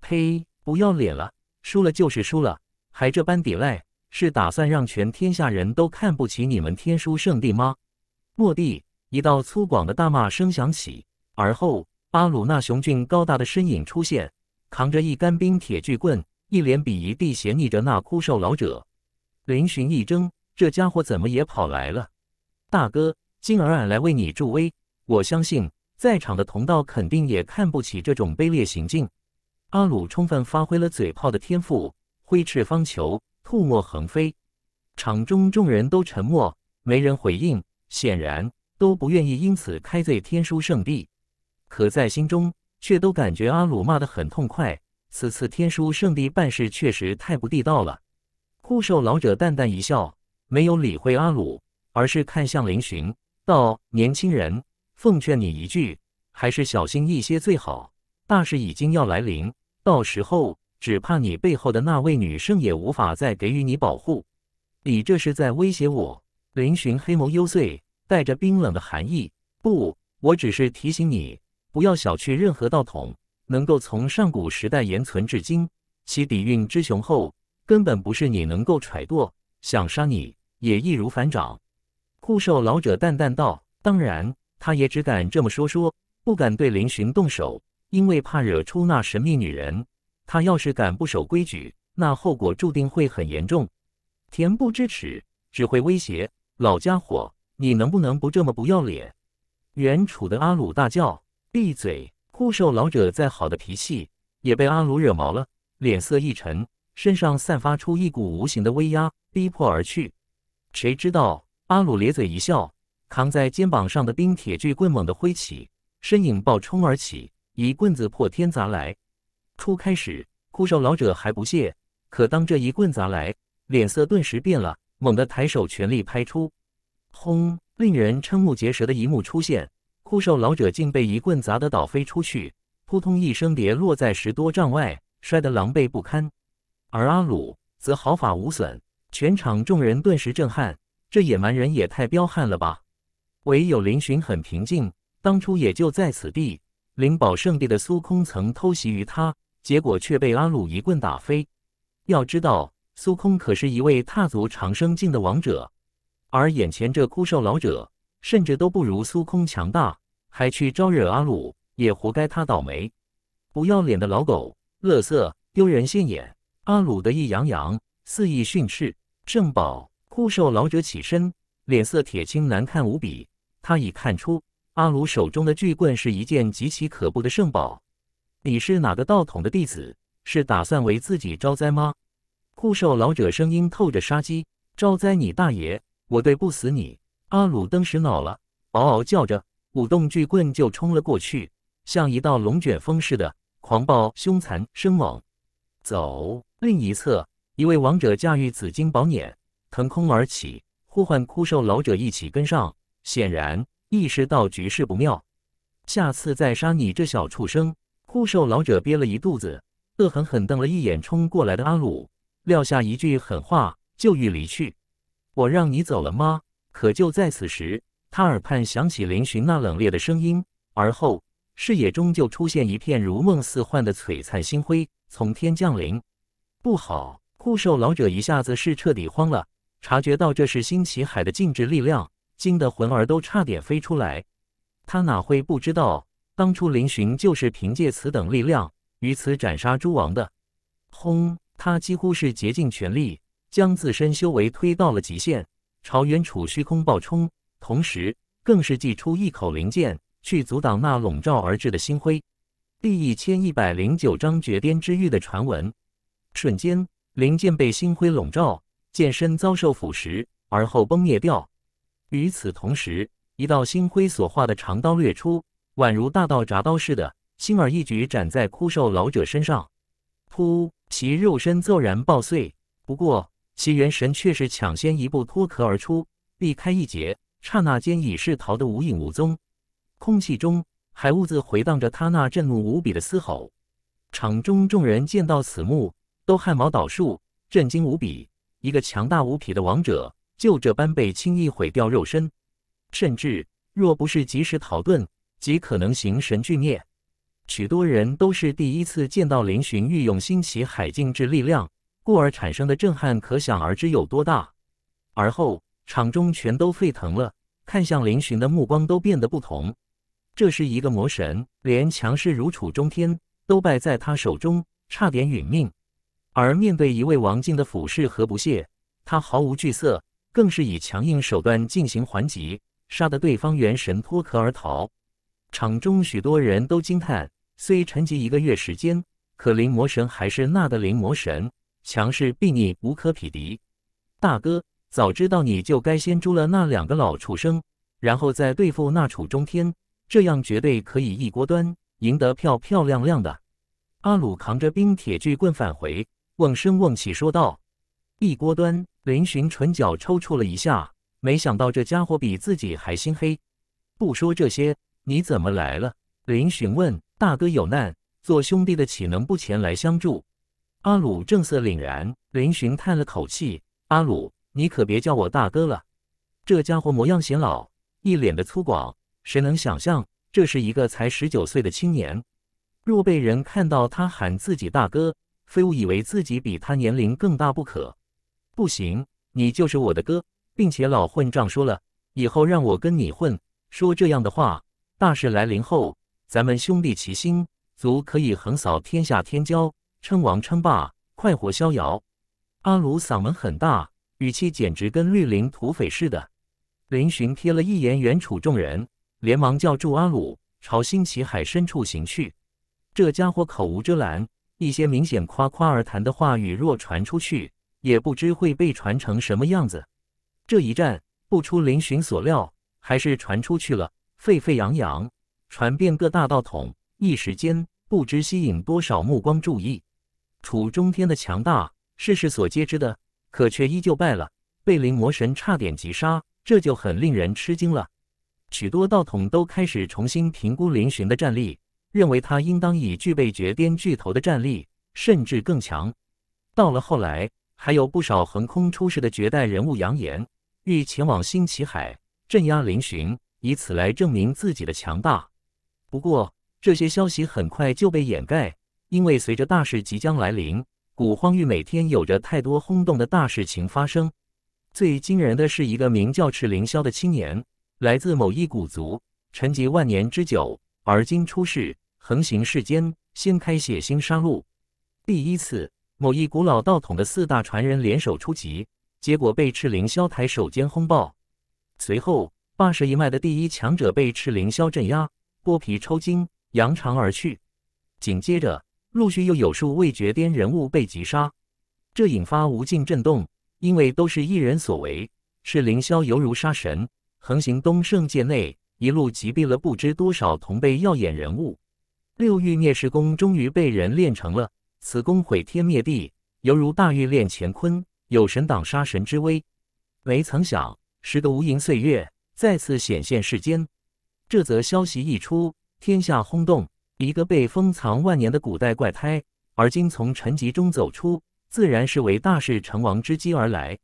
呸！不要脸了！输了就是输了，还这般抵赖，是打算让全天下人都看不起你们天书圣地吗？落地，一道粗犷的大骂声响起，而后巴鲁那雄俊高大的身影出现，扛着一杆冰铁巨棍，一脸鄙夷地斜睨着那枯瘦老者。林寻一怔，这家伙怎么也跑来了？大哥，今儿俺来为你助威，我相信。在场的同道肯定也看不起这种卑劣行径。阿鲁充分发挥了嘴炮的天赋，挥斥方遒，吐沫横飞。场中众人都沉默，没人回应，显然都不愿意因此开罪天书圣地。可在心中却都感觉阿鲁骂得很痛快。此次天书圣地办事确实太不地道了。枯瘦老者淡淡一笑，没有理会阿鲁，而是看向林寻，道：“年轻人。”奉劝你一句，还是小心一些最好。大事已经要来临，到时候只怕你背后的那位女圣也无法再给予你保护。你这是在威胁我？林峋黑眸幽邃，带着冰冷的寒意。不，我只是提醒你，不要小觑任何道统。能够从上古时代延存至今，其底蕴之雄厚，根本不是你能够揣度。想杀你也易如反掌。枯瘦老者淡淡道：“当然。”他也只敢这么说说，不敢对林巡动手，因为怕惹出那神秘女人。他要是敢不守规矩，那后果注定会很严重。恬不知耻，只会威胁老家伙，你能不能不这么不要脸？远处的阿鲁大叫：“闭嘴！”枯瘦老者再好的脾气也被阿鲁惹毛了，脸色一沉，身上散发出一股无形的威压，逼迫而去。谁知道阿鲁咧嘴一笑。扛在肩膀上的冰铁巨棍猛地挥起，身影暴冲而起，一棍子破天砸来。初开始，枯瘦老者还不屑，可当这一棍砸来，脸色顿时变了，猛地抬手全力拍出，轰！令人瞠目结舌的一幕出现：枯瘦老者竟被一棍砸得倒飞出去，扑通一声跌落在十多丈外，摔得狼狈不堪。而阿鲁则毫发无损，全场众人顿时震撼：这野蛮人也太彪悍了吧！唯有林寻很平静。当初也就在此地，灵宝圣地的苏空曾偷袭于他，结果却被阿鲁一棍打飞。要知道，苏空可是一位踏足长生境的王者，而眼前这枯瘦老者，甚至都不如苏空强大，还去招惹阿鲁，也活该他倒霉！不要脸的老狗，乐色，丢人现眼！阿鲁得意洋洋，肆意训斥。正宝枯瘦老者起身，脸色铁青，难看无比。他已看出阿鲁手中的巨棍是一件极其可怖的圣宝。你是哪个道统的弟子？是打算为自己招灾吗？枯瘦老者声音透着杀机：“招灾你大爷！我对不死你！”阿鲁登时恼了，嗷嗷叫着，舞动巨棍就冲了过去，像一道龙卷风似的，狂暴、凶残、生猛。走！另一侧，一位王者驾驭紫金宝辇腾空而起，呼唤枯瘦老者一起跟上。显然意识到局势不妙，下次再杀你这小畜生！枯瘦老者憋了一肚子，恶狠狠瞪了一眼冲过来的阿鲁，撂下一句狠话，就欲离去。我让你走了吗？可就在此时，他耳畔响起林峋那冷冽的声音，而后视野中就出现一片如梦似幻的璀璨星辉，从天降临。不好！枯瘦老者一下子是彻底慌了，察觉到这是新奇海的禁制力量。惊得魂儿都差点飞出来，他哪会不知道？当初林寻就是凭借此等力量于此斩杀诸王的。轰！他几乎是竭尽全力，将自身修为推到了极限，朝远处虚空暴冲，同时更是祭出一口灵剑去阻挡那笼罩而至的星辉。第一千一百零九章绝巅之域的传闻。瞬间，灵剑被星辉笼罩，剑身遭受腐蚀，而后崩灭掉。与此同时，一道星辉所化的长刀掠出，宛如大道铡刀似的，轻而易举斩在枯瘦老者身上。噗！其肉身骤然爆碎，不过其元神却是抢先一步脱壳而出，避开一劫，刹那间已是逃得无影无踪。空气中，海雾自回荡着他那震怒无比的嘶吼。场中众人见到此幕，都汗毛倒竖，震惊无比。一个强大无匹的王者。就这般被轻易毁掉肉身，甚至若不是及时逃遁，极可能形神俱灭。许多人都是第一次见到林巡欲用新奇海境之力量，故而产生的震撼可想而知有多大。而后场中全都沸腾了，看向林巡的目光都变得不同。这是一个魔神，连强势如楚中天都败在他手中，差点殒命。而面对一位王境的俯视和不屑，他毫无惧色。更是以强硬手段进行还击，杀得对方元神脱壳而逃。场中许多人都惊叹：虽沉寂一个月时间，可灵魔神还是那的灵魔神，强势睥睨，无可匹敌。大哥，早知道你就该先诛了那两个老畜生，然后再对付那楚中天，这样绝对可以一锅端，赢得漂漂亮亮的。阿鲁扛着冰铁巨棍返回，瓮声瓮气说道：“一锅端。”林寻唇角抽搐了一下，没想到这家伙比自己还心黑。不说这些，你怎么来了？林寻问。大哥有难，做兄弟的岂能不前来相助？阿鲁正色凛然。林寻叹了口气：“阿鲁，你可别叫我大哥了。这家伙模样显老，一脸的粗犷，谁能想象这是一个才十九岁的青年？若被人看到他喊自己大哥，非误以为自己比他年龄更大不可。”不行，你就是我的哥，并且老混账说了，以后让我跟你混。说这样的话，大事来临后，咱们兄弟齐心，足可以横扫天下天骄，称王称霸，快活逍遥。阿鲁嗓门很大，语气简直跟绿林土匪似的。林寻瞥了一眼远处众人，连忙叫住阿鲁，朝新旗海深处行去。这家伙口无遮拦，一些明显夸夸而谈的话语，若传出去。也不知会被传成什么样子。这一战不出林寻所料，还是传出去了，沸沸扬扬，传遍各大道统，一时间不知吸引多少目光注意。楚中天的强大，世世所皆知的，可却依旧败了，被灵魔神差点击杀，这就很令人吃惊了。许多道统都开始重新评估林寻的战力，认为他应当已具备绝巅巨头的战力，甚至更强。到了后来。还有不少横空出世的绝代人物扬言欲前往新奇海镇压灵巡，以此来证明自己的强大。不过，这些消息很快就被掩盖，因为随着大事即将来临，古荒域每天有着太多轰动的大事情发生。最惊人的是，一个名叫赤凌霄的青年，来自某一古族，沉寂万年之久，而今出世，横行世间，掀开血腥杀戮。第一次。某一古老道统的四大传人联手出击，结果被赤凌霄台手间轰爆。随后，霸蛇一脉的第一强者被赤凌霄镇压，剥皮抽筋，扬长而去。紧接着，陆续又有数位绝巅人物被击杀，这引发无尽震动。因为都是一人所为，赤凌霄犹如杀神，横行东圣界内，一路击毙了不知多少同辈耀眼人物。六域灭世功终于被人练成了。此功毁天灭地，犹如大狱炼乾坤，有神挡杀神之威。没曾想，时隔无垠岁月，再次显现世间。这则消息一出，天下轰动。一个被封藏万年的古代怪胎，而今从沉寂中走出，自然是为大事成王之机而来。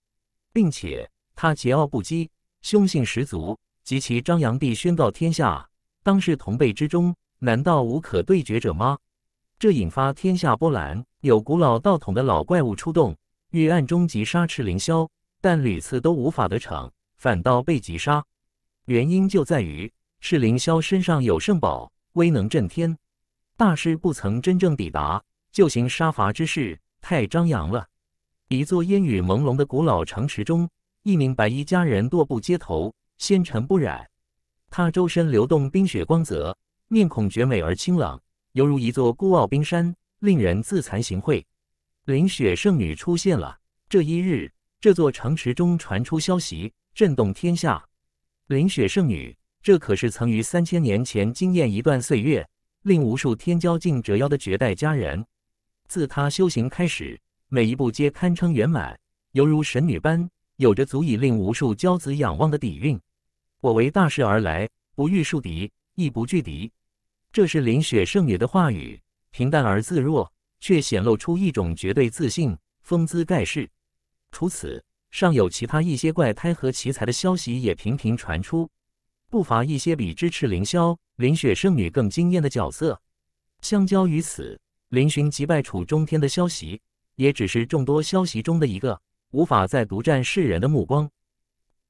并且，他桀骜不羁，凶性十足，及其张扬地宣告天下：当世同辈之中，难道无可对决者吗？这引发天下波澜，有古老道统的老怪物出动，欲暗中击杀赤凌霄，但屡次都无法得逞，反倒被击杀。原因就在于赤凌霄身上有圣宝，威能震天。大师不曾真正抵达，就行杀伐之事，太张扬了。一座烟雨朦胧的古老城池中，一名白衣佳人踱步街头，纤尘不染。她周身流动冰雪光泽，面孔绝美而清朗，犹如一座孤傲冰山，令人自惭形秽。林雪圣女出现了。这一日，这座城池中传出消息，震动天下。林雪圣女，这可是曾于三千年前惊艳一段岁月，令无数天骄敬折腰的绝代佳人。自她修行开始，每一步皆堪称圆满，犹如神女般，有着足以令无数骄子仰望的底蕴。我为大事而来，不欲树敌，亦不惧敌。这是林雪圣女的话语，平淡而自若，却显露出一种绝对自信，风姿盖世。除此，尚有其他一些怪胎和奇才的消息也频频传出，不乏一些比支持凌霄、林雪圣女更惊艳的角色。相交于此，林寻击败楚中天的消息也只是众多消息中的一个，无法再独占世人的目光。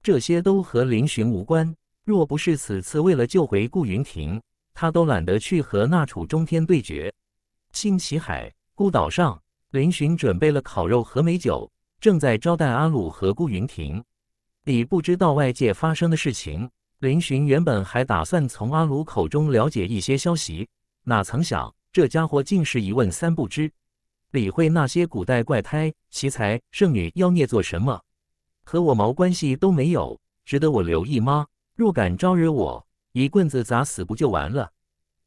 这些都和林寻无关。若不是此次为了救回顾云亭，他都懒得去和那楚中天对决。清奇海孤岛上，林寻准备了烤肉和美酒，正在招待阿鲁和顾云亭。你不知道外界发生的事情。林寻原本还打算从阿鲁口中了解一些消息，哪曾想这家伙竟是一问三不知。理会那些古代怪胎、奇才、圣女、妖孽做什么？和我毛关系都没有，值得我留意吗？若敢招惹我！一棍子砸死不就完了？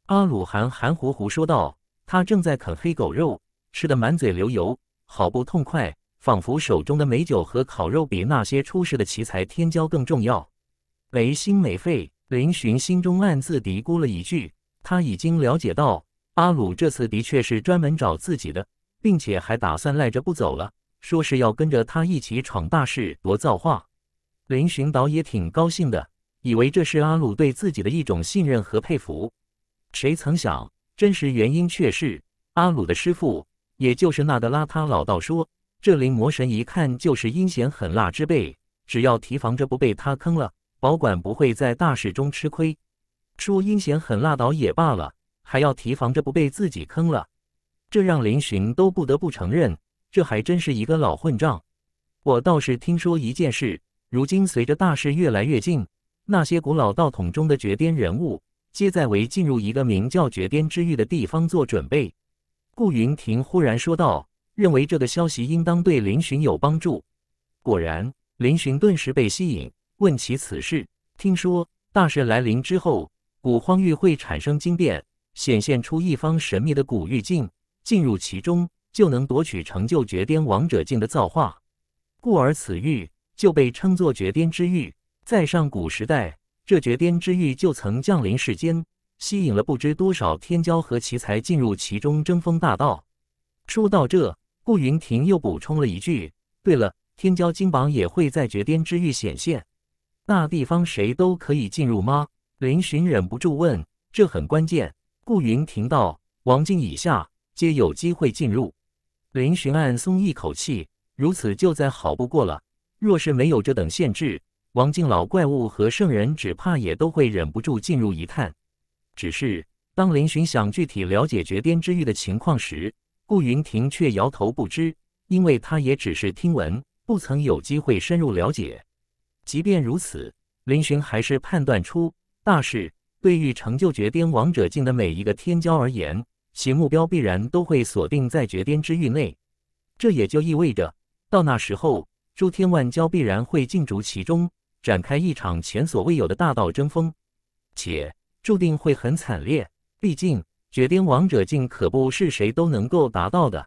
阿鲁含含糊糊说道。他正在啃黑狗肉，吃得满嘴流油，好不痛快，仿佛手中的美酒和烤肉比那些出世的奇才天骄更重要。没心没肺，林寻心中暗自嘀咕了一句。他已经了解到，阿鲁这次的确是专门找自己的，并且还打算赖着不走了，说是要跟着他一起闯大事、夺造化。林寻倒也挺高兴的。以为这是阿鲁对自己的一种信任和佩服，谁曾想，真实原因却是阿鲁的师傅，也就是那个邋遢老道说，这灵魔神一看就是阴险狠辣之辈，只要提防着不被他坑了，保管不会在大事中吃亏。说阴险狠辣倒也罢了，还要提防着不被自己坑了，这让林寻都不得不承认，这还真是一个老混账。我倒是听说一件事，如今随着大事越来越近。那些古老道统中的绝巅人物，皆在为进入一个名叫绝巅之域的地方做准备。顾云亭忽然说道：“认为这个消息应当对林寻有帮助。”果然，林寻顿时被吸引，问起此事。听说大事来临之后，古荒域会产生惊变，显现出一方神秘的古域境，进入其中就能夺取成就绝巅王者境的造化，故而此域就被称作绝巅之域。在上古时代，这绝巅之域就曾降临世间，吸引了不知多少天骄和奇才进入其中争锋大道。说到这，顾云亭又补充了一句：“对了，天骄金榜也会在绝巅之域显现。那地方谁都可以进入吗？”林寻忍不住问：“这很关键。”顾云亭道：“王境以下皆有机会进入。”林寻暗松一口气，如此就再好不过了。若是没有这等限制，王静老怪物和圣人只怕也都会忍不住进入一探。只是当林巡想具体了解绝巅之域的情况时，顾云亭却摇头不知，因为他也只是听闻，不曾有机会深入了解。即便如此，林巡还是判断出大事对于成就绝巅王者境的每一个天骄而言，其目标必然都会锁定在绝巅之域内。这也就意味着，到那时候，诸天万骄必然会尽逐其中。展开一场前所未有的大道争锋，且注定会很惨烈。毕竟绝巅王者境可不是谁都能够达到的。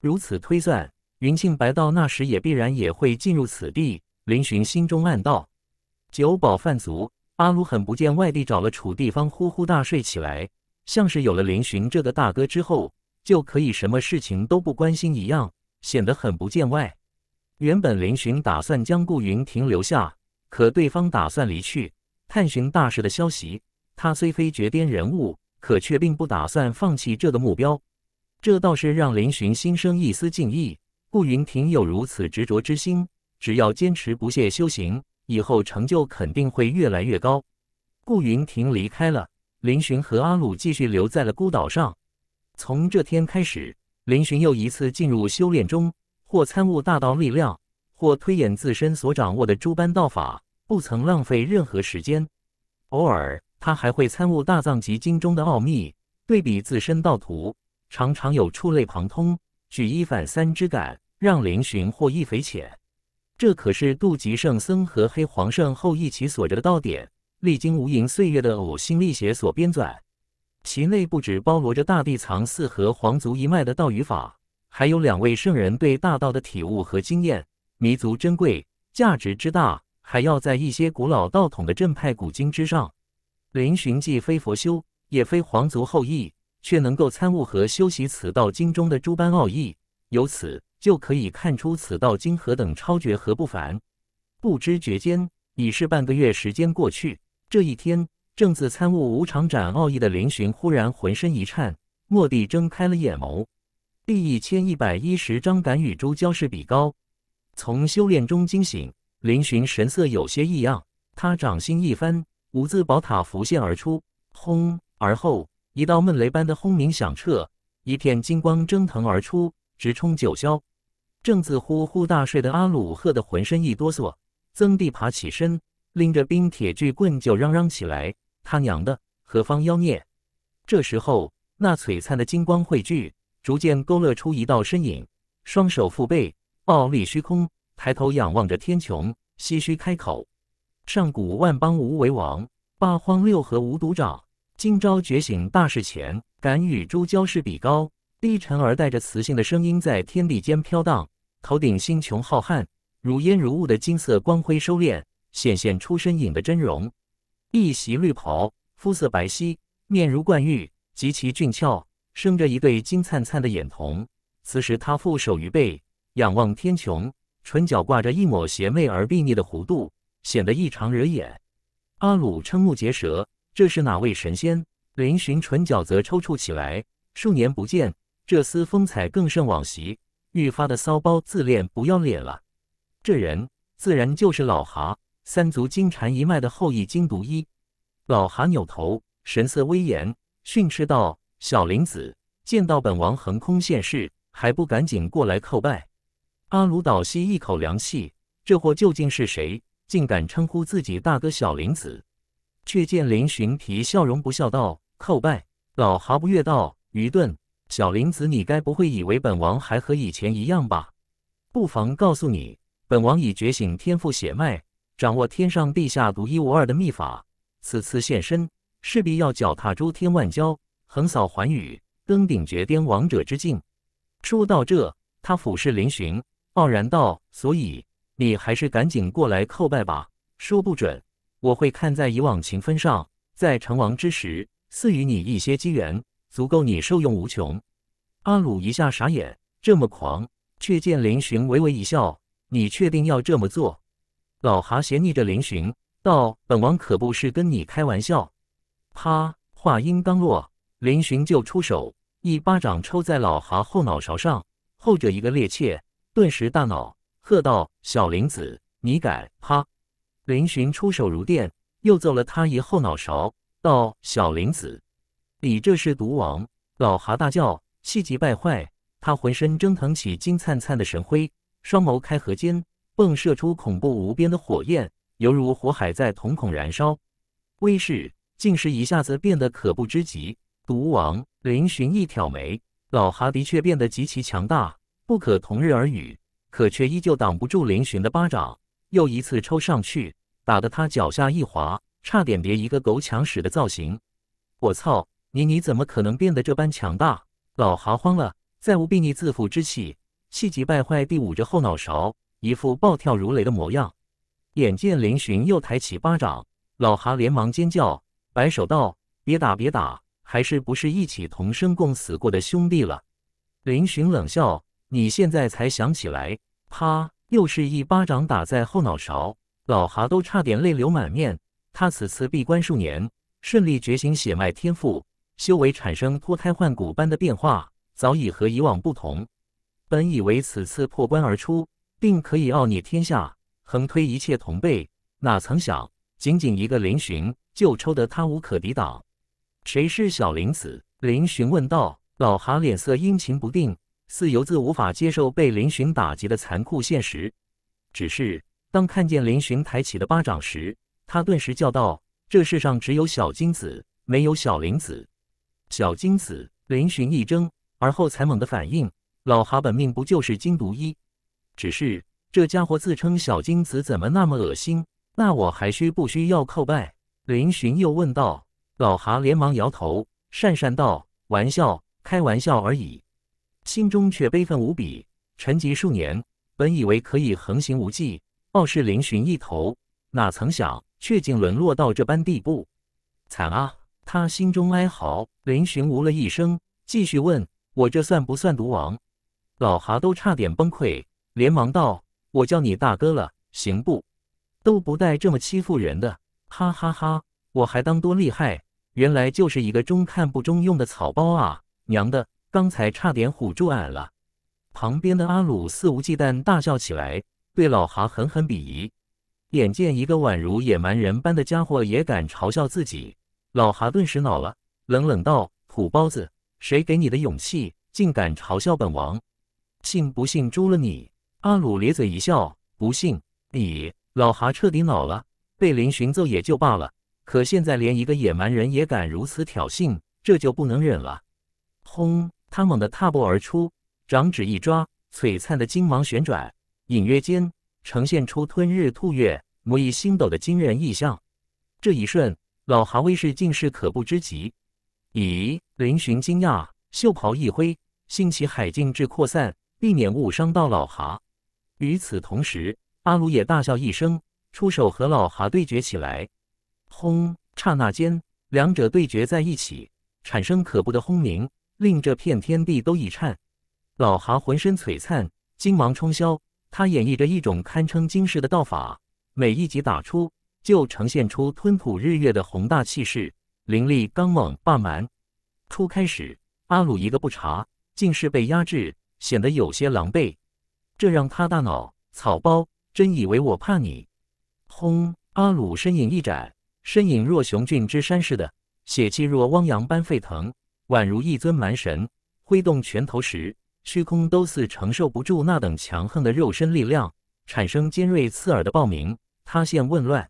如此推算，云庆白道那时也必然也会进入此地。林寻心中暗道。酒饱饭足，阿鲁很不见外地找了处地方呼呼大睡起来，像是有了林寻这个大哥之后就可以什么事情都不关心一样，显得很不见外。原本林寻打算将顾云停留下。可对方打算离去，探寻大事的消息。他虽非绝巅人物，可却并不打算放弃这个目标。这倒是让林巡心生一丝敬意。顾云亭有如此执着之心，只要坚持不懈修行，以后成就肯定会越来越高。顾云亭离开了，林巡和阿鲁继续留在了孤岛上。从这天开始，林巡又一次进入修炼中，或参悟大道力量。或推演自身所掌握的诸般道法，不曾浪费任何时间。偶尔，他还会参悟大藏及经中的奥秘，对比自身道途，常常有触类旁通、举一反三之感，让灵寻获益匪浅。这可是渡吉圣僧和黑皇圣后一起所着的道典，历经无垠岁月的呕心沥血所编纂。其内不止包罗着大地藏寺和皇族一脉的道与法，还有两位圣人对大道的体悟和经验。弥足珍贵，价值之大，还要在一些古老道统的正派古经之上。林寻既非佛修，也非皇族后裔，却能够参悟和修习此道经中的诸般奥义，由此就可以看出此道经何等超绝何不凡。不知觉间，已是半个月时间过去。这一天，正自参悟无常斩奥义的林寻忽然浑身一颤，蓦地睁开了眼眸。第一千一百一十章敢与周教士比高。从修炼中惊醒，林巡神色有些异样。他掌心一翻，五字宝塔浮现而出，轰！而后一道闷雷般的轰鸣响彻，一片金光蒸腾而出，直冲九霄。正自呼呼大睡的阿鲁喝得浑身一哆嗦，曾帝爬起身，拎着冰铁巨棍就嚷嚷起来：“他娘的，何方妖孽？”这时候，那璀璨的金光汇聚，逐渐勾勒出一道身影，双手负背。傲立虚空，抬头仰望着天穹，唏嘘开口：“上古万邦无为王，八荒六合无独掌。今朝觉醒大事前，敢与诸骄士比高。”低沉而带着磁性的声音在天地间飘荡。头顶星穹浩瀚，如烟如雾的金色光辉收敛，显现出身影的真容。一袭绿袍，肤色白皙，面如冠玉，极其俊俏，生着一对金灿灿的眼瞳。此时他负手于背。仰望天穹，唇角挂着一抹邪魅而睥睨的弧度，显得异常惹眼。阿鲁瞠目结舌，这是哪位神仙？林寻唇角则抽搐起来。数年不见，这厮风采更胜往昔，愈发的骚包、自恋、不要脸了。这人自然就是老蛤，三足金蝉一脉的后裔金独一。老蛤扭头，神色威严，训斥道：“小林子，见到本王横空现世，还不赶紧过来叩拜！”阿鲁倒吸一口凉气，这货究竟是谁？竟敢称呼自己大哥小林子？却见林寻皮笑容不笑道：“叩拜。”老哈不悦道：“愚钝，小林子，你该不会以为本王还和以前一样吧？不妨告诉你，本王已觉醒天赋血脉，掌握天上地下独一无二的秘法。此次现身，势必要脚踏诸天万交，横扫寰宇，登顶绝巅王者之境。”说到这，他俯视林寻。傲然道：“所以你还是赶紧过来叩拜吧，说不准我会看在以往情分上，在成王之时赐予你一些机缘，足够你受用无穷。”阿鲁一下傻眼，这么狂？却见林巡微微一笑：“你确定要这么做？”老蛤斜睨着林巡道：“本王可不是跟你开玩笑。”啪！话音刚落，林巡就出手，一巴掌抽在老蛤后脑勺上，后者一个趔趄。顿时大恼，喝道：“小林子，你敢！”啪！林寻出手如电，又揍了他一后脑勺，道：“小林子，你这是毒王！”老哈大叫，气急败坏。他浑身蒸腾起金灿灿的神辉，双眸开合间迸射出恐怖无边的火焰，犹如火海在瞳孔燃烧，威势竟是一下子变得可怖之极。毒王林寻一挑眉，老哈的确变得极其强大。不可同日而语，可却依旧挡不住林寻的巴掌。又一次抽上去，打得他脚下一滑，差点叠一个狗抢屎的造型。我操！你你怎么可能变得这般强大？老哈慌了，再无睥睨自负之气，气急败坏地捂着后脑勺，一副暴跳如雷的模样。眼见林寻又抬起巴掌，老哈连忙尖叫，摆手道：“别打，别打！还是不是一起同生共死过的兄弟了？”林寻冷笑。你现在才想起来？啪！又是一巴掌打在后脑勺，老哈都差点泪流满面。他此次闭关数年，顺利觉醒血脉天赋，修为产生脱胎换骨般的变化，早已和以往不同。本以为此次破关而出，定可以傲睨天下，横推一切同辈，哪曾想，仅仅一个灵巡就抽得他无可抵挡。谁是小林子？林寻问道。老哈脸色阴晴不定。似由自无法接受被林寻打击的残酷现实，只是当看见林寻抬起的巴掌时，他顿时叫道：“这世上只有小金子，没有小林子。”小金子，林寻一怔，而后才猛地反应：“老哈本命不就是金独一？只是这家伙自称小金子，怎么那么恶心？那我还需不需要叩拜？”林寻又问道。老哈连忙摇头，讪讪道：“玩笑，开玩笑而已。”心中却悲愤无比，沉寂数年，本以为可以横行无忌，傲视嶙寻一头，哪曾想却竟沦落到这般地步，惨啊！他心中哀嚎。林寻无了一声，继续问我这算不算毒王？老蛤都差点崩溃，连忙道：“我叫你大哥了，行不？都不带这么欺负人的！”哈哈哈，我还当多厉害，原来就是一个中看不中用的草包啊！娘的！刚才差点唬住俺了，旁边的阿鲁肆无忌惮大笑起来，对老哈狠狠鄙夷。眼见一个宛如野蛮人般的家伙也敢嘲笑自己，老哈顿时恼了，冷冷道：“土包子，谁给你的勇气，竟敢嘲笑本王？信不信诛了你？”阿鲁咧嘴一笑，不信你。老哈彻底恼了，被林寻揍也就罢了，可现在连一个野蛮人也敢如此挑衅，这就不能忍了。轰！他猛地踏步而出，掌指一抓，璀璨的金芒旋转，隐约间呈现出吞日吐月、目以星斗的惊人异象。这一瞬，老蛤威势尽是可怖之极。咦，林寻惊讶，袖袍一挥，兴起海境至扩散，避免误伤到老蛤。与此同时，阿鲁也大笑一声，出手和老蛤对决起来。轰！刹那间，两者对决在一起，产生可怖的轰鸣。令这片天地都一颤，老蛤浑身璀璨，金芒冲霄。他演绎着一种堪称惊世的道法，每一击打出就呈现出吞吐日月的宏大气势，灵力刚猛霸蛮。初开始，阿鲁一个不察，竟是被压制，显得有些狼狈。这让他大脑草包真以为我怕你！轰！阿鲁身影一展，身影若雄峻之山似的，血气若汪洋般沸腾。宛如一尊蛮神，挥动拳头时，虚空都似承受不住那等强横的肉身力量，产生尖锐刺耳的爆鸣，塌陷混乱。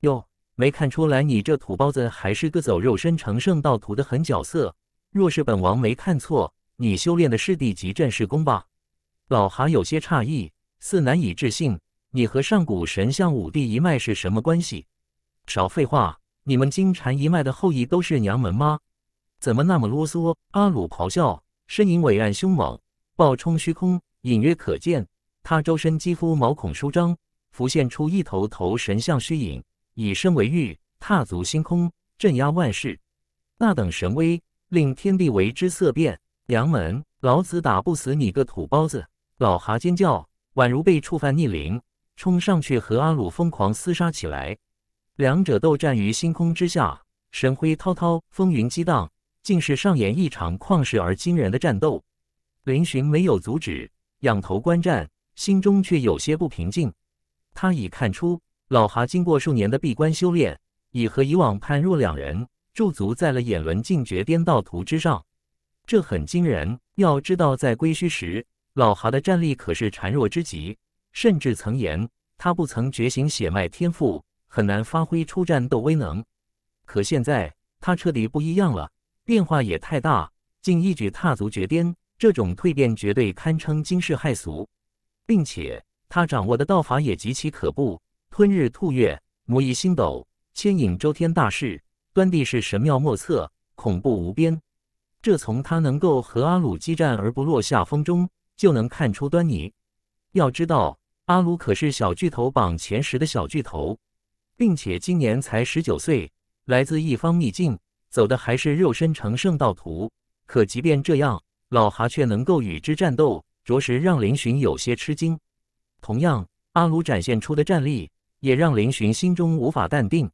哟，没看出来你这土包子还是个走肉身成圣道途的狠角色。若是本王没看错，你修炼的是地级战士功吧？老蛤有些诧异，似难以置信。你和上古神像五帝一脉是什么关系？少废话，你们金蝉一脉的后裔都是娘门吗？怎么那么啰嗦？阿鲁咆哮，身影伟岸凶猛，暴冲虚空，隐约可见他周身肌肤毛孔舒张，浮现出一头头神像虚影，以身为玉，踏足星空，镇压万世。那等神威，令天地为之色变。杨门，老子打不死你个土包子！老哈尖叫，宛如被触犯逆鳞，冲上去和阿鲁疯狂厮杀起来。两者斗战于星空之下，神辉滔滔，风云激荡。竟是上演一场旷世而惊人的战斗，林巡没有阻止，仰头观战，心中却有些不平静。他已看出老哈经过数年的闭关修炼，已和以往判若两人，驻足在了眼轮尽觉颠倒图之上。这很惊人，要知道在归墟时，老哈的战力可是孱弱之极，甚至曾言他不曾觉醒血脉天赋，很难发挥出战斗威能。可现在他彻底不一样了。变化也太大，竟一举踏足绝巅，这种蜕变绝对堪称惊世骇俗，并且他掌握的道法也极其可怖，吞日吐月，磨移星斗，牵引周天大势，端地是神妙莫测，恐怖无边。这从他能够和阿鲁激战而不落下风中就能看出端倪。要知道，阿鲁可是小巨头榜前十的小巨头，并且今年才十九岁，来自一方秘境。走的还是肉身成圣道途。可即便这样，老哈却能够与之战斗，着实让林寻有些吃惊。同样，阿鲁展现出的战力，也让林寻心中无法淡定。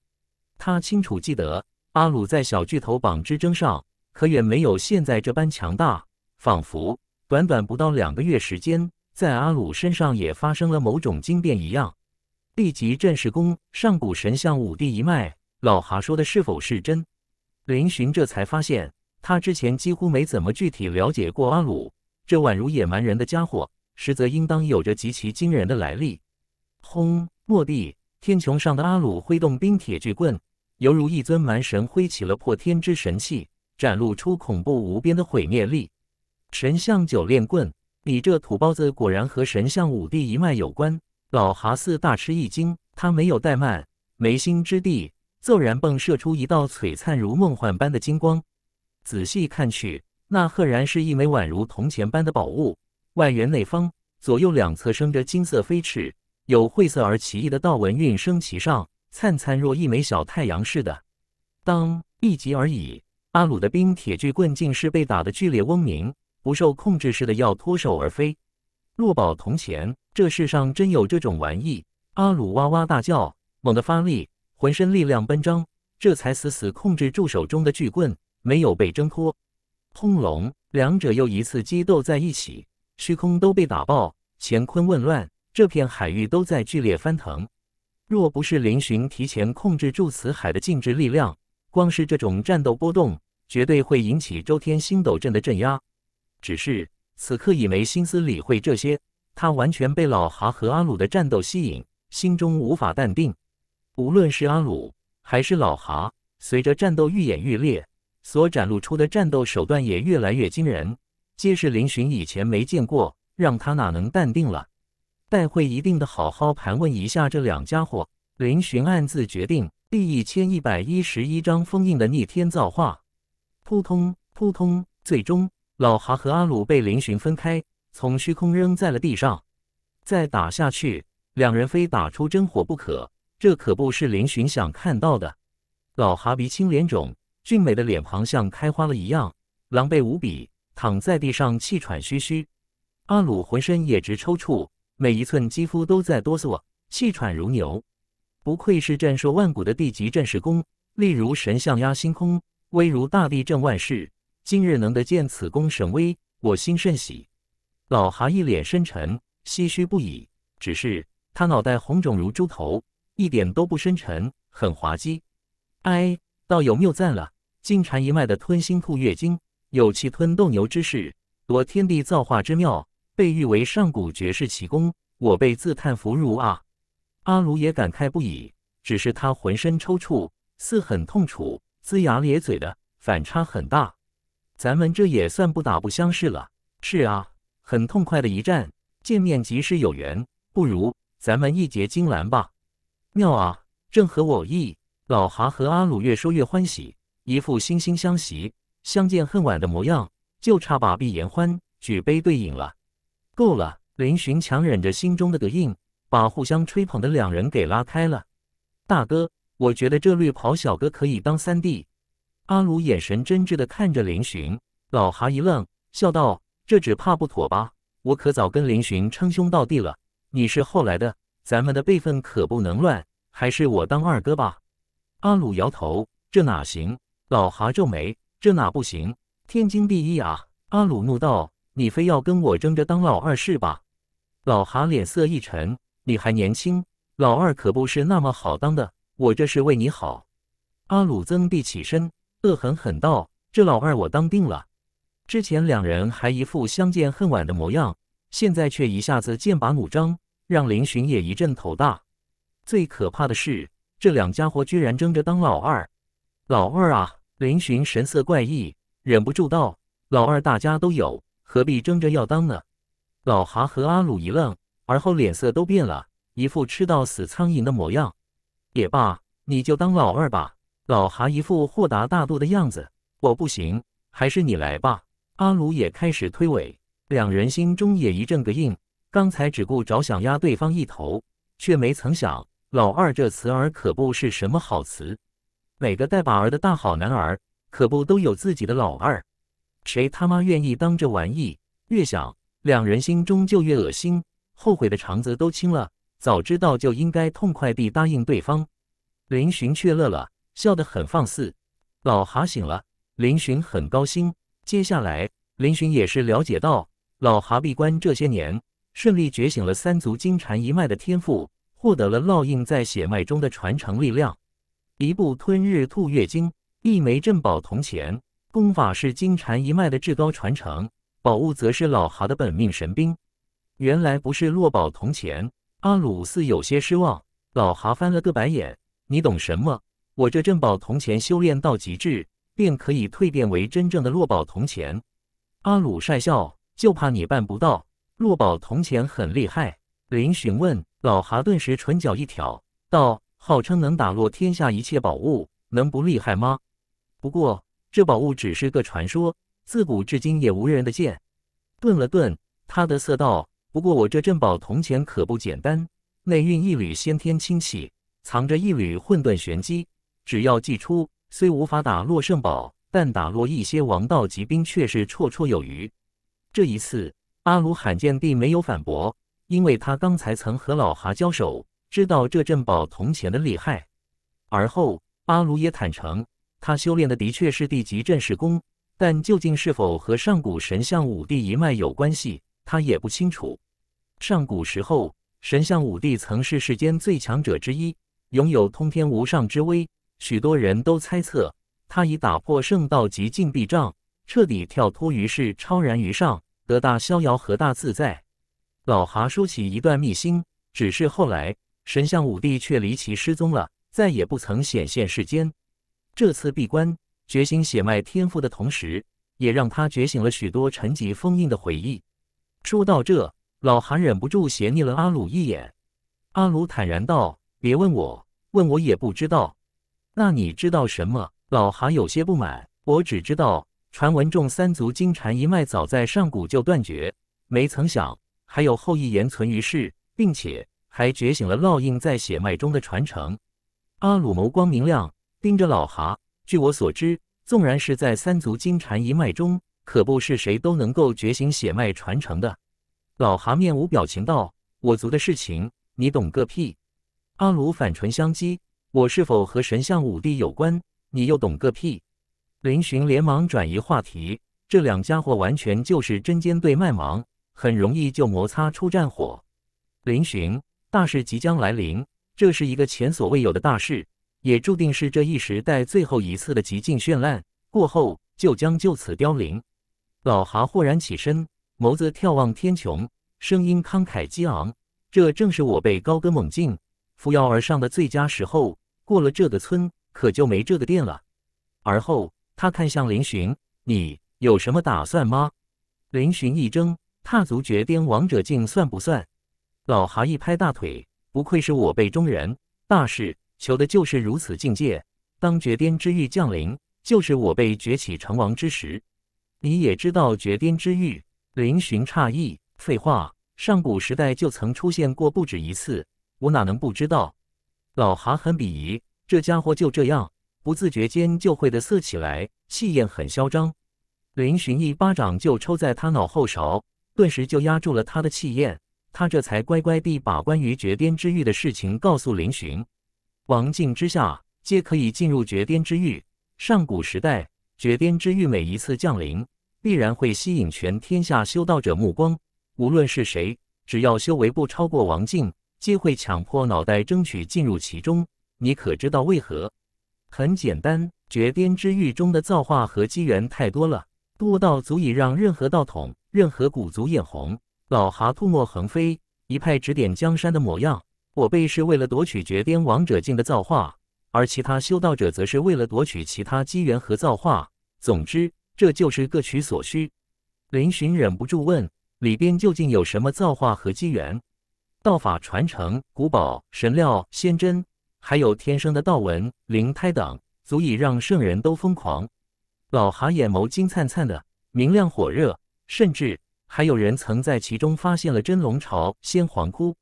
他清楚记得，阿鲁在小巨头榜之争上，可远没有现在这般强大，仿佛短短不到两个月时间，在阿鲁身上也发生了某种惊变一样。立级阵势功，上古神像五帝一脉，老哈说的是否是真？林寻这才发现，他之前几乎没怎么具体了解过阿鲁这宛如野蛮人的家伙，实则应当有着极其惊人的来历。轰！落地天穹上的阿鲁挥动冰铁巨棍，犹如一尊蛮神挥起了破天之神器，展露出恐怖无边的毁灭力。神像九炼棍，你这土包子果然和神像五帝一脉有关。老哈斯大吃一惊，他没有怠慢，眉心之地。骤然迸射出一道璀璨如梦幻般的金光，仔细看去，那赫然是一枚宛如铜钱般的宝物，外圆内方，左右两侧生着金色飞翅，有晦涩而奇异的道纹运升其上，灿灿若一枚小太阳似的。当一击而已，阿鲁的冰铁巨棍竟是被打得剧烈嗡鸣，不受控制似的要脱手而飞。若宝铜钱，这世上真有这种玩意？阿鲁哇哇大叫，猛地发力。浑身力量奔张，这才死死控制住手中的巨棍，没有被挣脱。轰隆！两者又一次激斗在一起，虚空都被打爆，乾坤混乱，这片海域都在剧烈翻腾。若不是林巡提前控制住此海的静止力量，光是这种战斗波动，绝对会引起周天星斗阵的镇压。只是此刻已没心思理会这些，他完全被老哈和阿鲁的战斗吸引，心中无法淡定。无论是阿鲁还是老哈，随着战斗愈演愈烈，所展露出的战斗手段也越来越惊人，皆是林巡以前没见过，让他哪能淡定了？待会一定得好好盘问一下这两家伙。林巡暗自决定。第一千一百一十一章封印的逆天造化。扑通扑通，最终老哈和阿鲁被林巡分开，从虚空扔在了地上。再打下去，两人非打出真火不可。这可不是林巡想看到的。老哈鼻青脸肿，俊美的脸庞像开花了一样，狼狈无比，躺在地上气喘吁吁。阿鲁浑身也直抽搐，每一寸肌肤都在哆嗦，气喘如牛。不愧是战烁万古的地级阵势功，力如神像压星空，威如大地震万世。今日能得见此功神威，我心甚喜。老哈一脸深沉，唏嘘不已。只是他脑袋红肿如猪头。一点都不深沉，很滑稽。哎，道友谬赞了。金蝉一脉的吞星吐月经，有气吞斗牛之势，夺天地造化之妙，被誉为上古绝世奇功。我被自叹弗如啊！阿卢也感慨不已。只是他浑身抽搐，似很痛楚，龇牙咧嘴的，反差很大。咱们这也算不打不相识了。是啊，很痛快的一战，见面即是有缘，不如咱们一结金兰吧。妙啊，正合我意！老哈和阿鲁越说越欢喜，一副惺惺相惜、相见恨晚的模样，就差把臂言欢、举杯对饮了。够了！林巡强忍着心中的隔应，把互相吹捧的两人给拉开了。大哥，我觉得这绿袍小哥可以当三弟。阿鲁眼神真挚的看着林巡，老哈一愣，笑道：“这只怕不妥吧？我可早跟林巡称兄道弟了，你是后来的。”咱们的辈分可不能乱，还是我当二哥吧。阿鲁摇头，这哪行？老哈皱眉，这哪不行？天经地义啊！阿鲁怒道：“你非要跟我争着当老二是吧？”老哈脸色一沉：“你还年轻，老二可不是那么好当的。我这是为你好。”阿鲁增地起身，恶狠狠道：“这老二我当定了！”之前两人还一副相见恨晚的模样，现在却一下子剑拔弩张。让林巡也一阵头大，最可怕的是，这两家伙居然争着当老二。老二啊！林巡神色怪异，忍不住道：“老二，大家都有，何必争着要当呢？”老哈和阿鲁一愣，而后脸色都变了，一副吃到死苍蝇的模样。也罢，你就当老二吧。老哈一副豁达大度的样子：“我不行，还是你来吧。”阿鲁也开始推诿，两人心中也一阵个硬。刚才只顾着想压对方一头，却没曾想老二这词儿可不是什么好词。每个带把儿的大好男儿，可不都有自己的老二？谁他妈愿意当这玩意？越想，两人心中就越恶心，后悔的肠子都青了。早知道就应该痛快地答应对方。林巡却乐了，笑得很放肆。老哈醒了，林巡很高兴。接下来，林巡也是了解到老哈闭关这些年。顺利觉醒了三足金蝉一脉的天赋，获得了烙印在血脉中的传承力量。一部《吞日吐月经》，一枚镇宝铜钱，功法是金蝉一脉的至高传承，宝物则是老蛤的本命神兵。原来不是落宝铜钱，阿鲁似有些失望。老蛤翻了个白眼：“你懂什么？我这镇宝铜钱修炼到极致，便可以蜕变为真正的落宝铜钱。”阿鲁帅笑：“就怕你办不到。”落宝铜钱很厉害，林询问老蛤，顿时唇角一挑，道：“号称能打落天下一切宝物，能不厉害吗？”不过这宝物只是个传说，自古至今也无人得见。顿了顿，他得色道：“不过我这镇宝铜钱可不简单，内蕴一缕先天清气，藏着一缕混沌玄机。只要祭出，虽无法打落圣宝，但打落一些王道级兵却是绰绰有余。这一次。”阿鲁罕见地没有反驳，因为他刚才曾和老蛤交手，知道这镇宝铜钱的厉害。而后，阿鲁也坦诚，他修炼的的确是地级镇世功，但究竟是否和上古神像五帝一脉有关系，他也不清楚。上古时候，神像五帝曾是世间最强者之一，拥有通天无上之威，许多人都猜测他已打破圣道级禁闭障，彻底跳脱于世，超然于上。得大逍遥，和大自在。老哈说起一段秘辛，只是后来神像武帝却离奇失踪了，再也不曾显现世间。这次闭关，觉醒血脉天赋的同时，也让他觉醒了许多沉寂封印的回忆。说到这，老韩忍不住斜睨了阿鲁一眼。阿鲁坦然道：“别问我，问我也不知道。”“那你知道什么？”老韩有些不满。“我只知道。”传闻中，三足金蟾一脉早在上古就断绝，没曾想还有后裔延存于世，并且还觉醒了烙印在血脉中的传承。阿鲁眸光明亮，盯着老蛤。据我所知，纵然是在三足金蟾一脉中，可不是谁都能够觉醒血脉传承的。老蛤面无表情道：“我族的事情，你懂个屁。”阿鲁反唇相讥：“我是否和神像五帝有关，你又懂个屁。”林巡连忙转移话题，这两家伙完全就是针尖对麦芒，很容易就摩擦出战火。林巡，大事即将来临，这是一个前所未有的大事，也注定是这一时代最后一次的极尽绚烂，过后就将就此凋零。老蛤豁然起身，眸子眺望天穹，声音慷慨激昂：“这正是我被高歌猛进、扶摇而上的最佳时候。过了这个村，可就没这个店了。”而后。他看向林寻：“你有什么打算吗？”林寻一怔：“踏足绝巅王者境算不算？”老蛤一拍大腿：“不愧是我辈中人，大事求的就是如此境界。当绝巅之玉降临，就是我辈崛起成王之时。”你也知道绝巅之玉？林寻诧异：“废话，上古时代就曾出现过不止一次，我哪能不知道？”老蛤很鄙夷：“这家伙就这样。”不自觉间就会的色起来，气焰很嚣张。林寻一巴掌就抽在他脑后勺，顿时就压住了他的气焰。他这才乖乖地把关于绝巅之域的事情告诉林寻。王境之下皆可以进入绝巅之域。上古时代，绝巅之域每一次降临，必然会吸引全天下修道者目光。无论是谁，只要修为不超过王境，皆会抢破脑袋争取进入其中。你可知道为何？很简单，绝巅之域中的造化和机缘太多了，多到足以让任何道统、任何古族眼红。老哈吐沫横飞，一派指点江山的模样。我辈是为了夺取绝巅王者境的造化，而其他修道者则是为了夺取其他机缘和造化。总之，这就是各取所需。林寻忍不住问：里边究竟有什么造化和机缘？道法传承、古堡、神料、仙珍。还有天生的道纹灵胎等，足以让圣人都疯狂。老蛤眼眸金灿灿的，明亮火热，甚至还有人曾在其中发现了真龙巢、仙皇窟，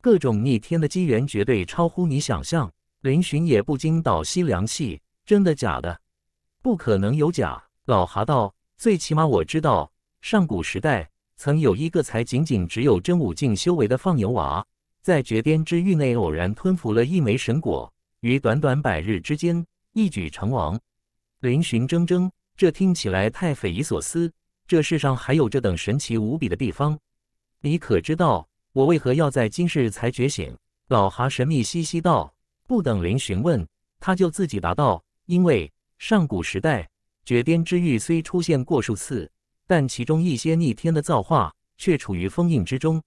各种逆天的机缘绝对超乎你想象。林寻也不禁倒吸凉气：“真的假的？不可能有假。”老蛤道：“最起码我知道，上古时代曾有一个才仅仅只有真武境修为的放牛娃。”在绝巅之域内偶然吞服了一枚神果，于短短百日之间一举成王。林寻铮铮，这听起来太匪夷所思。这世上还有这等神奇无比的地方？你可知道我为何要在今世才觉醒？老哈神秘兮兮道：“不等林寻问，他就自己答道：因为上古时代，绝巅之域虽出现过数次，但其中一些逆天的造化却处于封印之中。”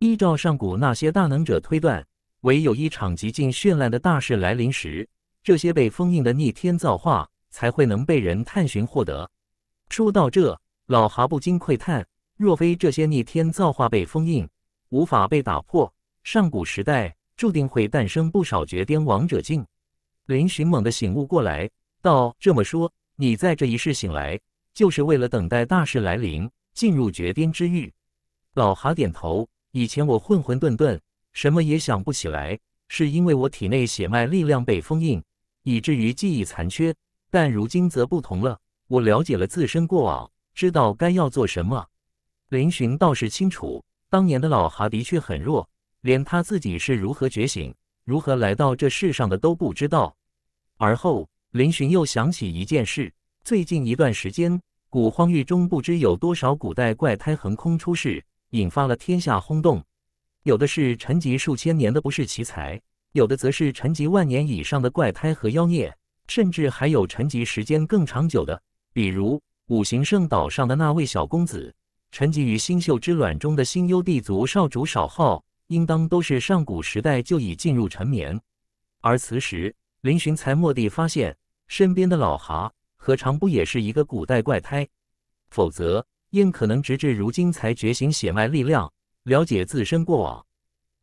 依照上古那些大能者推断，唯有一场极尽绚烂的大事来临时，这些被封印的逆天造化才会能被人探寻获得。说到这，老蛤不禁喟叹：若非这些逆天造化被封印，无法被打破，上古时代注定会诞生不少绝巅王者境。林寻猛地醒悟过来，道：“这么说，你在这一世醒来，就是为了等待大事来临，进入绝巅之域？”老蛤点头。以前我混混沌沌，什么也想不起来，是因为我体内血脉力量被封印，以至于记忆残缺。但如今则不同了，我了解了自身过往，知道该要做什么。林寻倒是清楚，当年的老哈的确很弱，连他自己是如何觉醒、如何来到这世上的都不知道。而后，林寻又想起一件事：最近一段时间，古荒域中不知有多少古代怪胎横空出世。引发了天下轰动，有的是沉寂数千年的不世奇才，有的则是沉寂万年以上的怪胎和妖孽，甚至还有沉寂时间更长久的，比如五行圣岛上的那位小公子，沉寂于星宿之卵中的星幽帝族少主少昊，应当都是上古时代就已进入沉眠。而此时林寻才蓦地发现，身边的老蛤何尝不也是一个古代怪胎？否则。应可能直至如今才觉醒血脉力量，了解自身过往。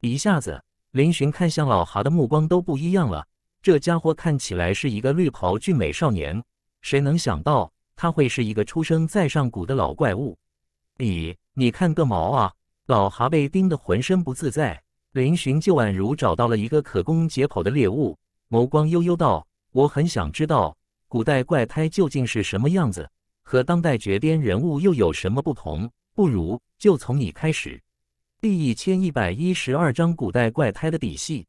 一下子，林寻看向老蛤的目光都不一样了。这家伙看起来是一个绿袍俊美少年，谁能想到他会是一个出生在上古的老怪物？你你看个毛啊！老蛤被盯得浑身不自在。林寻就宛如找到了一个可供解剖的猎物，眸光悠悠道：“我很想知道古代怪胎究竟是什么样子。”和当代绝巅人物又有什么不同？不如就从你开始。第一千一百一十二章古代怪胎的底细。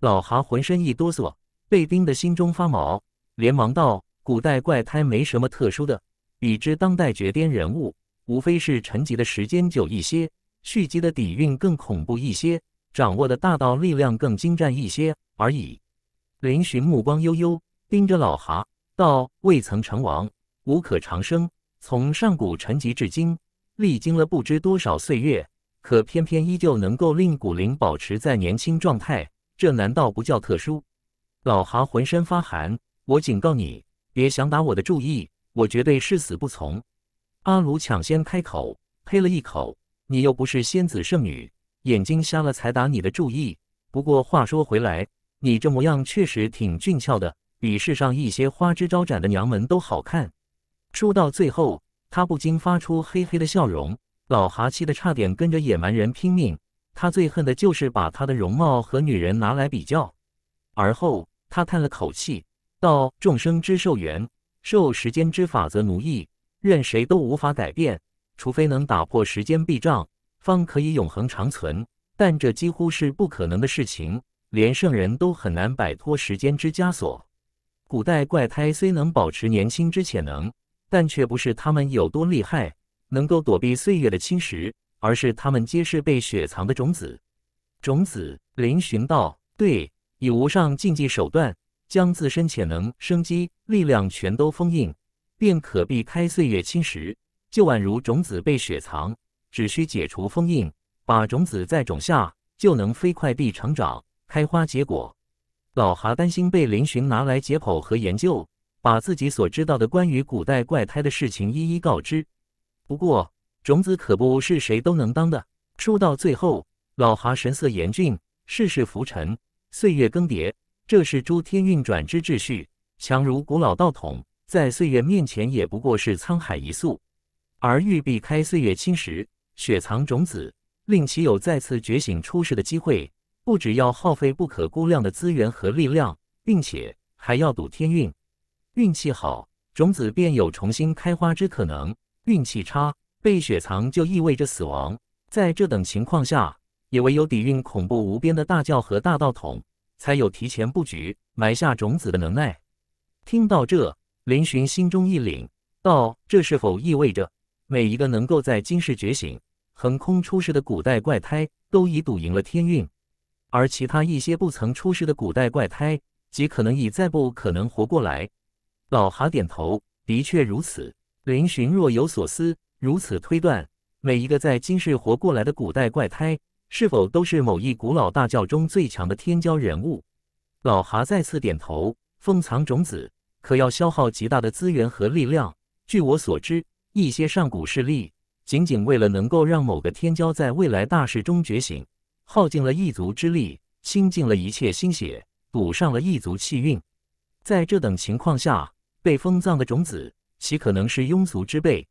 老蛤浑身一哆嗦，被冰的心中发毛，连忙道：“古代怪胎没什么特殊的，与之当代绝巅人物，无非是沉积的时间久一些，蓄积的底蕴更恐怖一些，掌握的大道力量更精湛一些而已。”林寻目光悠悠盯着老蛤，道：“未曾成王。”无可长生，从上古沉寂至今，历经了不知多少岁月，可偏偏依旧能够令骨龄保持在年轻状态，这难道不叫特殊？老哈浑身发寒，我警告你，别想打我的主意，我绝对誓死不从。阿鲁抢先开口，呸了一口：“你又不是仙子圣女，眼睛瞎了才打你的主意。不过话说回来，你这模样确实挺俊俏的，比世上一些花枝招展的娘们都好看。”说到最后，他不禁发出嘿嘿的笑容。老哈气得差点跟着野蛮人拼命。他最恨的就是把他的容貌和女人拿来比较。而后，他叹了口气，道：“众生之寿元受时间之法则奴役，任谁都无法改变，除非能打破时间壁障，方可以永恒长存。但这几乎是不可能的事情，连圣人都很难摆脱时间之枷锁。古代怪胎虽能保持年轻之潜能。”但却不是他们有多厉害，能够躲避岁月的侵蚀，而是他们皆是被雪藏的种子。种子林寻道对，以无上禁忌手段将自身潜能、生机、力量全都封印，便可避开岁月侵蚀，就宛如种子被雪藏，只需解除封印，把种子在种下，就能飞快地成长、开花结果。老蛤担心被林寻拿来解剖和研究。把自己所知道的关于古代怪胎的事情一一告知。不过种子可不是谁都能当的。说到最后，老哈神色严峻。世事浮沉，岁月更迭，这是诸天运转之秩序。强如古老道统，在岁月面前也不过是沧海一粟。而欲避开岁月侵蚀，雪藏种子，令其有再次觉醒出世的机会，不只要耗费不可估量的资源和力量，并且还要赌天运。运气好，种子便有重新开花之可能；运气差，被雪藏就意味着死亡。在这等情况下，也唯有底蕴恐怖无边的大教和大道统，才有提前布局、埋下种子的能耐。听到这，林寻心中一凛，道：“这是否意味着，每一个能够在今世觉醒、横空出世的古代怪胎，都已赌赢了天运？而其他一些不曾出世的古代怪胎，极可能已再不可能活过来？”老蛤点头，的确如此。林寻若有所思，如此推断，每一个在今世活过来的古代怪胎，是否都是某一古老大教中最强的天骄人物？老蛤再次点头。封藏种子，可要消耗极大的资源和力量。据我所知，一些上古势力，仅仅为了能够让某个天骄在未来大事中觉醒，耗尽了一族之力，倾尽了一切心血，赌上了一族气运。在这等情况下，被封葬的种子，其可能是庸俗之辈，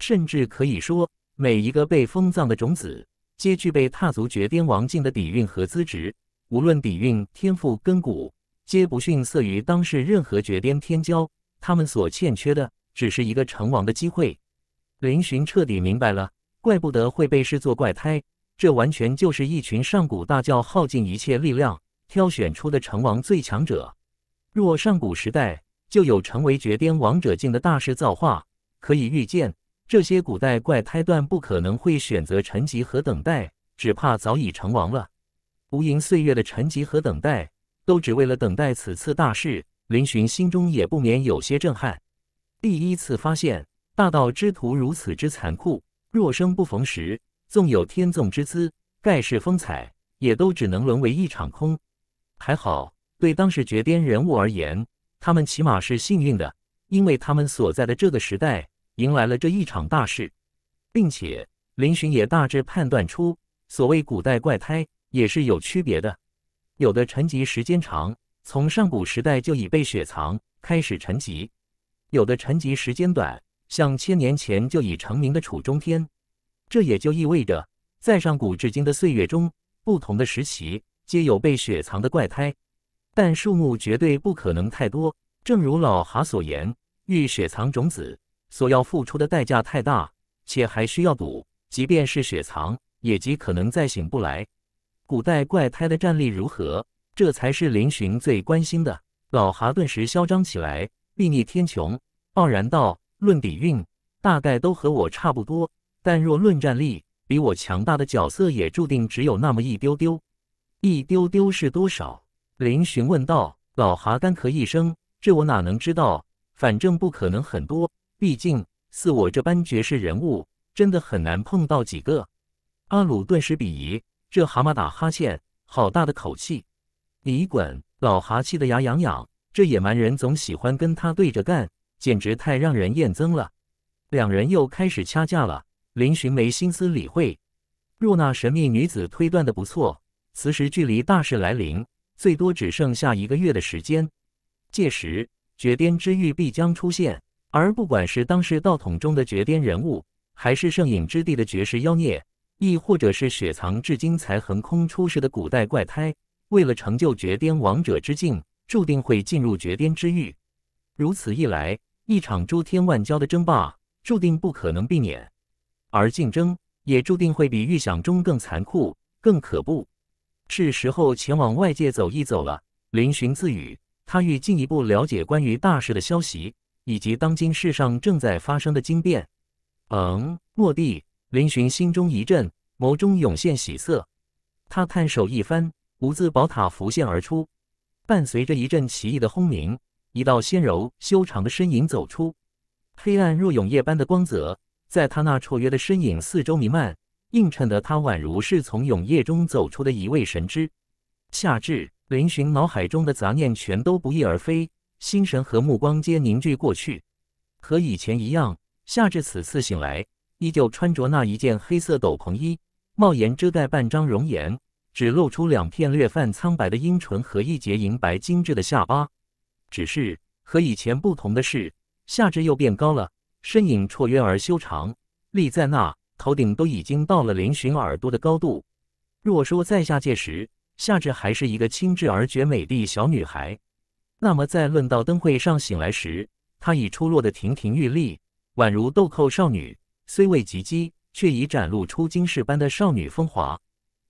甚至可以说，每一个被封葬的种子，皆具备踏足绝巅王境的底蕴和资质。无论底蕴、天赋、根骨，皆不逊色于当世任何绝巅天骄。他们所欠缺的，只是一个成王的机会。林寻彻底明白了，怪不得会被视作怪胎，这完全就是一群上古大教耗尽一切力量挑选出的成王最强者。若上古时代。就有成为绝巅王者境的大事造化，可以预见，这些古代怪胎段不可能会选择沉寂和等待，只怕早已成王了。无垠岁月的沉寂和等待，都只为了等待此次大事。林寻心中也不免有些震撼，第一次发现大道之途如此之残酷。若生不逢时，纵有天纵之姿、盖世风采，也都只能沦为一场空。还好，对当时绝巅人物而言。他们起码是幸运的，因为他们所在的这个时代迎来了这一场大事，并且林寻也大致判断出，所谓古代怪胎也是有区别的，有的沉积时间长，从上古时代就已被雪藏开始沉积；有的沉积时间短，像千年前就已成名的楚中天，这也就意味着，在上古至今的岁月中，不同的时期皆有被雪藏的怪胎。但数目绝对不可能太多。正如老哈所言，欲雪藏种子，所要付出的代价太大，且还需要赌。即便是雪藏，也极可能再醒不来。古代怪胎的战力如何？这才是林寻最关心的。老哈顿时嚣张起来，睥睨天穹，傲然道：“论底蕴，大概都和我差不多。但若论战力，比我强大的角色也注定只有那么一丢丢。一丢丢是多少？”林询问道：“老哈干咳一声，这我哪能知道？反正不可能很多，毕竟似我这般绝世人物，真的很难碰到几个。”阿鲁顿时鄙夷：“这蛤蟆打哈欠，好大的口气！”你滚！老哈气得牙痒痒，这野蛮人总喜欢跟他对着干，简直太让人厌憎了。两人又开始掐架了。林寻没心思理会。若那神秘女子推断的不错，此时距离大事来临。最多只剩下一个月的时间，届时绝巅之域必将出现。而不管是当时道统中的绝巅人物，还是圣影之地的绝世妖孽，亦或者是雪藏至今才横空出世的古代怪胎，为了成就绝巅王者之境，注定会进入绝巅之域。如此一来，一场诸天万教的争霸注定不可能避免，而竞争也注定会比预想中更残酷、更可怖。是时候前往外界走一走了，林寻自语。他欲进一步了解关于大事的消息，以及当今世上正在发生的惊变。嗯，落地，林寻心中一震，眸中涌现喜色。他探手一翻，无字宝塔浮现而出。伴随着一阵奇异的轰鸣，一道纤柔修长的身影走出。黑暗若永夜般的光泽，在他那绰约的身影四周弥漫。映衬得他宛如是从永夜中走出的一位神祗。夏至嶙峋脑海中的杂念全都不翼而飞，心神和目光皆凝聚过去。和以前一样，夏至此次醒来依旧穿着那一件黑色斗篷衣，帽檐遮盖半张容颜，只露出两片略泛苍白的阴唇和一截银白精致的下巴。只是和以前不同的是，夏至又变高了，身影绰约而修长，立在那。头顶都已经到了嶙峋耳朵的高度。若说在下界时夏至还是一个清智而绝美的小女孩，那么在论道灯会上醒来时，她已出落得亭亭玉立，宛如豆蔻少女，虽未及笄，却已展露出惊世般的少女风华。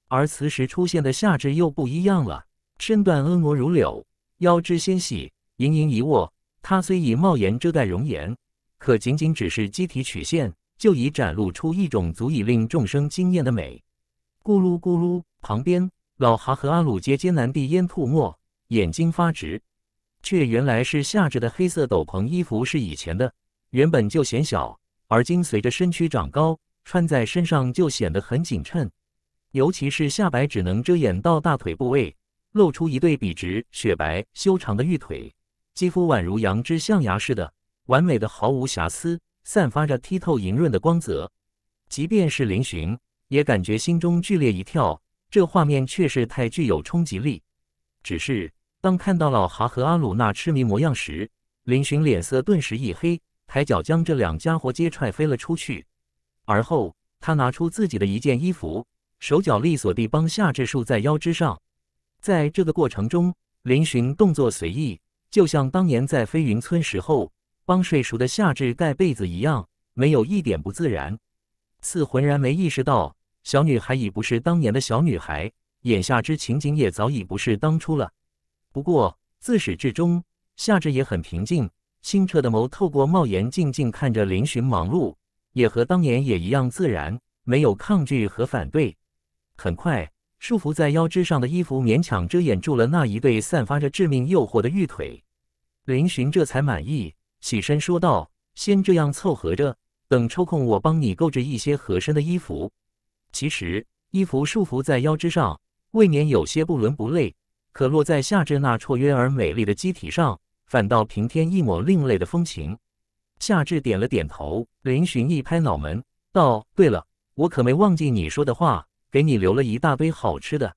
而此时出现的夏至又不一样了，身段婀娜如柳，腰肢纤细，盈盈一握。她虽以帽檐遮盖容颜，可仅仅只是机体曲线。就已展露出一种足以令众生惊艳的美。咕噜咕噜，旁边老哈和阿鲁皆艰难地咽吐沫，眼睛发直。却原来是夏至的黑色斗篷衣服是以前的，原本就显小，而今随着身躯长高，穿在身上就显得很紧衬。尤其是下摆只能遮掩到大腿部位，露出一对笔直、雪白、修长的玉腿，肌肤宛如羊脂象牙似的，完美的毫无瑕疵。散发着剔透莹润的光泽，即便是林寻，也感觉心中剧烈一跳。这画面确实太具有冲击力。只是当看到老哈和阿鲁那痴迷模样时，林巡脸色顿时一黑，抬脚将这两家伙皆踹飞了出去。而后，他拿出自己的一件衣服，手脚利索地帮夏至束在腰肢上。在这个过程中，林巡动作随意，就像当年在飞云村时候。帮睡熟的夏至盖被子一样，没有一点不自然，似浑然没意识到小女孩已不是当年的小女孩，眼下之情景也早已不是当初了。不过自始至终，夏至也很平静，清澈的眸透过帽檐静静看着林寻忙碌，也和当年也一样自然，没有抗拒和反对。很快，束缚在腰肢上的衣服勉强遮掩住了那一对散发着致命诱惑的玉腿，林巡这才满意。起身说道：“先这样凑合着，等抽空我帮你购置一些合身的衣服。”其实衣服束缚在腰肢上，未免有些不伦不类，可落在夏至那绰约而美丽的肌体上，反倒平添一抹另类的风情。夏至点了点头，林寻一拍脑门道：“对了，我可没忘记你说的话，给你留了一大堆好吃的。”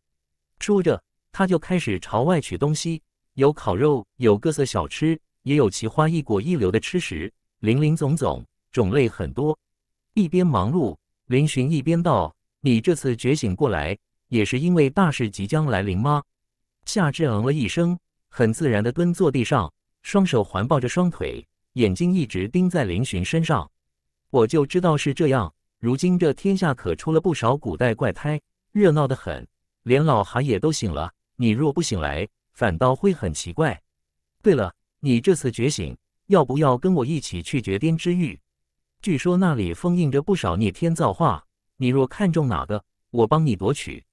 说着，他就开始朝外取东西，有烤肉，有各色小吃。也有奇花异果一流的吃食，林林总总，种类很多。一边忙碌，林寻一边道：“你这次觉醒过来，也是因为大事即将来临吗？”夏至嗯了一声，很自然的蹲坐地上，双手环抱着双腿，眼睛一直盯在林寻身上。我就知道是这样。如今这天下可出了不少古代怪胎，热闹的很，连老韩也都醒了。你若不醒来，反倒会很奇怪。对了。你这次觉醒，要不要跟我一起去绝巅之域？据说那里封印着不少逆天造化，你若看中哪个，我帮你夺取。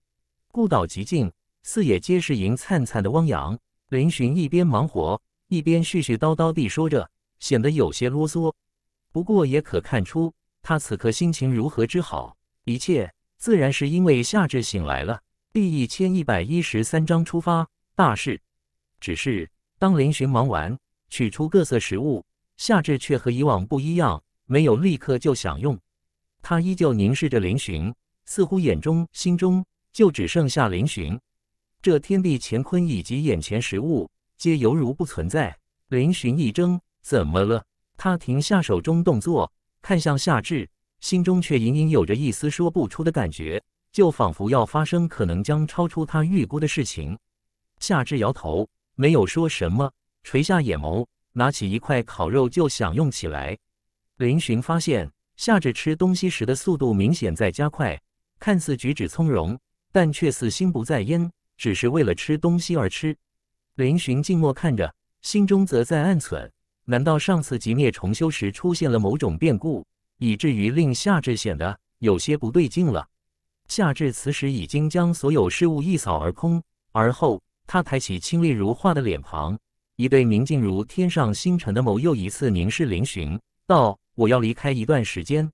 孤岛极静，四野皆是银灿灿的汪洋。林寻一边忙活，一边絮絮叨叨地说着，显得有些啰嗦。不过也可看出他此刻心情如何之好。一切自然是因为夏至醒来了。第一千一百一十三章出发大事，只是。当林寻忙完，取出各色食物，夏至却和以往不一样，没有立刻就享用。他依旧凝视着林寻，似乎眼中心中就只剩下林寻，这天地乾坤以及眼前食物皆犹如不存在。林寻一怔，怎么了？他停下手中动作，看向夏至，心中却隐隐有着一丝说不出的感觉，就仿佛要发生可能将超出他预估的事情。夏至摇头。没有说什么，垂下眼眸，拿起一块烤肉就享用起来。林寻发现夏至吃东西时的速度明显在加快，看似举止从容，但却似心不在焉，只是为了吃东西而吃。林寻静默看着，心中则在暗忖：难道上次极灭重修时出现了某种变故，以至于令夏至显得有些不对劲了？夏至此时已经将所有事物一扫而空，而后。他抬起清丽如画的脸庞，一对明净如天上星辰的眸又一次凝视林峋，道：“我要离开一段时间。”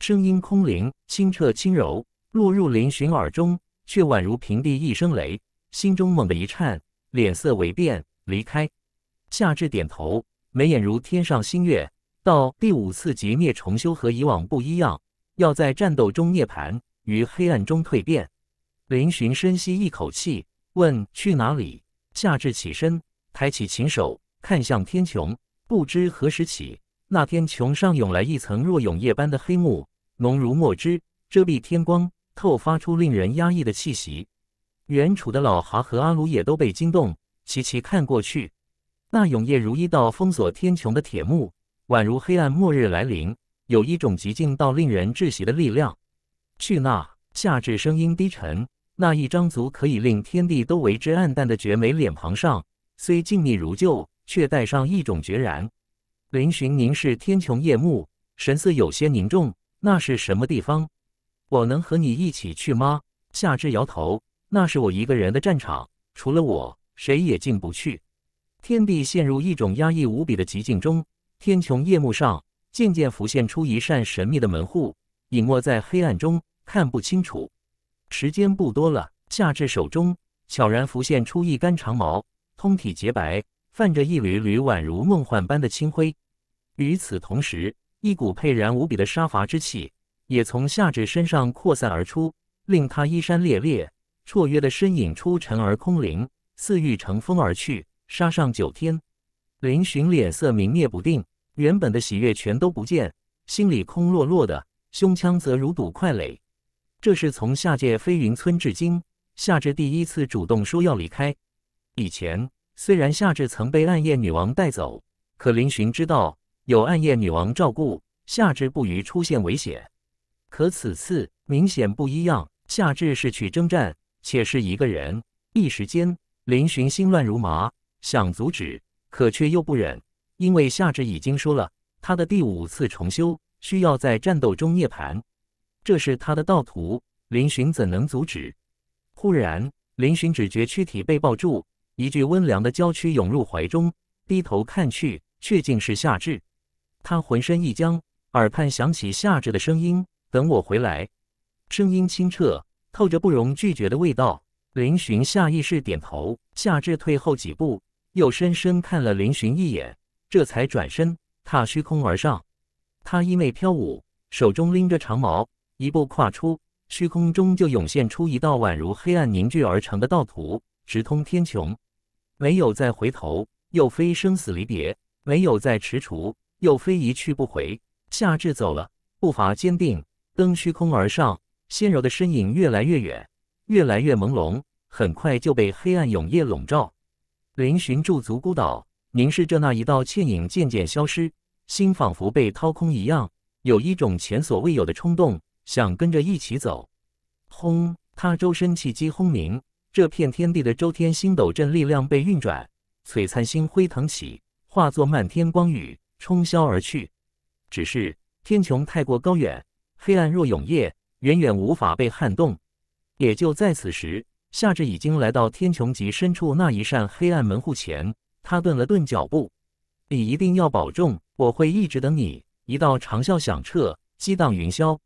声音空灵、清澈、轻柔，落入林寻耳中，却宛如平地一声雷，心中猛地一颤，脸色微变。离开夏至点头，眉眼如天上星月，道：“第五次劫灭重修和以往不一样，要在战斗中涅盘，于黑暗中蜕变。”林寻深吸一口气。问去哪里？夏至起身，抬起琴手，看向天穹。不知何时起，那天穹上涌来一层若永夜般的黑幕，浓如墨汁，遮蔽天光，透发出令人压抑的气息。远处的老哈和阿鲁也都被惊动，齐齐看过去。那永夜如一道封锁天穹的铁幕，宛如黑暗末日来临，有一种极静到令人窒息的力量。去那，夏至声音低沉。那一张足可以令天地都为之黯淡的绝美脸庞上，虽静谧如旧，却带上一种决然。林寻凝视天穹夜幕，神色有些凝重。那是什么地方？我能和你一起去吗？夏至摇头：“那是我一个人的战场，除了我，谁也进不去。”天地陷入一种压抑无比的寂静中。天穹夜幕上渐渐浮现出一扇神秘的门户，隐没在黑暗中，看不清楚。时间不多了，夏至手中悄然浮现出一杆长矛，通体洁白，泛着一缕缕宛如梦幻般的青灰。与此同时，一股沛然无比的杀伐之气也从夏至身上扩散而出，令他衣衫猎猎，绰约的身影出尘而空灵，似欲乘风而去，杀上九天。林寻脸色明灭不定，原本的喜悦全都不见，心里空落落的，胸腔则如堵块垒。这是从下界飞云村至今，夏至第一次主动说要离开。以前虽然夏至曾被暗夜女王带走，可林寻知道有暗夜女王照顾，夏至不虞出现危险。可此次明显不一样，夏至是去征战，且是一个人。一时间，林寻心乱如麻，想阻止，可却又不忍，因为夏至已经说了，他的第五次重修需要在战斗中涅槃。这是他的道途，林巡怎能阻止？忽然，林巡只觉躯体被抱住，一具温凉的娇躯涌入怀中。低头看去，却竟是夏至。他浑身一僵，耳畔响起夏至的声音：“等我回来。”声音清澈，透着不容拒绝的味道。林巡下意识点头。夏至退后几步，又深深看了林巡一眼，这才转身踏虚空而上。他衣袂飘舞，手中拎着长矛。一步跨出，虚空中就涌现出一道宛如黑暗凝聚而成的道图，直通天穹。没有再回头，又非生死离别；没有再踟蹰，又非一去不回。夏至走了，步伐坚定，登虚空而上。纤柔的身影越来越远，越来越朦胧，很快就被黑暗永夜笼罩。林峋驻足孤岛，凝视着那一道倩影渐渐消失，心仿佛被掏空一样，有一种前所未有的冲动。想跟着一起走，轰！他周身气机轰鸣，这片天地的周天星斗阵力量被运转，璀璨星辉腾起，化作漫天光雨冲霄而去。只是天穹太过高远，黑暗若永夜，远远无法被撼动。也就在此时，夏至已经来到天穹极深处那一扇黑暗门户前，他顿了顿脚步：“你一定要保重，我会一直等你。”一道长啸响彻，激荡云霄。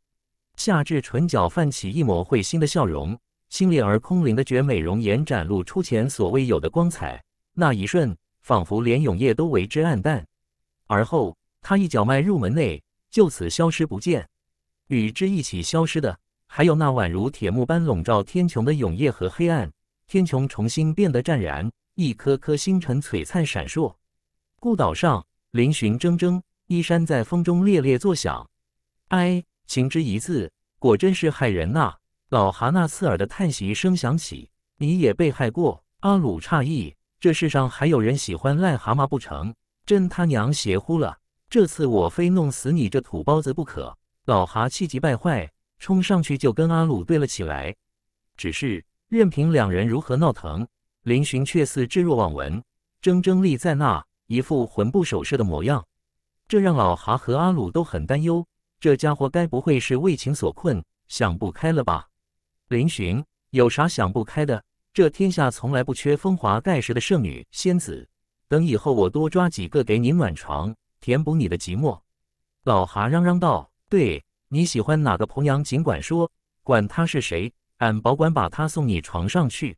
夏至唇角泛起一抹会心的笑容，清冽而空灵的绝美容颜展露出前所未有的光彩。那一瞬，仿佛连永夜都为之黯淡。而后，他一脚迈入门内，就此消失不见。与之一起消失的，还有那宛如铁幕般笼罩天穹的永夜和黑暗。天穹重新变得湛然，一颗颗星辰璀璨闪烁。孤岛上，嶙峋铮铮衣衫在风中猎猎作响。哀。“情之一字，果真是害人呐！”老蛤那刺耳的叹息声响起。你也被害过？阿鲁诧异：“这世上还有人喜欢癞蛤蟆不成？真他娘邪乎了！这次我非弄死你这土包子不可！”老蛤气急败坏，冲上去就跟阿鲁对了起来。只是任凭两人如何闹腾，林巡却似置若罔闻，怔怔立在那一副魂不守舍的模样，这让老蛤和阿鲁都很担忧。这家伙该不会是为情所困，想不开了吧？林巡，有啥想不开的？这天下从来不缺风华盖世的圣女仙子，等以后我多抓几个给你暖床，填补你的寂寞。老哈嚷嚷道：“对你喜欢哪个婆娘，尽管说，管她是谁，俺保管把她送你床上去。”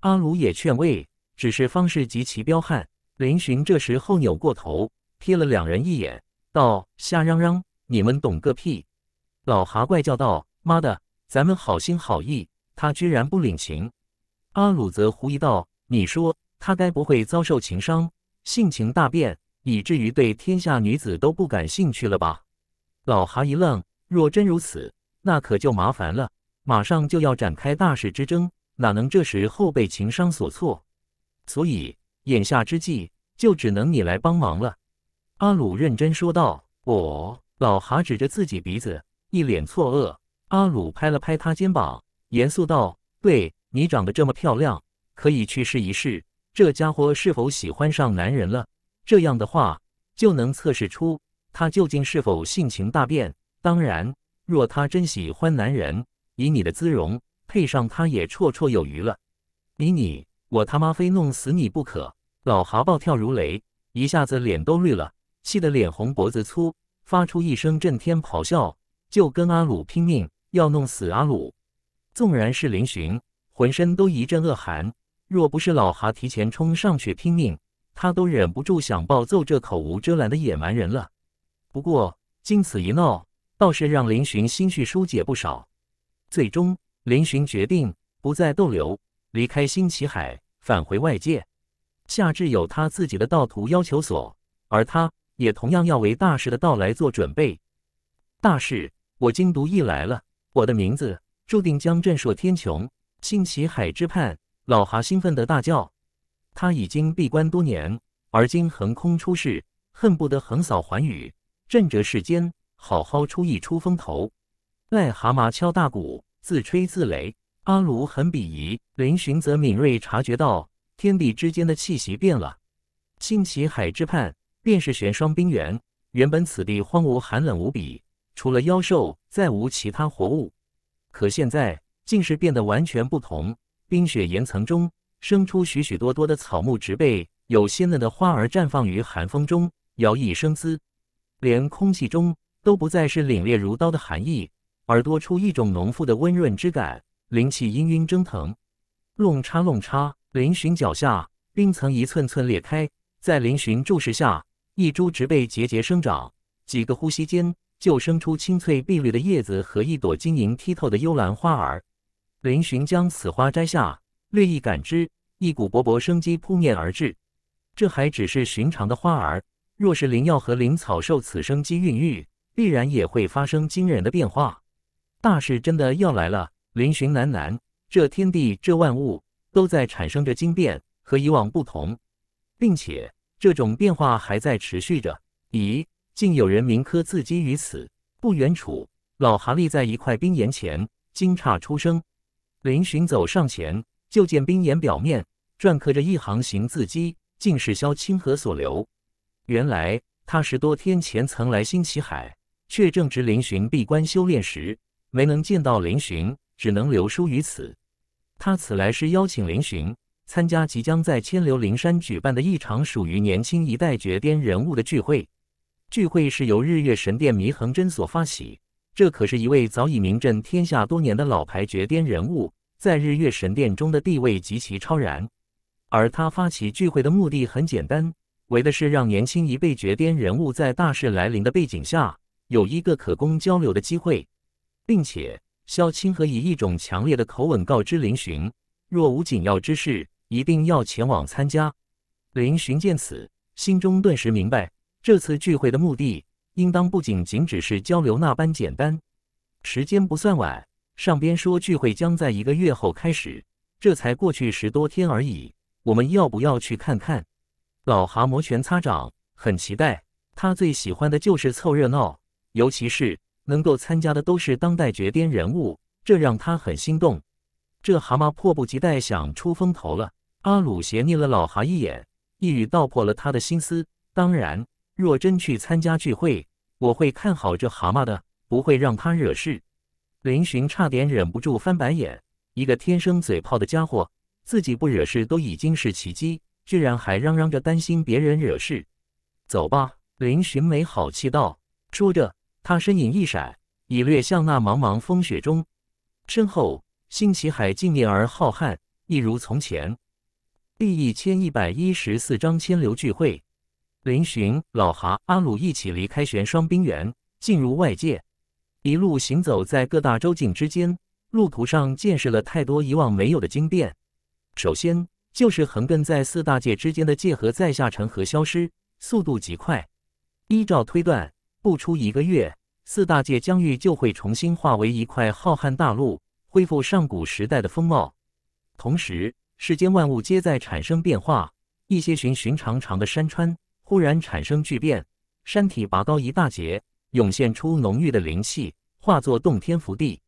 阿鲁也劝慰：“只是方式极其彪悍。”林巡这时候扭过头，瞥了两人一眼，道：“瞎嚷嚷。”你们懂个屁！老蛤怪叫道：“妈的，咱们好心好意，他居然不领情。”阿鲁则狐疑道：“你说他该不会遭受情伤，性情大变，以至于对天下女子都不感兴趣了吧？”老蛤一愣：“若真如此，那可就麻烦了。马上就要展开大事之争，哪能这时候被情伤所挫？所以眼下之计，就只能你来帮忙了。”阿鲁认真说道：“我。”老蛤指着自己鼻子，一脸错愕。阿鲁拍了拍他肩膀，严肃道：“对你长得这么漂亮，可以去试一试这家伙是否喜欢上男人了。这样的话，就能测试出他究竟是否性情大变。当然，若他真喜欢男人，以你的姿容，配上他也绰绰有余了。”“迷你，我他妈非弄死你不可！”老蛤暴跳如雷，一下子脸都绿了，气得脸红脖子粗。发出一声震天咆哮，就跟阿鲁拼命要弄死阿鲁。纵然是林巡，浑身都一阵恶寒。若不是老哈提前冲上去拼命，他都忍不住想暴揍这口无遮拦的野蛮人了。不过，经此一闹，倒是让林巡心绪疏解不少。最终，林巡决定不再逗留，离开新奇海，返回外界。夏至有他自己的道途要求所，而他。也同样要为大事的到来做准备。大事，我今独一来了！我的名字注定将震慑天穹，兴起海之畔。老蛤兴奋地大叫：“他已经闭关多年，而今横空出世，恨不得横扫寰宇，震折世间，好好出一出风头。”癞蛤蟆敲大鼓，自吹自擂。阿卢很鄙夷，林寻则敏锐察觉到天地之间的气息变了。兴起海之畔。便是玄霜冰原，原本此地荒芜寒冷无比，除了妖兽，再无其他活物。可现在，竟是变得完全不同。冰雪岩层中生出许许多多的草木植被，有鲜嫩的花儿绽放于寒风中，摇曳生姿。连空气中都不再是凛冽如刀的寒意，而多出一种浓馥的温润之感，灵气氤氲蒸腾。弄叉弄叉，林峋脚下冰层一寸寸裂开，在林峋注视下。一株植被节节生长，几个呼吸间就生出青翠碧绿的叶子和一朵晶莹剔透的幽兰花儿。林寻将此花摘下，略一感知，一股勃勃生机扑面而至。这还只是寻常的花儿，若是灵药和灵草受此生机孕育，必然也会发生惊人的变化。大事真的要来了！林寻喃喃，这天地这万物都在产生着惊变，和以往不同，并且。这种变化还在持续着。咦，竟有人铭刻字迹于此！不远处，老哈利在一块冰岩前惊诧出声。林巡走上前，就见冰岩表面篆刻着一行行字迹，竟是萧清河所留。原来他十多天前曾来新奇海，却正值林巡闭关修炼时，没能见到林巡，只能留书于此。他此来是邀请林巡。参加即将在千流灵山举办的一场属于年轻一代绝巅人物的聚会。聚会是由日月神殿祢衡真所发起，这可是一位早已名震天下多年的老牌绝巅人物，在日月神殿中的地位极其超然。而他发起聚会的目的很简单，为的是让年轻一辈绝巅人物在大势来临的背景下有一个可供交流的机会。并且，萧清河以一种强烈的口吻告知林寻：若无紧要之事。一定要前往参加。林寻见此，心中顿时明白，这次聚会的目的应当不仅仅只是交流那般简单。时间不算晚，上边说聚会将在一个月后开始，这才过去十多天而已。我们要不要去看看？老蛤摩拳擦掌，很期待。他最喜欢的就是凑热闹，尤其是能够参加的都是当代绝巅人物，这让他很心动。这蛤蟆迫不及待想出风头了。阿鲁斜睨了老蛤一眼，一语道破了他的心思。当然，若真去参加聚会，我会看好这蛤蟆的，不会让他惹事。林寻差点忍不住翻白眼，一个天生嘴炮的家伙，自己不惹事都已经是奇迹，居然还嚷嚷着担心别人惹事。走吧，林寻没好气道。说着，他身影一闪，已掠向那茫茫风雪中。身后，星奇海静谧而浩瀚，一如从前。第一千一百一十四章千流聚会。林寻、老哈、阿鲁一起离开玄霜冰原，进入外界，一路行走在各大州境之间，路途上见识了太多以往没有的惊变。首先就是横亘在四大界之间的界河在下沉和消失，速度极快。依照推断，不出一个月，四大界疆域就会重新化为一块浩瀚大陆，恢复上古时代的风貌。同时。世间万物皆在产生变化，一些寻寻常常的山川忽然产生巨变，山体拔高一大截，涌现出浓郁的灵气，化作洞天福地。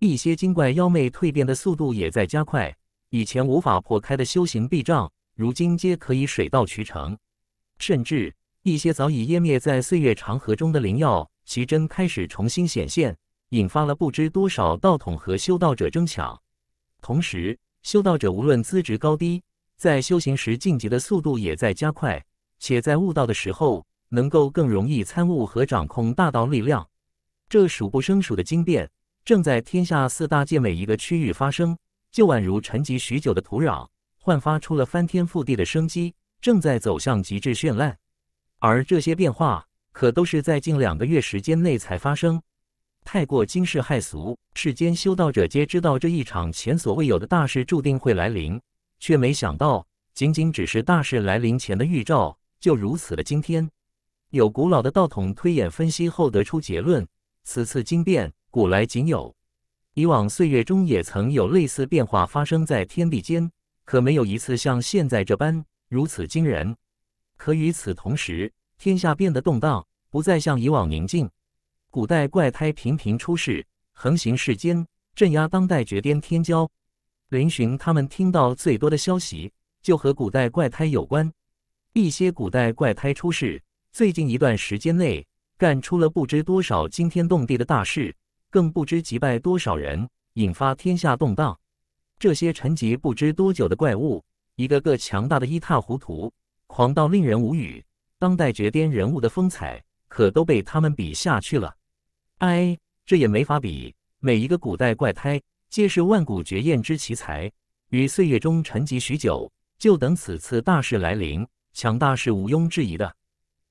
一些精怪妖魅蜕变的速度也在加快，以前无法破开的修行壁障，如今皆可以水到渠成。甚至一些早已湮灭在岁月长河中的灵药奇珍开始重新显现，引发了不知多少道统和修道者争抢。同时。修道者无论资质高低，在修行时晋级的速度也在加快，且在悟道的时候能够更容易参悟和掌控大道力量。这数不胜数的经变正在天下四大界每一个区域发生，就宛如沉积许久的土壤焕发出了翻天覆地的生机，正在走向极致绚烂。而这些变化可都是在近两个月时间内才发生。太过惊世骇俗，世间修道者皆知道这一场前所未有的大事注定会来临，却没想到仅仅只是大事来临前的预兆就如此的惊天。有古老的道统推演分析后得出结论，此次惊变古来仅有，以往岁月中也曾有类似变化发生在天地间，可没有一次像现在这般如此惊人。可与此同时，天下变得动荡，不再像以往宁静。古代怪胎频频出世，横行世间，镇压当代绝巅天骄。林寻他们听到最多的消息，就和古代怪胎有关。一些古代怪胎出世，最近一段时间内干出了不知多少惊天动地的大事，更不知击败多少人，引发天下动荡。这些沉寂不知多久的怪物，一个个强大的一塌糊涂，狂到令人无语。当代绝巅人物的风采，可都被他们比下去了。哎，这也没法比。每一个古代怪胎，皆是万古绝艳之奇才，与岁月中沉积许久，就等此次大事来临。强大是毋庸置疑的。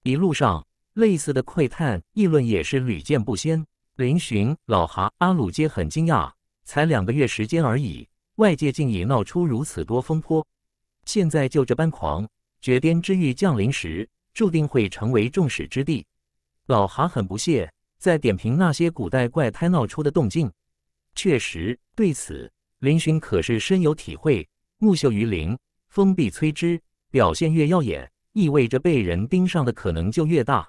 一路上，类似的窥探议论也是屡见不鲜。林寻、老哈、阿鲁皆很惊讶，才两个月时间而已，外界竟已闹出如此多风波。现在就这般狂，绝巅之域降临时，注定会成为众矢之的。老哈很不屑。在点评那些古代怪胎闹出的动静，确实对此林寻可是深有体会。木秀于林，风必摧之。表现越耀眼，意味着被人盯上的可能就越大。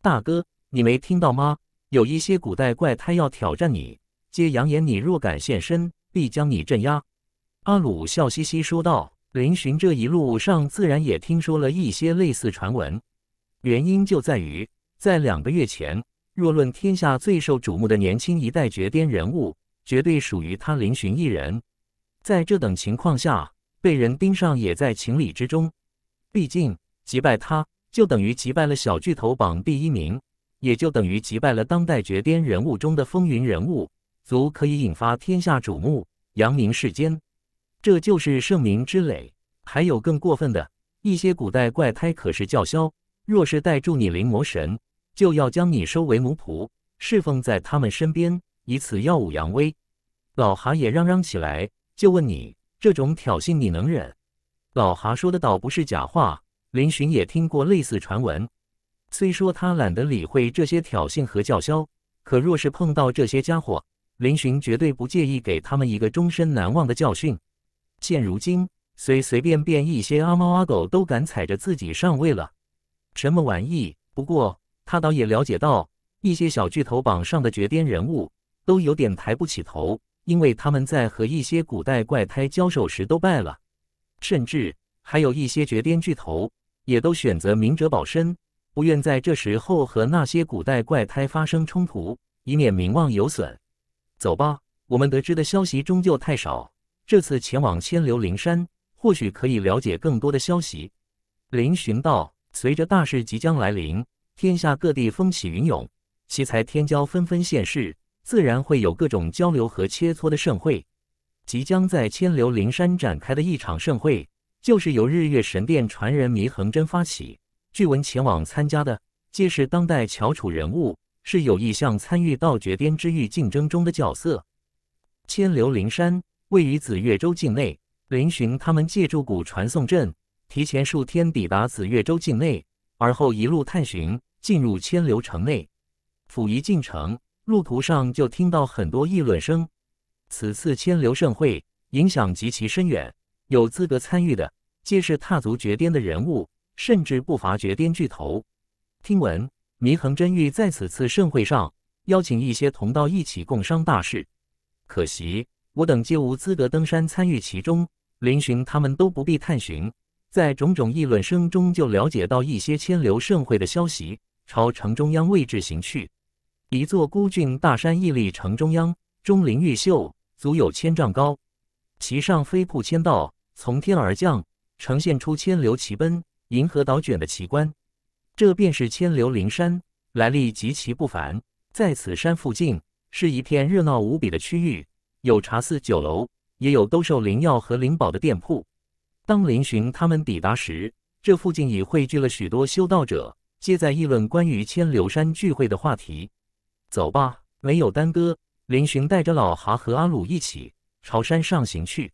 大哥，你没听到吗？有一些古代怪胎要挑战你，皆扬言你若敢现身，必将你镇压。阿鲁笑嘻嘻说道。林寻这一路上自然也听说了一些类似传闻，原因就在于在两个月前。若论天下最受瞩目的年轻一代绝巅人物，绝对属于他林寻一人。在这等情况下，被人盯上也在情理之中。毕竟击败他，就等于击败了小巨头榜第一名，也就等于击败了当代绝巅人物中的风云人物，足可以引发天下瞩目，扬名世间。这就是盛名之累。还有更过分的，一些古代怪胎可是叫嚣：若是带住你临魔神。就要将你收为奴仆，侍奉在他们身边，以此耀武扬威。老蛤也嚷嚷起来，就问你：这种挑衅你能忍？老蛤说的倒不是假话。林寻也听过类似传闻，虽说他懒得理会这些挑衅和叫嚣，可若是碰到这些家伙，林寻绝对不介意给他们一个终身难忘的教训。现如今，随随便便一些阿猫阿狗都敢踩着自己上位了，什么玩意？不过。他倒也了解到一些小巨头榜上的绝巅人物都有点抬不起头，因为他们在和一些古代怪胎交手时都败了，甚至还有一些绝巅巨头也都选择明哲保身，不愿在这时候和那些古代怪胎发生冲突，以免名望有损。走吧，我们得知的消息终究太少，这次前往千流灵山或许可以了解更多的消息。林寻道，随着大事即将来临。天下各地风起云涌，奇才天骄纷纷现世，自然会有各种交流和切磋的盛会。即将在千流灵山展开的一场盛会，就是由日月神殿传人弥恒真发起。据闻前往参加的，皆是当代翘楚人物，是有意向参与到绝巅之域竞争中的角色。千流灵山位于紫月州境内，临寻他们借助古传送阵，提前数天抵达紫月州境内。而后一路探寻，进入千流城内。甫一进城，路途上就听到很多议论声。此次千流盛会影响极其深远，有资格参与的皆是踏足绝巅的人物，甚至不乏绝巅巨头。听闻祢衡真玉在此次盛会上邀请一些同道一起共商大事，可惜我等皆无资格登山参与其中。林寻他们都不必探寻。在种种议论声中，就了解到一些千流盛会的消息。朝城中央位置行去，一座孤峻大山屹立城中央，钟灵毓秀，足有千丈高。其上飞瀑千道，从天而降，呈现出千流齐奔、银河倒卷的奇观。这便是千流灵山，来历极其不凡。在此山附近，是一片热闹无比的区域，有茶肆酒楼，也有兜售灵药和灵宝的店铺。当林寻他们抵达时，这附近已汇聚了许多修道者，皆在议论关于千流山聚会的话题。走吧，没有耽搁，林寻带着老哈和阿鲁一起朝山上行去。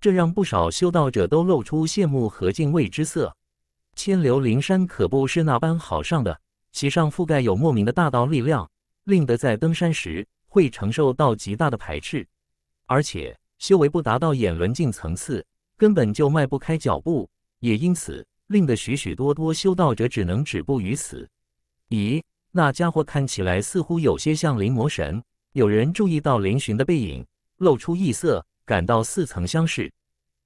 这让不少修道者都露出羡慕和敬畏之色。千流灵山可不是那般好上的，其上覆盖有莫名的大道力量，令得在登山时会承受到极大的排斥，而且修为不达到眼轮境层次。根本就迈不开脚步，也因此令得许许多多修道者只能止步于此。咦，那家伙看起来似乎有些像灵魔神。有人注意到林寻的背影，露出异色，感到似曾相识。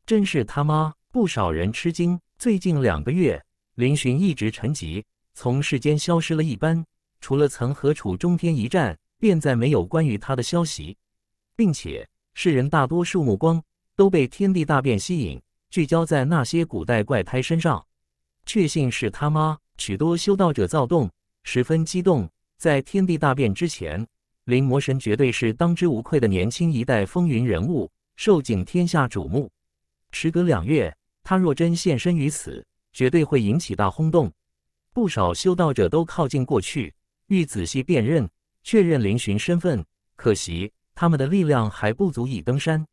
真是他妈！不少人吃惊。最近两个月，林寻一直沉寂，从世间消失了一般。除了曾和楚中天一战，便再没有关于他的消息，并且世人大多数目光。都被天地大变吸引，聚焦在那些古代怪胎身上。确信是他妈许多修道者躁动，十分激动。在天地大变之前，灵魔神绝对是当之无愧的年轻一代风云人物，受尽天下瞩目。时隔两月，他若真现身于此，绝对会引起大轰动。不少修道者都靠近过去，欲仔细辨认，确认灵寻身份。可惜他们的力量还不足以登山。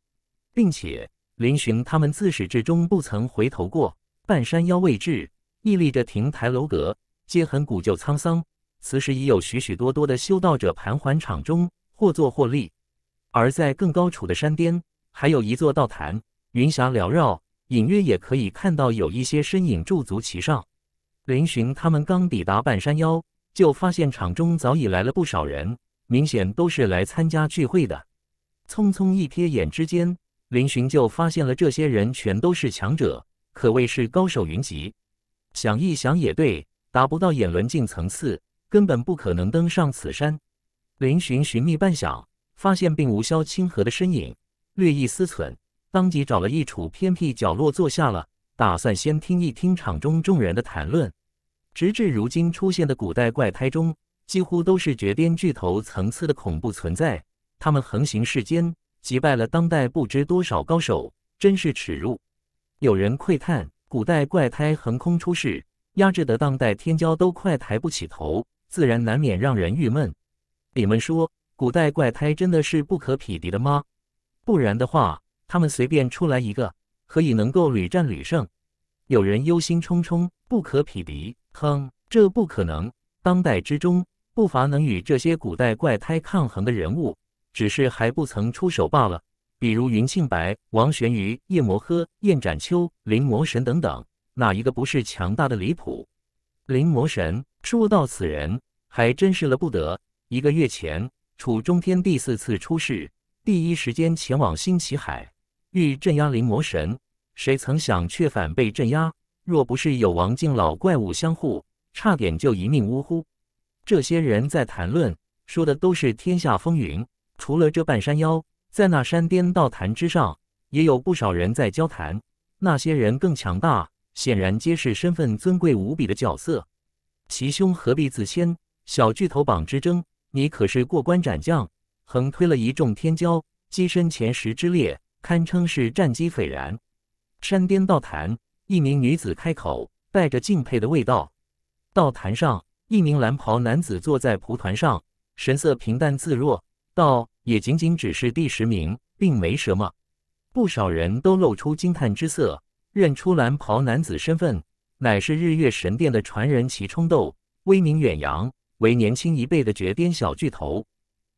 并且林寻他们自始至终不曾回头过。半山腰位置屹立着亭台楼阁，皆很古旧沧桑。此时已有许许多多的修道者盘桓场中，或坐或立。而在更高处的山巅，还有一座道坛，云霞缭绕，隐约也可以看到有一些身影驻足其上。林寻他们刚抵达半山腰，就发现场中早已来了不少人，明显都是来参加聚会的。匆匆一瞥眼之间。林寻就发现了，这些人全都是强者，可谓是高手云集。想一想也对，达不到眼轮境层次，根本不可能登上此山。林寻寻觅半晌，发现并无萧清河的身影，略一思忖，当即找了一处偏僻角落坐下了，打算先听一听场中众人的谈论。直至如今出现的古代怪胎中，几乎都是绝巅巨头层次的恐怖存在，他们横行世间。击败了当代不知多少高手，真是耻辱。有人喟叹，古代怪胎横空出世，压制的当代天骄都快抬不起头，自然难免让人郁闷。你们说，古代怪胎真的是不可匹敌的吗？不然的话，他们随便出来一个，何以能够屡战屡胜？有人忧心忡忡，不可匹敌。哼，这不可能。当代之中，不乏能与这些古代怪胎抗衡的人物。只是还不曾出手罢了。比如云庆白、王玄瑜、夜魔诃、燕斩秋、灵魔神等等，哪一个不是强大的离谱？灵魔神，说到此人，还真是了不得。一个月前，楚中天第四次出世，第一时间前往新奇海，欲镇压灵魔神，谁曾想却反被镇压？若不是有王靖老怪物相护，差点就一命呜呼。这些人在谈论，说的都是天下风云。除了这半山腰，在那山巅道坛之上，也有不少人在交谈。那些人更强大，显然皆是身份尊贵无比的角色。齐兄何必自谦？小巨头榜之争，你可是过关斩将，横推了一众天骄，跻身前十之列，堪称是战绩斐然。山巅道坛，一名女子开口，带着敬佩的味道。道坛上，一名蓝袍男子坐在蒲团上，神色平淡自若，道。也仅仅只是第十名，并没什么。不少人都露出惊叹之色，认出蓝袍男子身份，乃是日月神殿的传人齐冲斗，威名远扬，为年轻一辈的绝巅小巨头。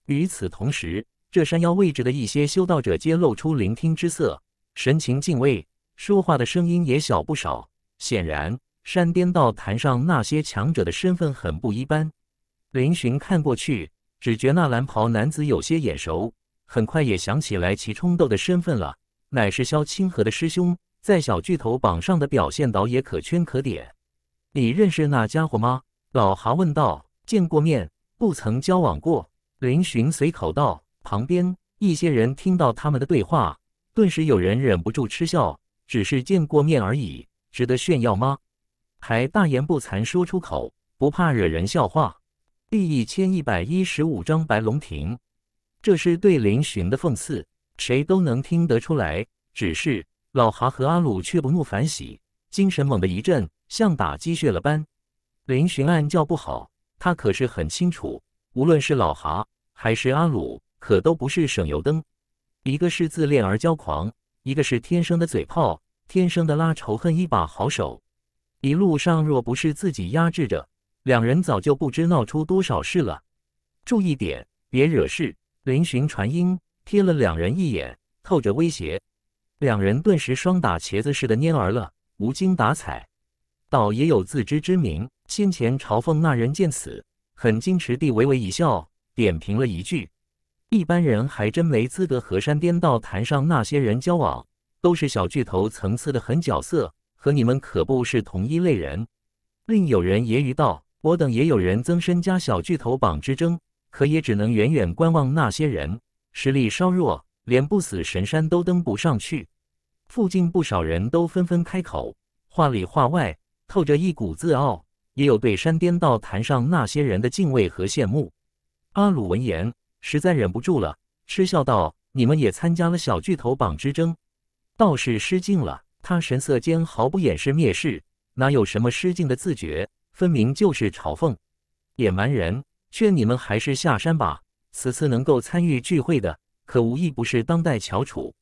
与此同时，这山腰位置的一些修道者皆露出聆听之色，神情敬畏，说话的声音也小不少。显然，山巅道坛上那些强者的身份很不一般。林寻看过去。只觉那蓝袍男子有些眼熟，很快也想起来其冲斗的身份了，乃是萧清河的师兄，在小巨头榜上的表现倒也可圈可点。你认识那家伙吗？老蛤问道。见过面，不曾交往过。林寻随口道。旁边一些人听到他们的对话，顿时有人忍不住嗤笑：只是见过面而已，值得炫耀吗？还大言不惭说出口，不怕惹人笑话？第一千一百一十五章白龙亭，这是对林巡的讽刺，谁都能听得出来。只是老哈和阿鲁却不怒反喜，精神猛地一震，像打鸡血了般。林巡暗叫不好，他可是很清楚，无论是老哈还是阿鲁，可都不是省油灯。一个是自恋而骄狂，一个是天生的嘴炮，天生的拉仇恨一把好手。一路上若不是自己压制着。两人早就不知闹出多少事了，注意点，别惹事。林寻传音，瞥了两人一眼，透着威胁。两人顿时双打茄子似的蔫儿了，无精打采，倒也有自知之明。先前嘲讽那人见此，很矜持地微微一笑，点评了一句：“一般人还真没资格和山颠道坛上那些人交往，都是小巨头层次的狠角色，和你们可不是同一类人。”另有人揶揄道。我等也有人增身加小巨头榜之争，可也只能远远观望。那些人实力稍弱，连不死神山都登不上去。附近不少人都纷纷开口，话里话外透着一股自傲，也有对山巅道坛上那些人的敬畏和羡慕。阿鲁闻言，实在忍不住了，嗤笑道：“你们也参加了小巨头榜之争，倒是失敬了。”他神色间毫不掩饰蔑视，哪有什么失敬的自觉？分明就是嘲讽，野蛮人！劝你们还是下山吧。此次能够参与聚会的，可无一不是当代翘楚。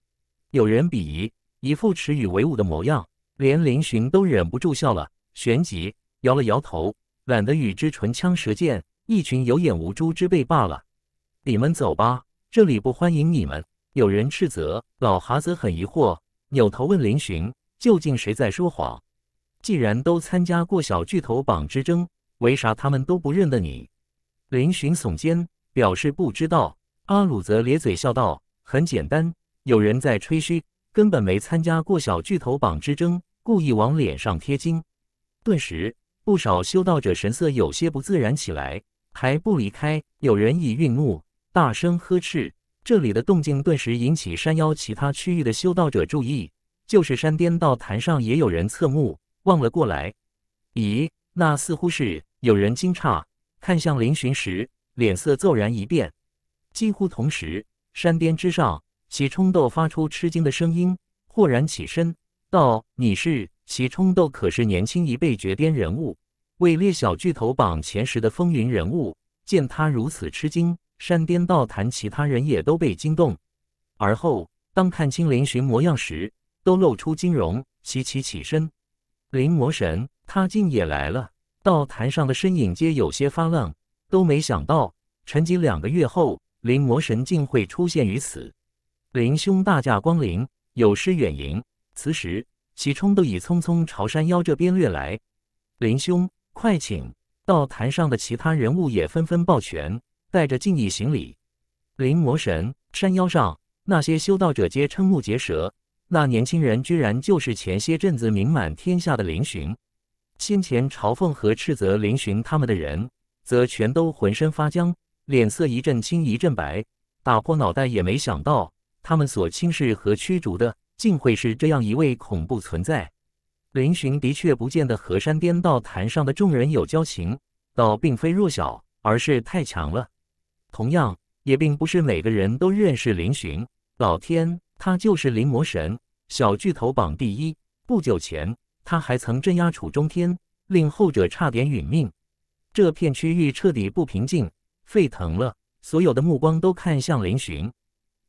有人鄙夷，一副耻与为伍的模样，连林寻都忍不住笑了，旋即摇了摇头，懒得与之唇枪舌剑，一群有眼无珠之辈罢了。你们走吧，这里不欢迎你们。有人斥责。老哈子很疑惑，扭头问林寻：究竟谁在说谎？既然都参加过小巨头榜之争，为啥他们都不认得你？林寻耸肩，表示不知道。阿鲁则咧嘴笑道：“很简单，有人在吹嘘，根本没参加过小巨头榜之争，故意往脸上贴金。”顿时，不少修道者神色有些不自然起来，还不离开。有人已愠怒，大声呵斥。这里的动静顿时引起山腰其他区域的修道者注意，就是山巅到坛上也有人侧目。望了过来，咦，那似乎是有人惊诧，看向林巡时，脸色骤然一变。几乎同时，山巅之上，齐冲斗发出吃惊的声音，豁然起身道：“你是齐冲斗，可是年轻一辈绝巅人物，位列小巨头榜前十的风云人物。”见他如此吃惊，山巅道坛其他人也都被惊动。而后，当看清林巡模样时，都露出惊容，齐齐起身。灵魔神，他竟也来了。到坛上的身影皆有些发愣，都没想到沉寂两个月后，灵魔神竟会出现于此。林兄大驾光临，有失远迎。此时，喜冲都已匆匆朝山腰这边掠来。林兄，快请！到坛上的其他人物也纷纷抱拳，带着敬意行礼。灵魔神，山腰上那些修道者皆瞠目结舌。那年轻人居然就是前些阵子名满天下的林寻。先前嘲讽和斥责林寻他们的人，则全都浑身发僵，脸色一阵青一阵白，打破脑袋也没想到，他们所轻视和驱逐的，竟会是这样一位恐怖存在。林寻的确不见得和山巅道坛上的众人有交情，倒并非弱小，而是太强了。同样，也并不是每个人都认识林寻。老天。他就是灵魔神，小巨头榜第一。不久前，他还曾镇压楚中天，令后者差点殒命。这片区域彻底不平静，沸腾了，所有的目光都看向林寻。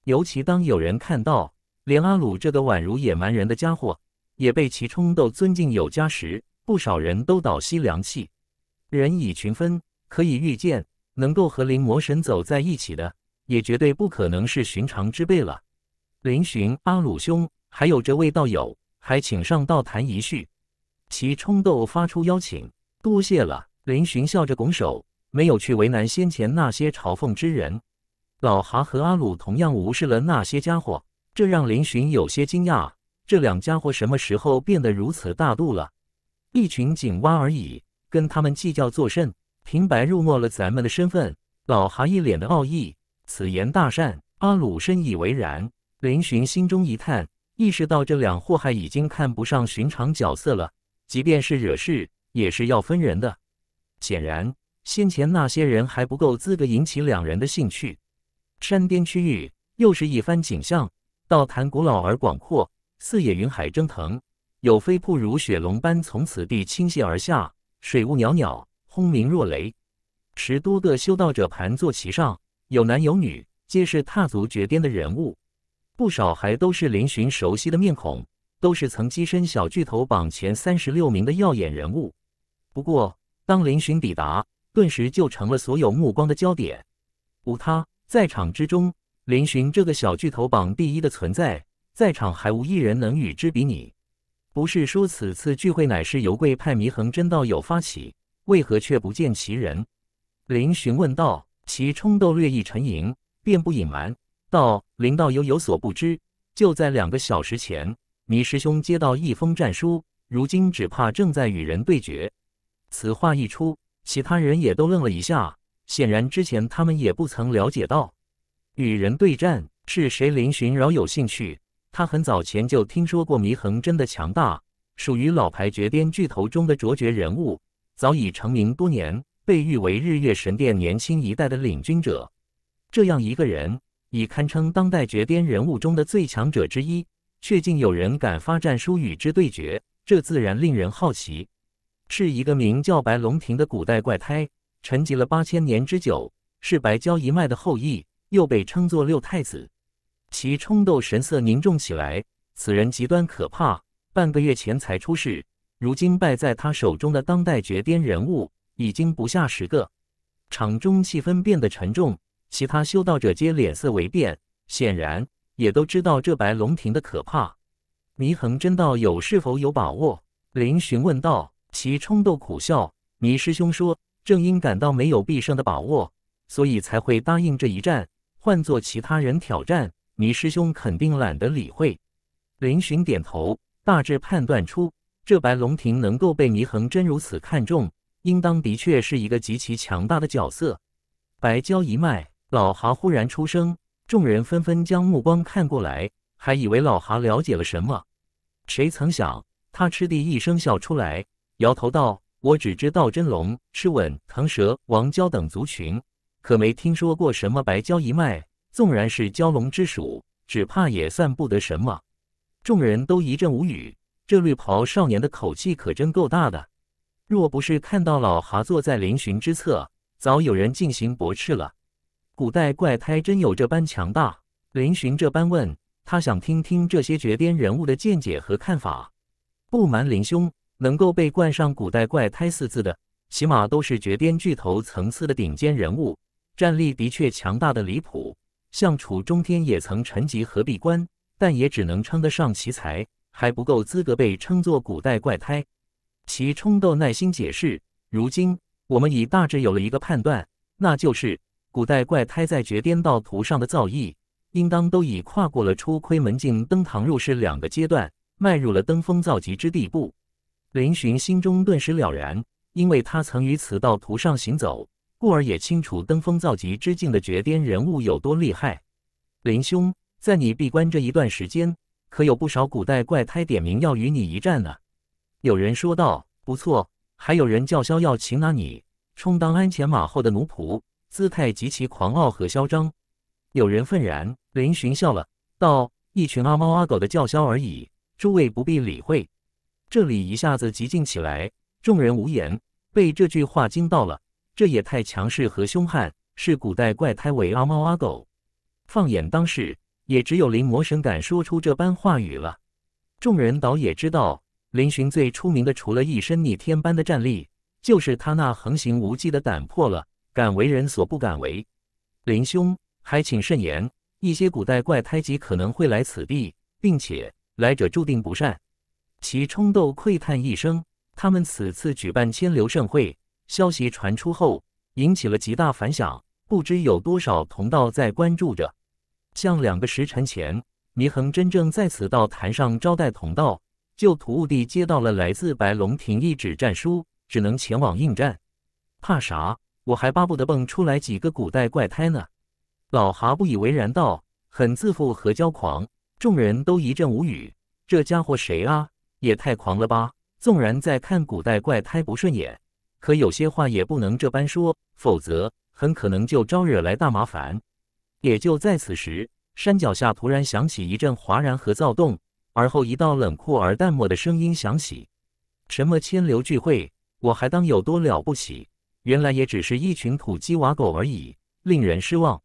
尤其当有人看到连阿鲁这个宛如野蛮人的家伙也被其冲斗尊敬有加时，不少人都倒吸凉气。人以群分，可以预见，能够和灵魔神走在一起的，也绝对不可能是寻常之辈了。林寻，阿鲁兄，还有这位道友，还请上道坛一叙。其冲斗发出邀请，多谢了。林寻笑着拱手，没有去为难先前那些嘲讽之人。老哈和阿鲁同样无视了那些家伙，这让林寻有些惊讶。这两家伙什么时候变得如此大度了？一群井蛙而已，跟他们计较作甚？平白入没了咱们的身份。老哈一脸的傲意，此言大善。阿鲁深以为然。林寻心中一叹，意识到这两祸害已经看不上寻常角色了。即便是惹事，也是要分人的。显然，先前那些人还不够资格引起两人的兴趣。山巅区域又是一番景象，道坛古老而广阔，四野云海蒸腾，有飞瀑如雪龙般从此地倾泻而下，水雾袅袅，轰鸣若雷。十多个修道者盘坐其上，有男有女，皆是踏足绝巅的人物。不少还都是林寻熟悉的面孔，都是曾跻身小巨头榜前三十六名的耀眼人物。不过，当林寻抵达，顿时就成了所有目光的焦点。无他，在场之中，林寻这个小巨头榜第一的存在，在场还无一人能与之比拟。不是说此次聚会乃是由贵派祢衡真道友发起，为何却不见其人？林寻问道，其冲动略一沉吟，便不隐瞒。道林道友有所不知，就在两个小时前，米师兄接到一封战书，如今只怕正在与人对决。此话一出，其他人也都愣了一下，显然之前他们也不曾了解到。与人对战是谁？林寻饶有兴趣，他很早前就听说过弥衡真的强大，属于老牌绝巅巨头中的卓绝人物，早已成名多年，被誉为日月神殿年轻一代的领军者。这样一个人。已堪称当代绝巅人物中的最强者之一，却竟有人敢发战书与之对决，这自然令人好奇。是一个名叫白龙亭的古代怪胎，沉寂了八千年之久，是白蛟一脉的后裔，又被称作六太子。其冲斗神色凝重起来，此人极端可怕。半个月前才出世，如今败在他手中的当代绝巅人物已经不下十个。场中气氛变得沉重。其他修道者皆脸色微变，显然也都知道这白龙亭的可怕。祢衡真道友是否有把握？林询问道。其冲动苦笑。倪师兄说：“正因感到没有必胜的把握，所以才会答应这一战。换做其他人挑战，倪师兄肯定懒得理会。”林寻点头，大致判断出这白龙亭能够被祢衡真如此看重，应当的确是一个极其强大的角色。白蛟一脉。老蛤忽然出声，众人纷纷将目光看过来，还以为老蛤了解了什么。谁曾想他嗤地一声笑出来，摇头道：“我只知道真龙、赤吻、腾蛇、王蛟等族群，可没听说过什么白蛟一脉。纵然是蛟龙之属，只怕也算不得什么。”众人都一阵无语，这绿袍少年的口气可真够大的。若不是看到老蛤坐在林峋之侧，早有人进行驳斥了。古代怪胎真有这般强大？林寻这般问他，想听听这些绝巅人物的见解和看法。不瞒林兄，能够被冠上“古代怪胎”四字的，起码都是绝巅巨头层次的顶尖人物，战力的确强大的离谱。像楚中天也曾沉寂和闭关，但也只能称得上奇才，还不够资格被称作古代怪胎。其冲动耐心解释，如今我们已大致有了一个判断，那就是。古代怪胎在绝巅道途上的造诣，应当都已跨过了初窥门径、登堂入室两个阶段，迈入了登峰造极之地步。林寻心中顿时了然，因为他曾于此道途上行走，故而也清楚登峰造极之境的绝巅人物有多厉害。林兄，在你闭关这一段时间，可有不少古代怪胎点名要与你一战呢。有人说道：“不错，还有人叫嚣要擒拿你，充当鞍前马后的奴仆。”姿态极其狂傲和嚣张，有人愤然，林寻笑了，道：“一群阿猫阿狗的叫嚣而已，诸位不必理会。”这里一下子寂静起来，众人无言，被这句话惊到了。这也太强势和凶悍，是古代怪胎为阿猫阿狗。放眼当世，也只有林魔神敢说出这般话语了。众人倒也知道，林寻最出名的，除了一身逆天般的战力，就是他那横行无忌的胆魄了。敢为人所不敢为，林兄还请慎言。一些古代怪胎极可能会来此地，并且来者注定不善。其冲动窥探一声，他们此次举办千流盛会，消息传出后引起了极大反响，不知有多少同道在关注着。像两个时辰前，祢衡真正在此道坛上招待同道，就徒地接到了来自白龙亭一纸战书，只能前往应战。怕啥？我还巴不得蹦出来几个古代怪胎呢！老哈不以为然道：“很自负和骄狂。”众人都一阵无语。这家伙谁啊？也太狂了吧！纵然在看古代怪胎不顺眼，可有些话也不能这般说，否则很可能就招惹来大麻烦。也就在此时，山脚下突然响起一阵哗然和躁动，而后一道冷酷而淡漠的声音响起：“什么千流聚会，我还当有多了不起？”原来也只是一群土鸡瓦狗而已，令人失望。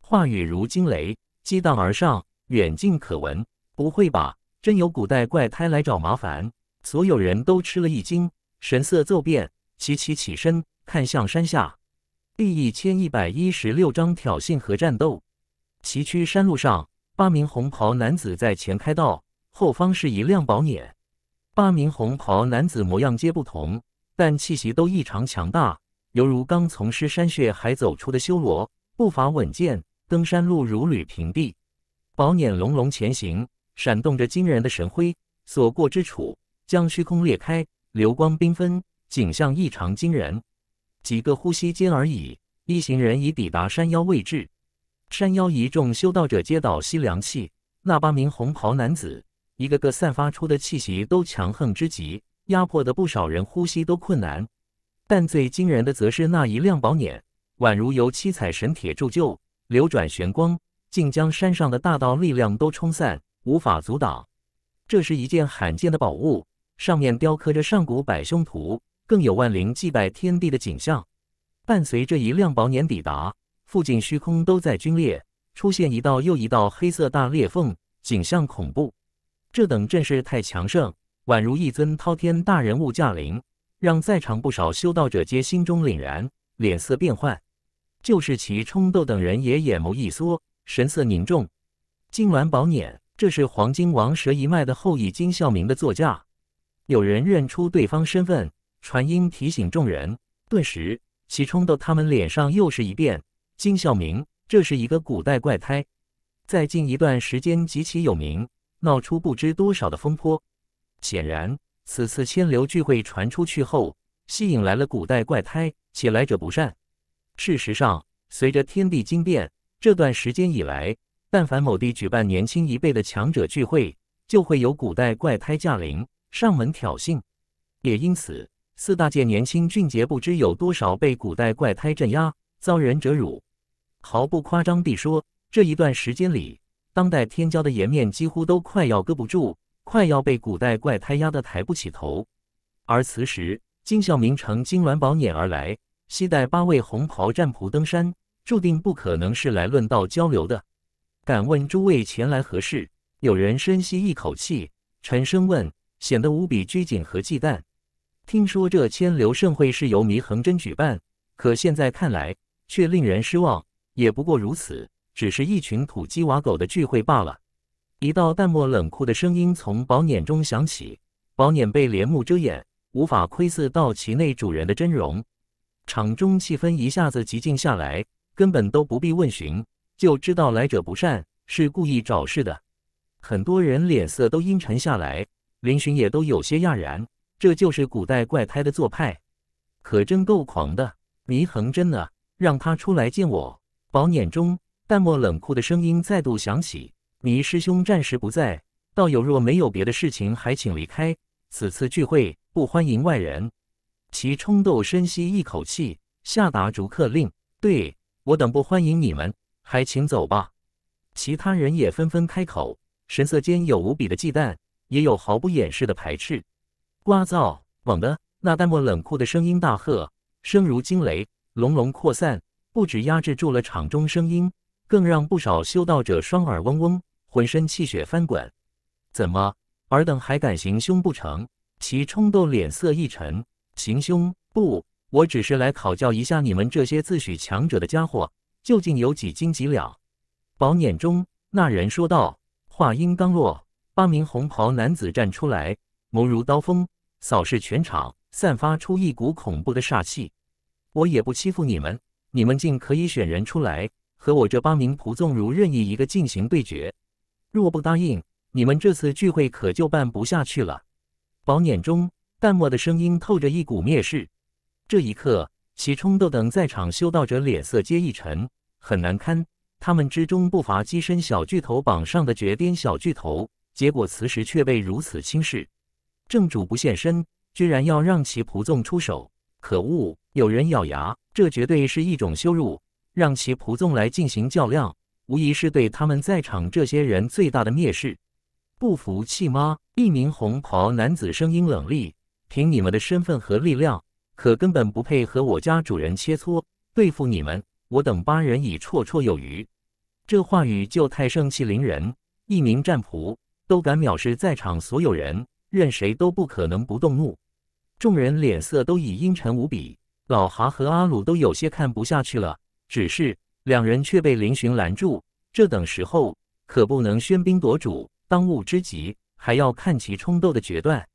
话语如惊雷激荡而上，远近可闻。不会吧，真有古代怪胎来找麻烦？所有人都吃了一惊，神色骤变，齐齐起身看向山下。第一千一百一十六章挑衅和战斗。崎岖山路上，八名红袍男子在前开道，后方是一辆宝辇。八名红袍男子模样皆不同，但气息都异常强大。犹如刚从尸山血海走出的修罗，步伐稳健，登山路如履平地，宝辇隆隆前行，闪动着惊人的神辉，所过之处将虚空裂开，流光缤纷，景象异常惊人。几个呼吸间而已，一行人已抵达山腰位置。山腰一众修道者皆倒吸凉气，那八名红袍男子，一个个散发出的气息都强横之极，压迫的不少人呼吸都困难。但最惊人的则是那一辆宝辇，宛如由七彩神铁铸就，流转玄光，竟将山上的大道力量都冲散，无法阻挡。这是一件罕见的宝物，上面雕刻着上古百凶图，更有万灵祭拜天地的景象。伴随着一辆宝辇抵达，附近虚空都在皲裂，出现一道又一道黑色大裂缝，景象恐怖。这等阵势太强盛，宛如一尊滔天大人物驾临。让在场不少修道者皆心中凛然，脸色变幻。就是其冲斗等人也眼眸一缩，神色凝重。金銮宝辇，这是黄金王蛇一脉的后裔金孝明的座驾。有人认出对方身份，传音提醒众人。顿时，其冲斗他们脸上又是一变。金孝明，这是一个古代怪胎，在近一段时间极其有名，闹出不知多少的风波。显然。此次千流聚会传出去后，吸引来了古代怪胎，且来者不善。事实上，随着天地经变，这段时间以来，但凡某地举办年轻一辈的强者聚会，就会有古代怪胎驾临，上门挑衅。也因此，四大界年轻俊杰不知有多少被古代怪胎镇压，遭人折辱。毫不夸张地说，这一段时间里，当代天骄的颜面几乎都快要搁不住。快要被古代怪胎压得抬不起头，而此时金孝明乘金銮宝辇而来，携带八位红袍战仆登山，注定不可能是来论道交流的。敢问诸位前来何事？有人深吸一口气，沉声问，显得无比拘谨和忌惮。听说这千流盛会是由弥衡真举办，可现在看来却令人失望，也不过如此，只是一群土鸡瓦狗的聚会罢了。一道淡漠冷酷的声音从宝辇中响起，宝辇被帘幕遮掩，无法窥视到其内主人的真容。场中气氛一下子寂静下来，根本都不必问询，就知道来者不善，是故意找事的。很多人脸色都阴沉下来，林巡也都有些讶然，这就是古代怪胎的做派，可真够狂的。祢衡真的，让他出来见我。宝辇中，淡漠冷酷的声音再度响起。你师兄暂时不在，道友若没有别的事情，还请离开。此次聚会不欢迎外人。齐冲斗深吸一口气，下达逐客令：“对我等不欢迎你们，还请走吧。”其他人也纷纷开口，神色间有无比的忌惮，也有毫不掩饰的排斥。聒噪！猛地，那淡漠冷酷的声音大喝，声如惊雷，隆隆扩散，不止压制住了场中声音，更让不少修道者双耳嗡嗡。浑身气血翻滚，怎么，尔等还敢行凶不成？齐冲动脸色一沉，行凶不？我只是来考教一下你们这些自诩强者的家伙，究竟有几斤几两？宝辇中那人说道。话音刚落，八名红袍男子站出来，眸如刀锋，扫视全场，散发出一股恐怖的煞气。我也不欺负你们，你们竟可以选人出来，和我这八名仆纵如任意一个进行对决。若不答应，你们这次聚会可就办不下去了。宝念中淡漠的声音透着一股蔑视。这一刻，祁冲斗等在场修道者脸色皆一沉，很难堪。他们之中不乏跻身小巨头榜上的绝巅小巨头，结果此时却被如此轻视。正主不现身，居然要让其仆纵出手，可恶！有人咬牙，这绝对是一种羞辱，让其仆纵来进行较量。无疑是对他们在场这些人最大的蔑视。不服气吗？一名红袍男子声音冷厉：“凭你们的身份和力量，可根本不配和我家主人切磋。对付你们，我等八人已绰绰有余。”这话语就太盛气凌人。一名战仆都敢藐视在场所有人，任谁都不可能不动怒。众人脸色都已阴沉无比。老哈和阿鲁都有些看不下去了，只是。两人却被林寻拦住。这等时候可不能喧宾夺主，当务之急还要看其冲斗的决断。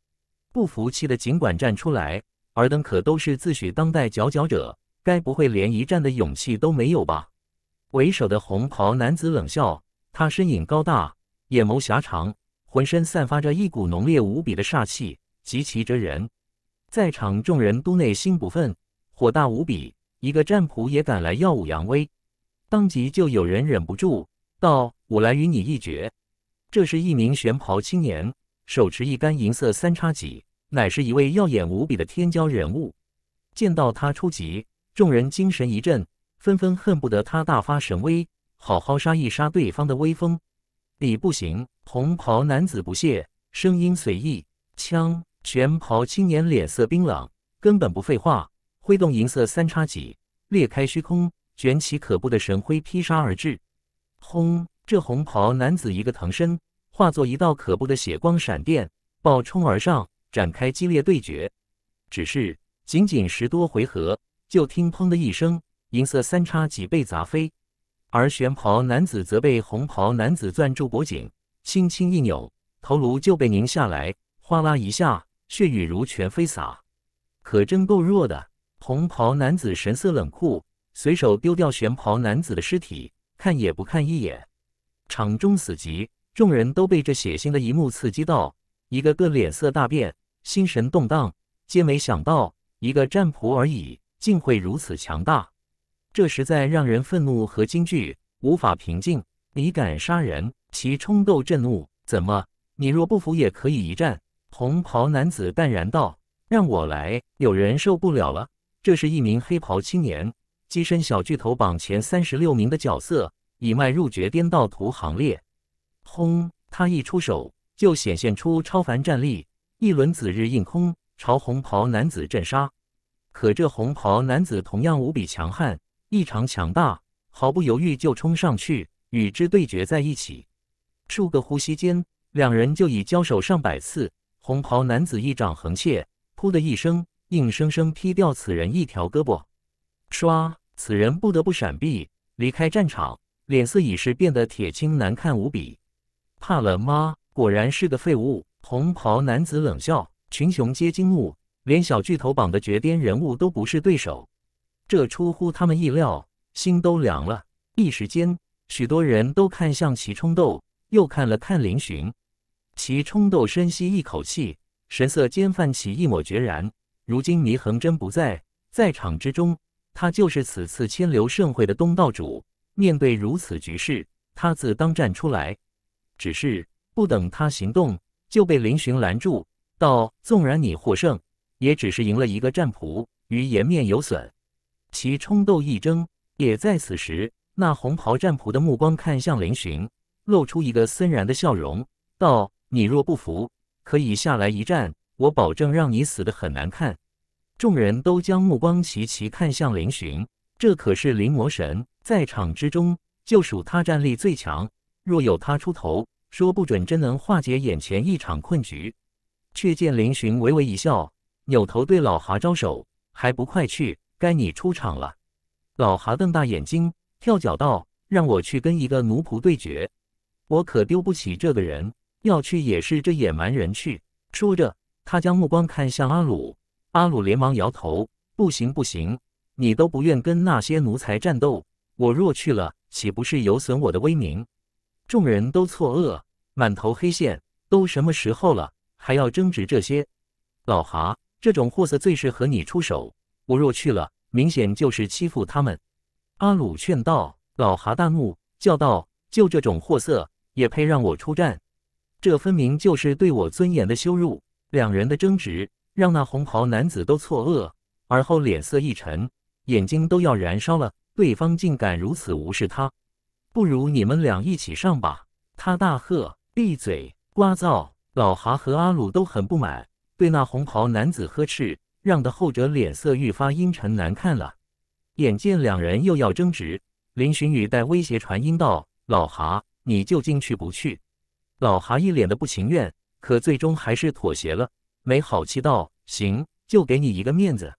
不服气的尽管站出来，尔等可都是自诩当代佼佼者，该不会连一战的勇气都没有吧？为首的红袍男子冷笑，他身影高大，眼眸狭长，浑身散发着一股浓烈无比的煞气，极其折人。在场众人都内心不忿，火大无比。一个占卜也敢来耀武扬威？当即就有人忍不住道：“我来与你一决。”这是一名玄袍青年，手持一杆银色三叉戟，乃是一位耀眼无比的天骄人物。见到他出击，众人精神一振，纷纷恨不得他大发神威，好好杀一杀对方的威风。你不行！红袍男子不屑，声音随意。枪！玄袍青年脸色冰冷，根本不废话，挥动银色三叉戟，裂开虚空。卷起可怖的神辉劈杀而至，轰！这红袍男子一个腾身，化作一道可怖的血光闪电，暴冲而上，展开激烈对决。只是仅仅十多回合，就听砰的一声，银色三叉戟被砸飞，而玄袍男子则被红袍男子攥住脖颈，轻轻一扭，头颅就被拧下来，哗啦一下，血雨如泉飞洒。可真够弱的！红袍男子神色冷酷。随手丢掉玄袍男子的尸体，看也不看一眼。场中死寂，众人都被这血腥的一幕刺激到，一个个脸色大变，心神动荡。皆没想到，一个战仆而已，竟会如此强大，这实在让人愤怒和惊惧，无法平静。你敢杀人？其冲动震怒，怎么？你若不服，也可以一战。红袍男子淡然道：“让我来。”有人受不了了。这是一名黑袍青年。跻身小巨头榜前三十六名的角色，已迈入绝巅道途行列。轰！他一出手就显现出超凡战力，一轮紫日映空，朝红袍男子镇杀。可这红袍男子同样无比强悍，异常强大，毫不犹豫就冲上去与之对决在一起。数个呼吸间，两人就已交手上百次。红袍男子一掌横切，噗的一声，硬生生劈掉此人一条胳膊。唰！此人不得不闪避，离开战场，脸色已是变得铁青，难看无比。怕了吗？果然是个废物！红袍男子冷笑，群雄皆惊怒，连小巨头榜的绝巅人物都不是对手，这出乎他们意料，心都凉了。一时间，许多人都看向齐冲斗，又看了看林寻。齐冲斗深吸一口气，神色间泛起一抹决然。如今倪恒真不在，在场之中。他就是此次千流盛会的东道主。面对如此局势，他自当站出来。只是不等他行动，就被林巡拦住，道：“纵然你获胜，也只是赢了一个战仆，于颜面有损。其冲斗一争，也在此时。”那红袍战仆的目光看向林巡，露出一个森然的笑容，道：“你若不服，可以下来一战，我保证让你死的很难看。”众人都将目光齐齐看向林寻，这可是灵魔神，在场之中就属他战力最强。若有他出头，说不准真能化解眼前一场困局。却见林寻微微一笑，扭头对老哈招手：“还不快去，该你出场了。”老哈瞪大眼睛，跳脚道：“让我去跟一个奴仆对决，我可丢不起这个人。要去也是这野蛮人去。”说着，他将目光看向阿鲁。阿鲁连忙摇头：“不行，不行！你都不愿跟那些奴才战斗，我若去了，岂不是有损我的威名？”众人都错愕，满头黑线。都什么时候了，还要争执这些？老哈，这种货色最适合你出手。我若去了，明显就是欺负他们。”阿鲁劝道。老哈大怒，叫道：“就这种货色，也配让我出战？这分明就是对我尊严的羞辱！”两人的争执。让那红袍男子都错愕，而后脸色一沉，眼睛都要燃烧了。对方竟敢如此无视他！不如你们俩一起上吧！他大喝：“闭嘴！”瓜噪！老蛤和阿鲁都很不满，对那红袍男子呵斥，让的后者脸色愈发阴沉难看了。眼见两人又要争执，林寻雨带威胁传音道：“老蛤，你就进去不去？”老蛤一脸的不情愿，可最终还是妥协了。没好气道：“行，就给你一个面子。”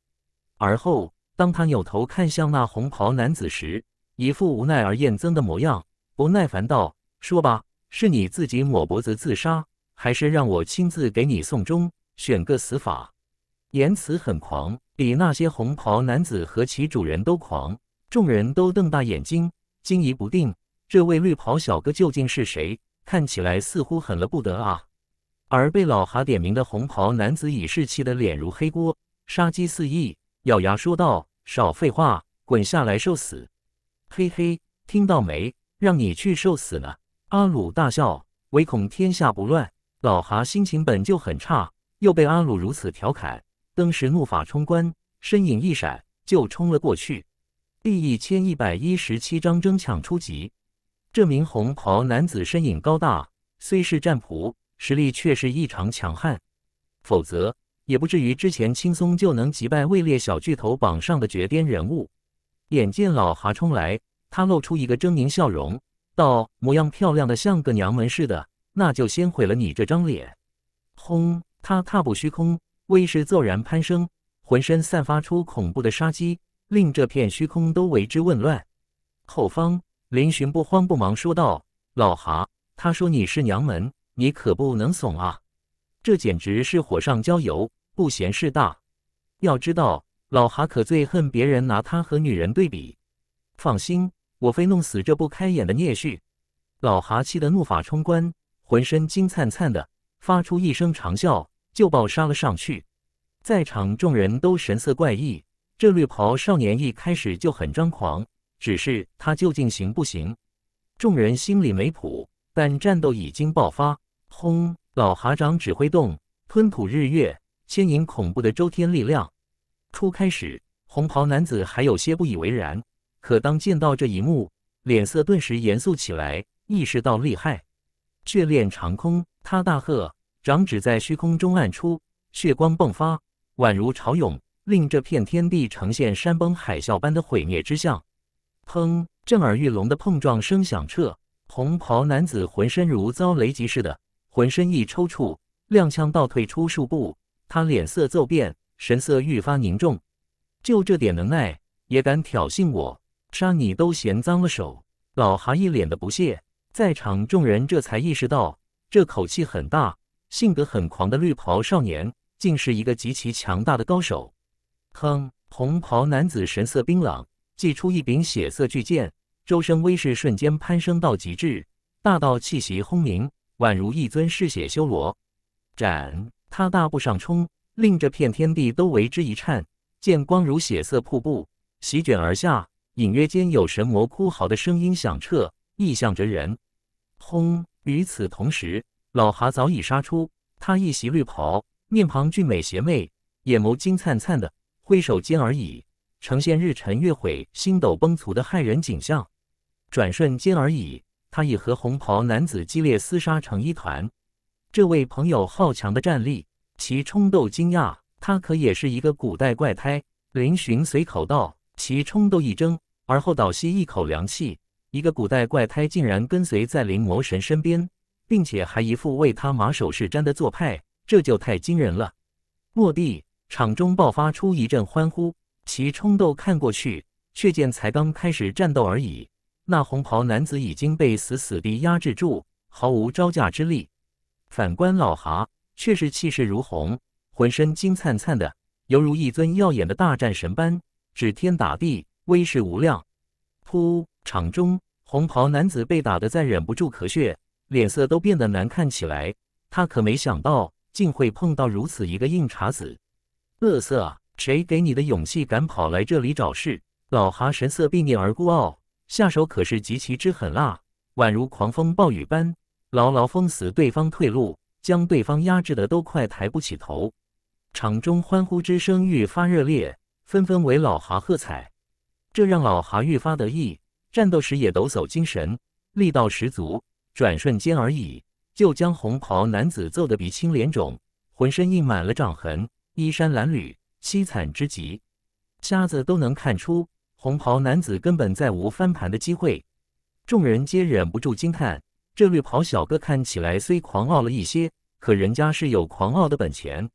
而后，当他扭头看向那红袍男子时，一副无奈而厌憎的模样，不耐烦道：“说吧，是你自己抹脖子自杀，还是让我亲自给你送终？选个死法。”言辞很狂，比那些红袍男子和其主人都狂。众人都瞪大眼睛，惊疑不定：这位绿袍小哥究竟是谁？看起来似乎狠了不得啊！而被老哈点名的红袍男子已是气得脸如黑锅，杀机四溢，咬牙说道：“少废话，滚下来受死！”嘿嘿，听到没？让你去受死呢！阿鲁大笑，唯恐天下不乱。老哈心情本就很差，又被阿鲁如此调侃，登时怒发冲冠，身影一闪就冲了过去。第一千一百一十七章争抢初级。这名红袍男子身影高大，虽是战仆。实力却是异常强悍，否则也不至于之前轻松就能击败位列小巨头榜上的绝巅人物。眼见老蛤冲来，他露出一个狰狞笑容，道：“模样漂亮的像个娘们似的，那就先毁了你这张脸！”轰！他踏步虚空，威势骤然攀升，浑身散发出恐怖的杀机，令这片虚空都为之紊乱。后方，林寻不慌不忙说道：“老蛤，他说你是娘们。”你可不能怂啊！这简直是火上浇油，不嫌事大。要知道，老哈可最恨别人拿他和女人对比。放心，我非弄死这不开眼的孽畜。老哈气得怒发冲冠，浑身金灿灿的，发出一声长啸，就暴杀了上去。在场众人都神色怪异。这绿袍少年一开始就很张狂，只是他究竟行不行，众人心里没谱。但战斗已经爆发。轰！老哈长指挥动，吞吐日月，牵引恐怖的周天力量。初开始，红袍男子还有些不以为然，可当见到这一幕，脸色顿时严肃起来，意识到厉害。血炼长空，他大喝，掌指在虚空中按出，血光迸发，宛如潮涌，令这片天地呈现山崩海啸般的毁灭之象。砰！震耳欲聋的碰撞声响彻，红袍男子浑身如遭雷击似的。浑身一抽搐，踉跄倒退出数步，他脸色骤变，神色愈发凝重。就这点能耐，也敢挑衅我？杀你都嫌脏了手！老韩一脸的不屑。在场众人这才意识到，这口气很大，性格很狂的绿袍少年，竟是一个极其强大的高手。哼！红袍男子神色冰冷，祭出一柄血色巨剑，周身威势瞬间攀升到极致，大道气息轰鸣。宛如一尊嗜血修罗，斩！他大步上冲，令这片天地都为之一颤。见光如血色瀑布席卷而下，隐约间有神魔哭嚎的声音响彻，异向着人。轰！与此同时，老哈早已杀出。他一袭绿袍，面庞俊美邪魅，眼眸金灿灿的，挥手间而已，呈现日沉月毁、星斗崩殂的骇人景象。转瞬间而已。他已和红袍男子激烈厮杀成一团。这位朋友好强的战力，其冲斗惊讶，他可也是一个古代怪胎。林寻随口道，其冲斗一怔，而后倒吸一口凉气。一个古代怪胎竟然跟随在灵魔神身边，并且还一副为他马首是瞻的做派，这就太惊人了。落地，场中爆发出一阵欢呼。其冲斗看过去，却见才刚开始战斗而已。那红袍男子已经被死死地压制住，毫无招架之力。反观老蛤，却是气势如虹，浑身金灿灿的，犹如一尊耀眼的大战神般，指天打地，威势无量。噗！场中红袍男子被打得再忍不住咳血，脸色都变得难看起来。他可没想到，竟会碰到如此一个硬茬子。嘚瑟谁给你的勇气，敢跑来这里找事？老蛤神色睥睨而孤傲。下手可是极其之狠辣，宛如狂风暴雨般，牢牢封死对方退路，将对方压制的都快抬不起头。场中欢呼之声愈发热烈，纷纷为老哈喝彩，这让老哈愈发得意，战斗时也抖擞精神，力道十足。转瞬间而已，就将红袍男子揍得鼻青脸肿，浑身印满了掌痕，衣衫褴褛，凄惨之极，瞎子都能看出。红袍男子根本再无翻盘的机会，众人皆忍不住惊叹：这绿袍小哥看起来虽狂傲了一些，可人家是有狂傲的本钱。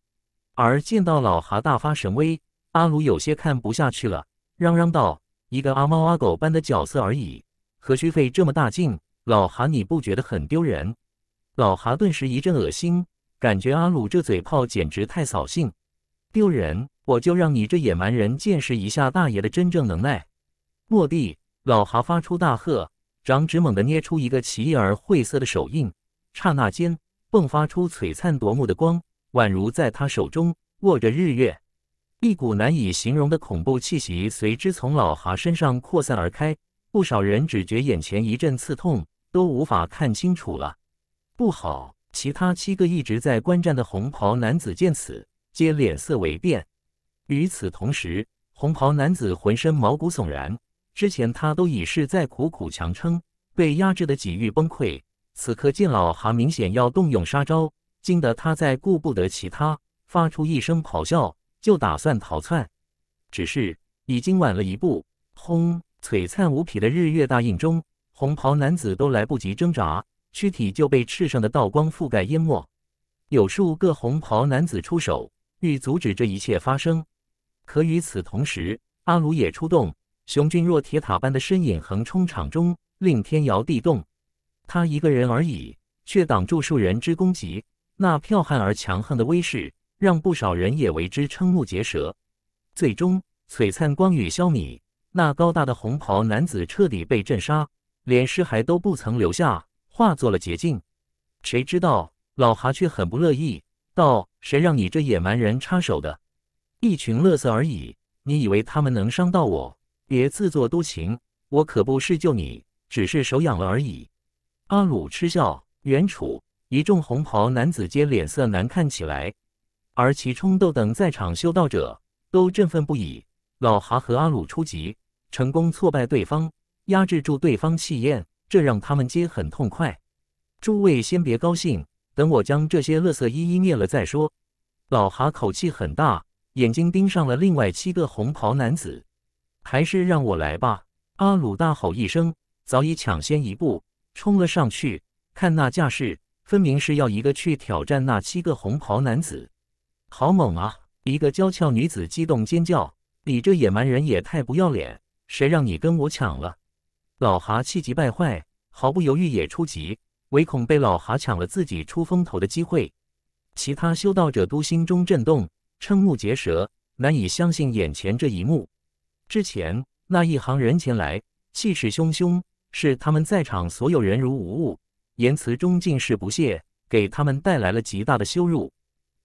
而见到老蛤大发神威，阿鲁有些看不下去了，嚷嚷道：“一个阿猫阿狗般的角色而已，何须费这么大劲？老蛤，你不觉得很丢人？”老蛤顿时一阵恶心，感觉阿鲁这嘴炮简直太扫兴。丢人！我就让你这野蛮人见识一下大爷的真正能耐！蓦地，老蛤发出大喝，掌指猛地捏出一个奇异而晦涩的手印，刹那间迸发出璀璨夺目的光，宛如在他手中握着日月。一股难以形容的恐怖气息随之从老蛤身上扩散而开，不少人只觉眼前一阵刺痛，都无法看清楚了。不好！其他七个一直在观战的红袍男子见此。皆脸色微变，与此同时，红袍男子浑身毛骨悚然。之前他都已是在苦苦强撑，被压制的几欲崩溃。此刻见老韩明显要动用杀招，惊得他在顾不得其他，发出一声咆哮，就打算逃窜。只是已经晚了一步，轰！璀璨无匹的日月大印中，红袍男子都来不及挣扎，躯体就被赤盛的道光覆盖淹没。有数个红袍男子出手。欲阻止这一切发生，可与此同时，阿鲁也出动，雄军若铁塔般的身影横冲场中，令天摇地动。他一个人而已，却挡住数人之攻击，那剽悍而强横的威势，让不少人也为之瞠目结舌。最终，璀璨光雨消弭，那高大的红袍男子彻底被震杀，连尸骸都不曾留下，化作了洁净。谁知道老哈却很不乐意。道：“谁让你这野蛮人插手的？一群乐色而已。你以为他们能伤到我？别自作多情。我可不是救你，只是手痒了而已。”阿鲁嗤笑。原楚一众红袍男子皆脸色难看起来，而其冲斗等在场修道者都振奋不已。老哈和阿鲁出击，成功挫败对方，压制住对方气焰，这让他们皆很痛快。诸位先别高兴。等我将这些垃圾一一灭了再说。老哈口气很大，眼睛盯上了另外七个红袍男子。还是让我来吧！阿鲁大吼一声，早已抢先一步冲了上去。看那架势，分明是要一个去挑战那七个红袍男子。好猛啊！一个娇俏女子激动尖叫：“你这野蛮人也太不要脸！谁让你跟我抢了？”老哈气急败坏，毫不犹豫也出击。唯恐被老哈抢了自己出风头的机会，其他修道者都心中震动，瞠目结舌，难以相信眼前这一幕。之前那一行人前来，气势汹汹，视他们在场所有人如无物，言辞中尽是不屑，给他们带来了极大的羞辱。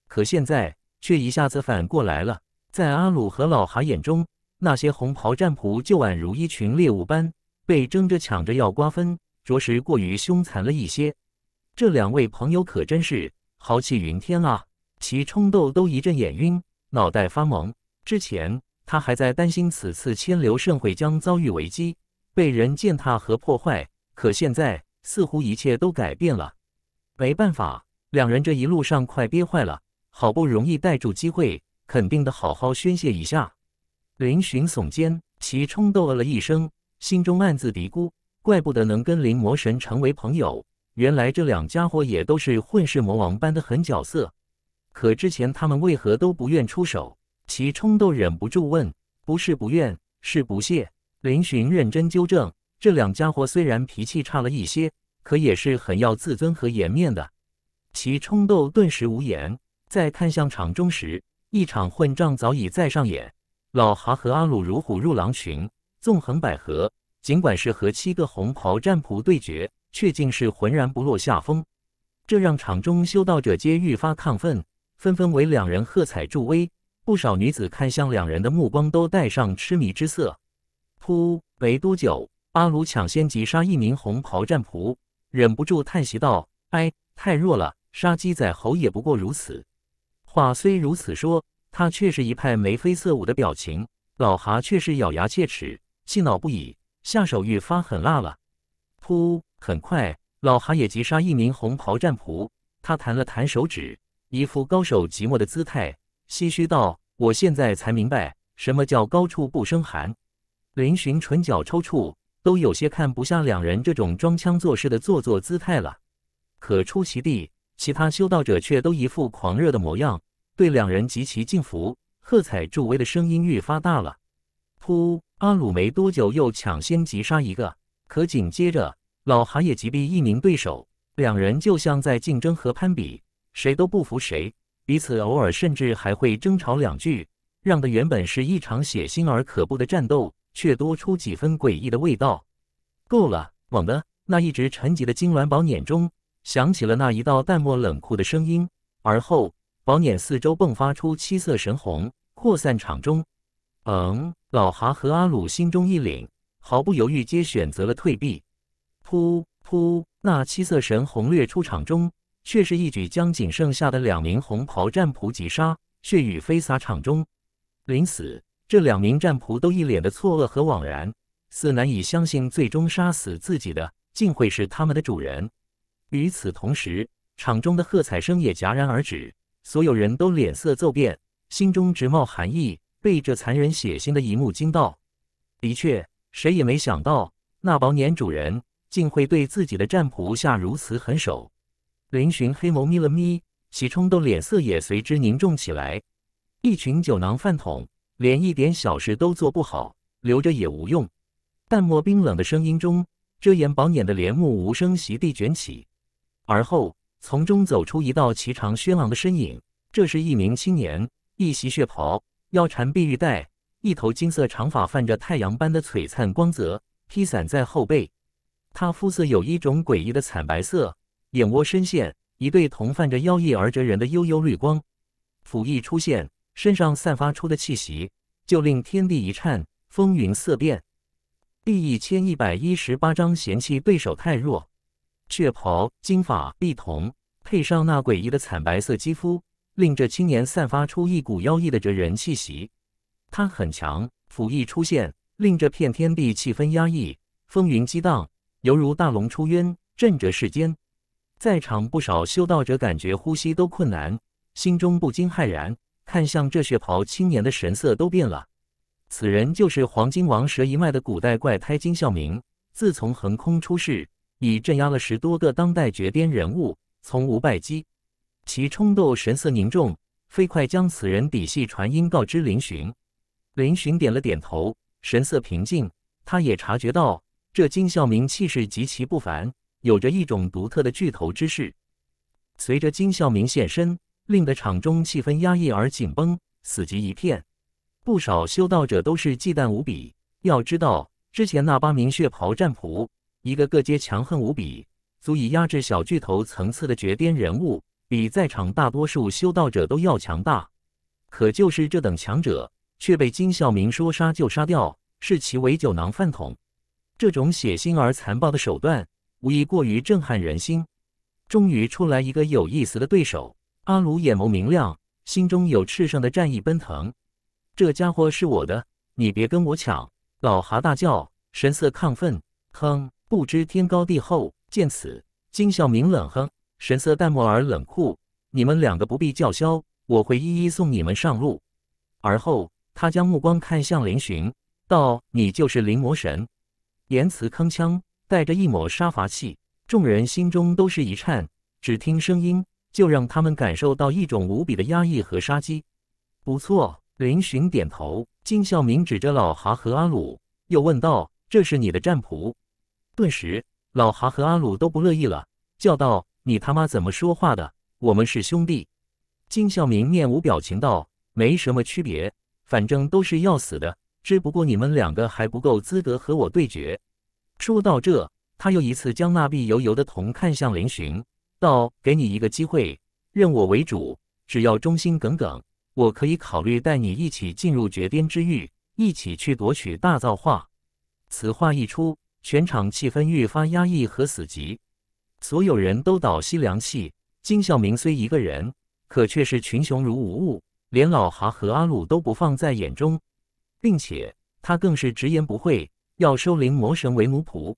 可现在却一下子反过来了，在阿鲁和老哈眼中，那些红袍战仆就宛如一群猎物般，被争着抢着要瓜分。着实过于凶残了一些，这两位朋友可真是豪气云天啊！其冲动都一阵眼晕，脑袋发蒙。之前他还在担心此次千流盛会将遭遇危机，被人践踏和破坏，可现在似乎一切都改变了。没办法，两人这一路上快憋坏了，好不容易逮住机会，肯定得好好宣泄一下。林寻耸肩，其冲动了一声，心中暗自嘀咕。怪不得能跟灵魔神成为朋友，原来这两家伙也都是混世魔王般的狠角色。可之前他们为何都不愿出手？其冲动忍不住问：“不是不愿，是不屑。”林寻认真纠正：“这两家伙虽然脾气差了一些，可也是很要自尊和颜面的。”其冲动顿时无言。在看向场中时，一场混战早已在上演。老哈和阿鲁如虎入狼群，纵横捭阖。尽管是和七个红袍战仆对决，却竟是浑然不落下风，这让场中修道者皆愈发亢奋，纷纷为两人喝彩助威。不少女子看向两人的目光都带上痴迷之色。噗！没多久，阿鲁抢先击杀一名红袍战仆，忍不住叹息道：“哎，太弱了，杀鸡宰猴也不过如此。”话虽如此说，他却是一派眉飞色舞的表情。老蛤却是咬牙切齿，气恼不已。下手愈发狠辣了。噗！很快，老韩也击杀一名红袍战仆。他弹了弹手指，一副高手寂寞的姿态，唏嘘道：“我现在才明白什么叫高处不胜寒。”林寻唇角抽搐，都有些看不下两人这种装腔作势的做作姿态了。可出奇地，其他修道者却都一副狂热的模样，对两人极其敬服，喝彩助威的声音愈发大了。噗！阿鲁没多久又抢先击杀一个，可紧接着老韩也击毙一名对手，两人就像在竞争和攀比，谁都不服谁，彼此偶尔甚至还会争吵两句，让的原本是一场血腥而可怖的战斗，却多出几分诡异的味道。够了！猛地，那一直沉寂的金銮宝辇中响起了那一道淡漠冷酷的声音，而后宝辇四周迸发出七色神虹，扩散场中。嗯，老蛤和阿鲁心中一凛，毫不犹豫皆选择了退避。噗噗，那七色神红掠出场中，却是一举将仅剩下的两名红袍战仆击杀，血雨飞洒场中。临死，这两名战仆都一脸的错愕和惘然，似难以相信最终杀死自己的竟会是他们的主人。与此同时，场中的喝彩声也戛然而止，所有人都脸色骤变，心中直冒寒意。被这残忍血腥的一幕惊到，的确，谁也没想到那宝撵主人竟会对自己的战仆下如此狠手。林寻黑眸眯了眯，祁冲的脸色也随之凝重起来。一群酒囊饭桶，连一点小事都做不好，留着也无用。淡漠冰冷的声音中，遮掩宝撵的帘幕无声席地卷起，而后从中走出一道颀长轩昂的身影。这是一名青年，一袭血袍。腰缠碧玉带，一头金色长发泛着太阳般的璀璨光泽，披散在后背。她肤色有一种诡异的惨白色，眼窝深陷，一对瞳泛着妖异而惹人的幽幽绿光。甫一出现，身上散发出的气息就令天地一颤，风云色变。第一千一百一十八章嫌弃对手太弱。雀袍、金发、碧瞳，配上那诡异的惨白色肌肤。令这青年散发出一股妖异的哲人气息，他很强。甫一出现，令这片天地气氛压抑，风云激荡，犹如大龙出渊，震折世间。在场不少修道者感觉呼吸都困难，心中不禁骇然，看向这血袍青年的神色都变了。此人就是黄金王蛇一脉的古代怪胎金孝明。自从横空出世，已镇压了十多个当代绝巅人物，从无败绩。其冲动，神色凝重，飞快将此人底细传音告知林寻。林寻点了点头，神色平静。他也察觉到，这金孝明气势极其不凡，有着一种独特的巨头之势。随着金孝明现身，令得场中气氛压抑而紧绷，死寂一片。不少修道者都是忌惮无比。要知道，之前那八名血袍战仆，一个个皆强横无比，足以压制小巨头层次的绝巅人物。比在场大多数修道者都要强大，可就是这等强者，却被金孝明说杀就杀掉，视其为酒囊饭桶。这种血腥而残暴的手段，无疑过于震撼人心。终于出来一个有意思的对手，阿鲁眼眸明亮，心中有炽盛的战意奔腾。这家伙是我的，你别跟我抢！老哈大叫，神色亢奋，哼，不知天高地厚。见此，金孝明冷哼。神色淡漠而冷酷，你们两个不必叫嚣，我会一一送你们上路。而后，他将目光看向林巡，道：“你就是灵魔神。”言辞铿锵，带着一抹杀伐气，众人心中都是一颤。只听声音，就让他们感受到一种无比的压抑和杀机。不错，林巡点头。金孝明指着老哈和阿鲁，又问道：“这是你的战仆？”顿时，老哈和阿鲁都不乐意了，叫道。你他妈怎么说话的？我们是兄弟。金孝明面无表情道：“没什么区别，反正都是要死的。只不过你们两个还不够资格和我对决。”说到这，他又一次将那碧油油的瞳看向林寻，道：“给你一个机会，认我为主，只要忠心耿耿，我可以考虑带你一起进入绝巅之域，一起去夺取大造化。”此话一出，全场气氛愈发压抑和死寂。所有人都倒吸凉气。金笑明虽一个人，可却是群雄如无物，连老哈和阿鲁都不放在眼中，并且他更是直言不讳，要收灵魔神为奴仆，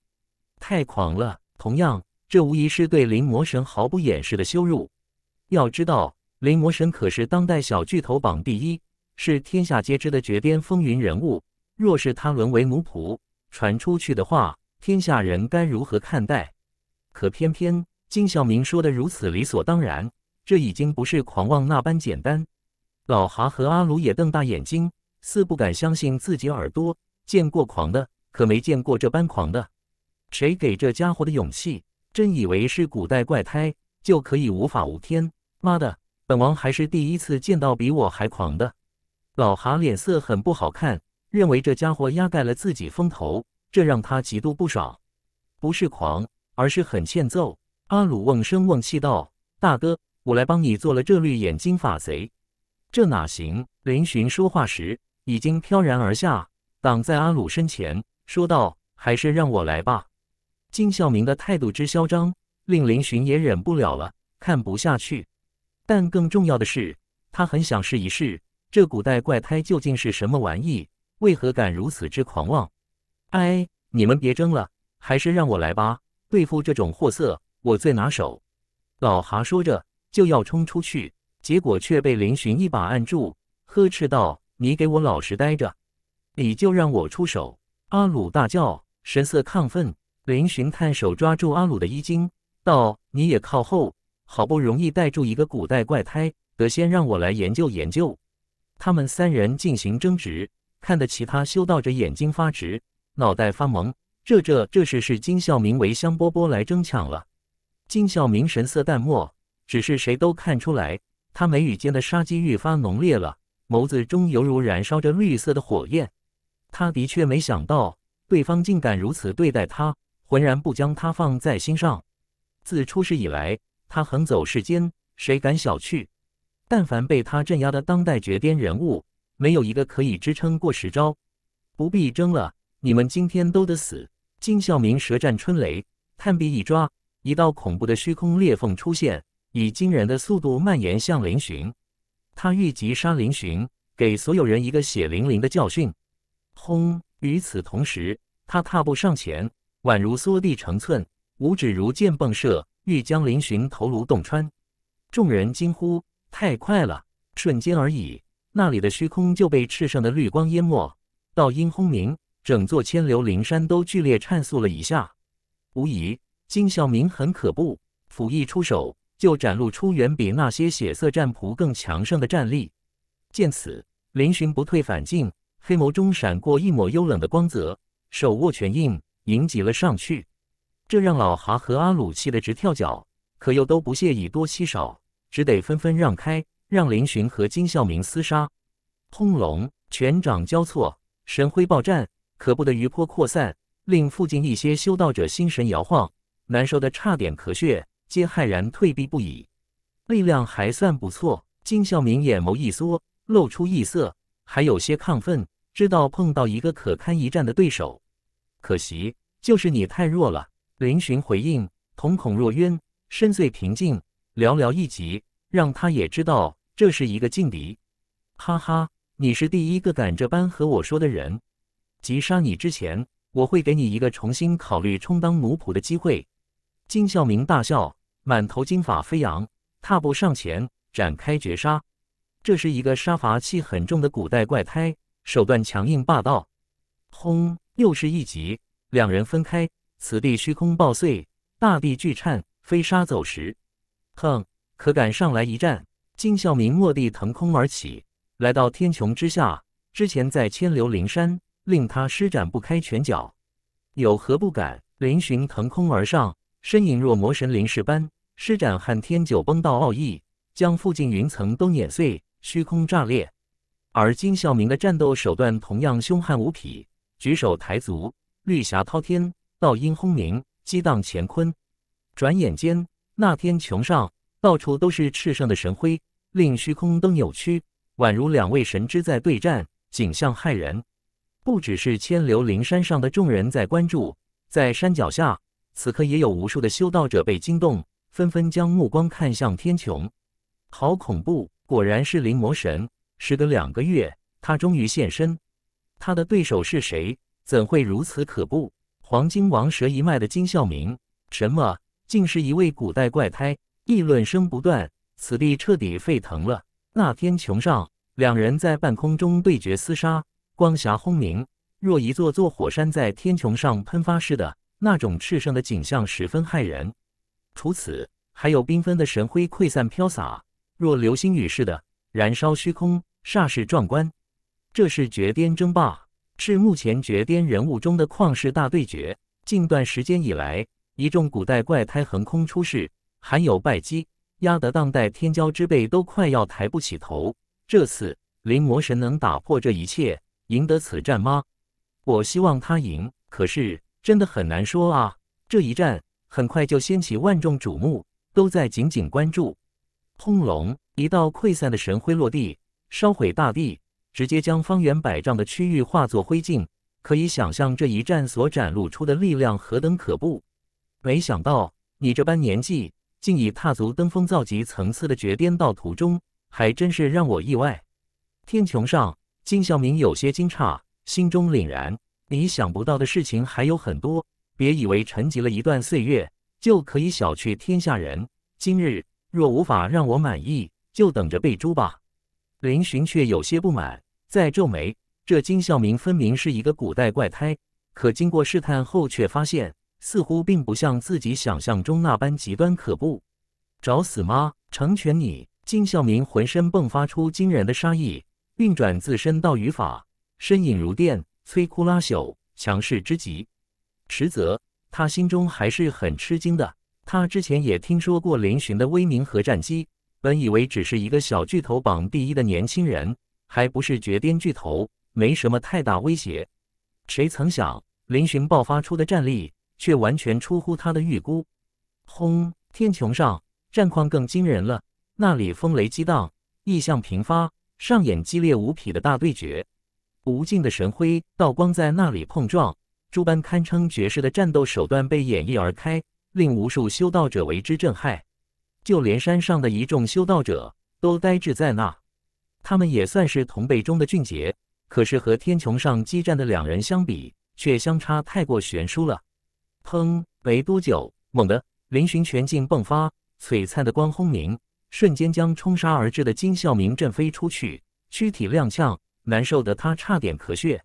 太狂了！同样，这无疑是对灵魔神毫不掩饰的羞辱。要知道，灵魔神可是当代小巨头榜第一，是天下皆知的绝巅风云人物。若是他沦为奴仆，传出去的话，天下人该如何看待？可偏偏金小明说的如此理所当然，这已经不是狂妄那般简单。老哈和阿鲁也瞪大眼睛，似不敢相信自己耳朵。见过狂的，可没见过这般狂的。谁给这家伙的勇气？真以为是古代怪胎就可以无法无天？妈的，本王还是第一次见到比我还狂的。老哈脸色很不好看，认为这家伙压盖了自己风头，这让他极度不爽。不是狂。而是很欠揍。阿鲁瓮声瓮气道：“大哥，我来帮你做了这绿眼睛法贼，这哪行？”林巡说话时已经飘然而下，挡在阿鲁身前，说道：“还是让我来吧。”金孝明的态度之嚣张，令林巡也忍不了了，看不下去。但更重要的是，他很想试一试这古代怪胎究竟是什么玩意，为何敢如此之狂妄？哎，你们别争了，还是让我来吧。对付这种货色，我最拿手。”老哈说着就要冲出去，结果却被林寻一把按住，呵斥道：“你给我老实待着，你就让我出手。”阿鲁大叫，神色亢奋。林寻探手抓住阿鲁的衣襟，道：“你也靠后，好不容易逮住一个古代怪胎，得先让我来研究研究。”他们三人进行争执，看得其他修道者眼睛发直，脑袋发懵。这这这是是金孝明为香饽饽来争抢了，金孝明神色淡漠，只是谁都看出来，他眉宇间的杀机愈发浓烈了，眸子中犹如燃烧着绿色的火焰。他的确没想到，对方竟敢如此对待他，浑然不将他放在心上。自出世以来，他横走世间，谁敢小觑？但凡被他镇压的当代绝巅人物，没有一个可以支撑过十招。不必争了。你们今天都得死！金孝明舌战春雷，探臂一抓，一道恐怖的虚空裂缝出现，以惊人的速度蔓延向林峋。他欲急杀林峋，给所有人一个血淋淋的教训。轰！与此同时，他踏步上前，宛如缩地成寸，五指如箭迸射，欲将林峋头颅洞穿。众人惊呼：“太快了！”瞬间而已，那里的虚空就被炽盛的绿光淹没。道音轰鸣。整座千流灵山都剧烈颤粟了一下，无疑金笑明很可怖，甫一出手就展露出远比那些血色战仆更强盛的战力。见此，林寻不退反进，黑眸中闪过一抹幽冷的光泽，手握拳印迎击了上去。这让老哈和阿鲁气得直跳脚，可又都不屑以多欺少，只得纷纷让开，让林寻和金笑明厮杀。轰隆，拳掌交错，神辉爆绽。可怖的余波扩散，令附近一些修道者心神摇晃，难受的差点咳血，皆骇然退避不已。力量还算不错，金孝明眼眸一缩，露出异色，还有些亢奋，知道碰到一个可堪一战的对手。可惜，就是你太弱了。林寻回应，瞳孔若渊，深邃平静，寥寥一击，让他也知道这是一个劲敌。哈哈，你是第一个敢这般和我说的人。即杀你之前，我会给你一个重新考虑充当奴仆的机会。”金孝明大笑，满头金发飞扬，踏步上前，展开绝杀。这是一个杀伐气很重的古代怪胎，手段强硬霸道。轰！又是一击，两人分开，此地虚空爆碎，大地巨颤，飞沙走石。哼！可敢上来一战？金孝明蓦地腾空而起，来到天穹之下。之前在千流灵山。令他施展不开拳脚，有何不敢？林寻腾空而上，身影若魔神临世般，施展撼天九崩道奥义，将附近云层都碾碎，虚空炸裂。而金孝明的战斗手段同样凶悍无匹，举手抬足，绿霞滔天，道音轰鸣，激荡乾坤。转眼间，那天穹上到处都是炽盛的神辉，令虚空都扭曲，宛如两位神之在对战，景象骇人。不只是千流灵山上的众人在关注，在山脚下，此刻也有无数的修道者被惊动，纷纷将目光看向天穹。好恐怖！果然是灵魔神，时隔两个月，他终于现身。他的对手是谁？怎会如此可怖？黄金王蛇一脉的金孝明？什么？竟是一位古代怪胎？议论声不断，此地彻底沸腾了。那天穹上，两人在半空中对决厮杀。光霞轰鸣，若一座座火山在天穹上喷发似的，那种炽盛的景象十分骇人。除此，还有缤纷的神辉溃散飘洒，若流星雨似的燃烧虚空，煞是壮观。这是绝巅争霸，是目前绝巅人物中的旷世大对决。近段时间以来，一众古代怪胎横空出世，含有败绩，压得当代天骄之辈都快要抬不起头。这次临魔神能打破这一切。赢得此战吗？我希望他赢，可是真的很难说啊！这一战很快就掀起万众瞩目，都在紧紧关注。轰隆！一道溃散的神辉落地，烧毁大地，直接将方圆百丈的区域化作灰烬。可以想象这一战所展露出的力量何等可怖！没想到你这般年纪，竟已踏足登峰造极层次的绝巅道途中，还真是让我意外。天穹上。金孝明有些惊诧，心中凛然。你想不到的事情还有很多。别以为沉寂了一段岁月就可以小觑天下人。今日若无法让我满意，就等着被诛吧。林寻却有些不满，再皱眉。这金孝明分明是一个古代怪胎，可经过试探后，却发现似乎并不像自己想象中那般极端可怖。找死吗？成全你！金孝明浑身迸发出惊人的杀意。运转自身道语法，身影如电，摧枯拉朽，强势之极。实则他心中还是很吃惊的。他之前也听说过林寻的威名和战绩，本以为只是一个小巨头榜第一的年轻人，还不是绝巅巨头，没什么太大威胁。谁曾想，林寻爆发出的战力却完全出乎他的预估。轰！天穹上战况更惊人了，那里风雷激荡，异象频发。上演激烈无匹的大对决，无尽的神辉道光在那里碰撞，诸般堪称绝世的战斗手段被演绎而开，令无数修道者为之震撼。就连山上的一众修道者都呆滞在那，他们也算是同辈中的俊杰，可是和天穹上激战的两人相比，却相差太过悬殊了。砰！没多久，猛地，嶙峋全境迸发，璀璨的光轰鸣。瞬间将冲杀而至的金孝明震飞出去，躯体踉跄，难受的他差点咳血。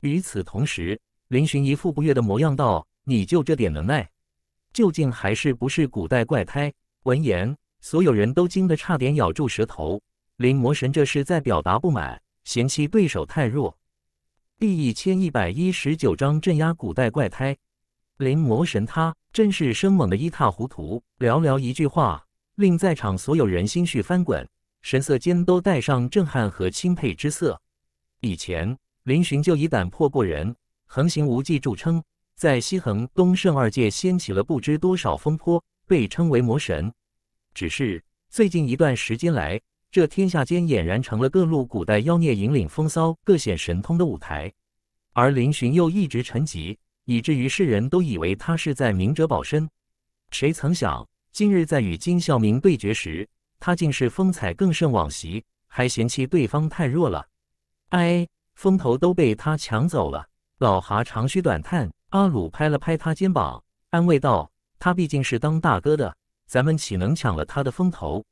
与此同时，林寻一副不悦的模样道：“你就这点能耐，究竟还是不是古代怪胎？”闻言，所有人都惊得差点咬住舌头。林魔神这是在表达不满，嫌弃对手太弱。第一千一百一十九章镇压古代怪胎。林魔神他真是生猛的一塌糊涂，寥寥一句话。令在场所有人心绪翻滚，神色间都带上震撼和钦佩之色。以前，林寻就以胆魄过人、横行无忌著称，在西横东胜二界掀起了不知多少风波，被称为魔神。只是最近一段时间来，这天下间俨然成了各路古代妖孽引领风骚、各显神通的舞台，而林寻又一直沉寂，以至于世人都以为他是在明哲保身。谁曾想？今日在与金孝明对决时，他竟是风采更胜往昔，还嫌弃对方太弱了。哎，风头都被他抢走了。老哈长吁短叹，阿鲁拍了拍他肩膀，安慰道：“他毕竟是当大哥的，咱们岂能抢了他的风头？”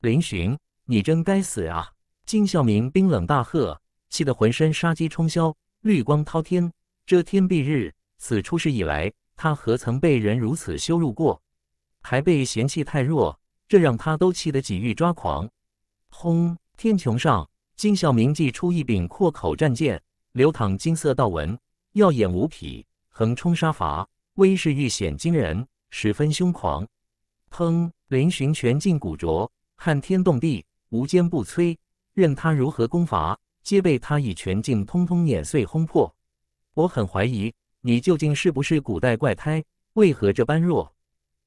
林寻，你真该死啊！金孝明冰冷大喝，气得浑身杀机冲霄，绿光滔天，遮天蔽日。此出世以来，他何曾被人如此羞辱过？还被嫌弃太弱，这让他都气得几欲抓狂。轰！天穹上，金晓明祭出一柄阔口战剑，流淌金色道纹，耀眼无匹，横冲杀伐，威势愈显惊人，十分凶狂。砰！嶙峋拳劲骨拙，撼天动地，无坚不摧，任他如何攻伐，皆被他以拳劲通通碾碎轰破。我很怀疑，你究竟是不是古代怪胎？为何这般弱？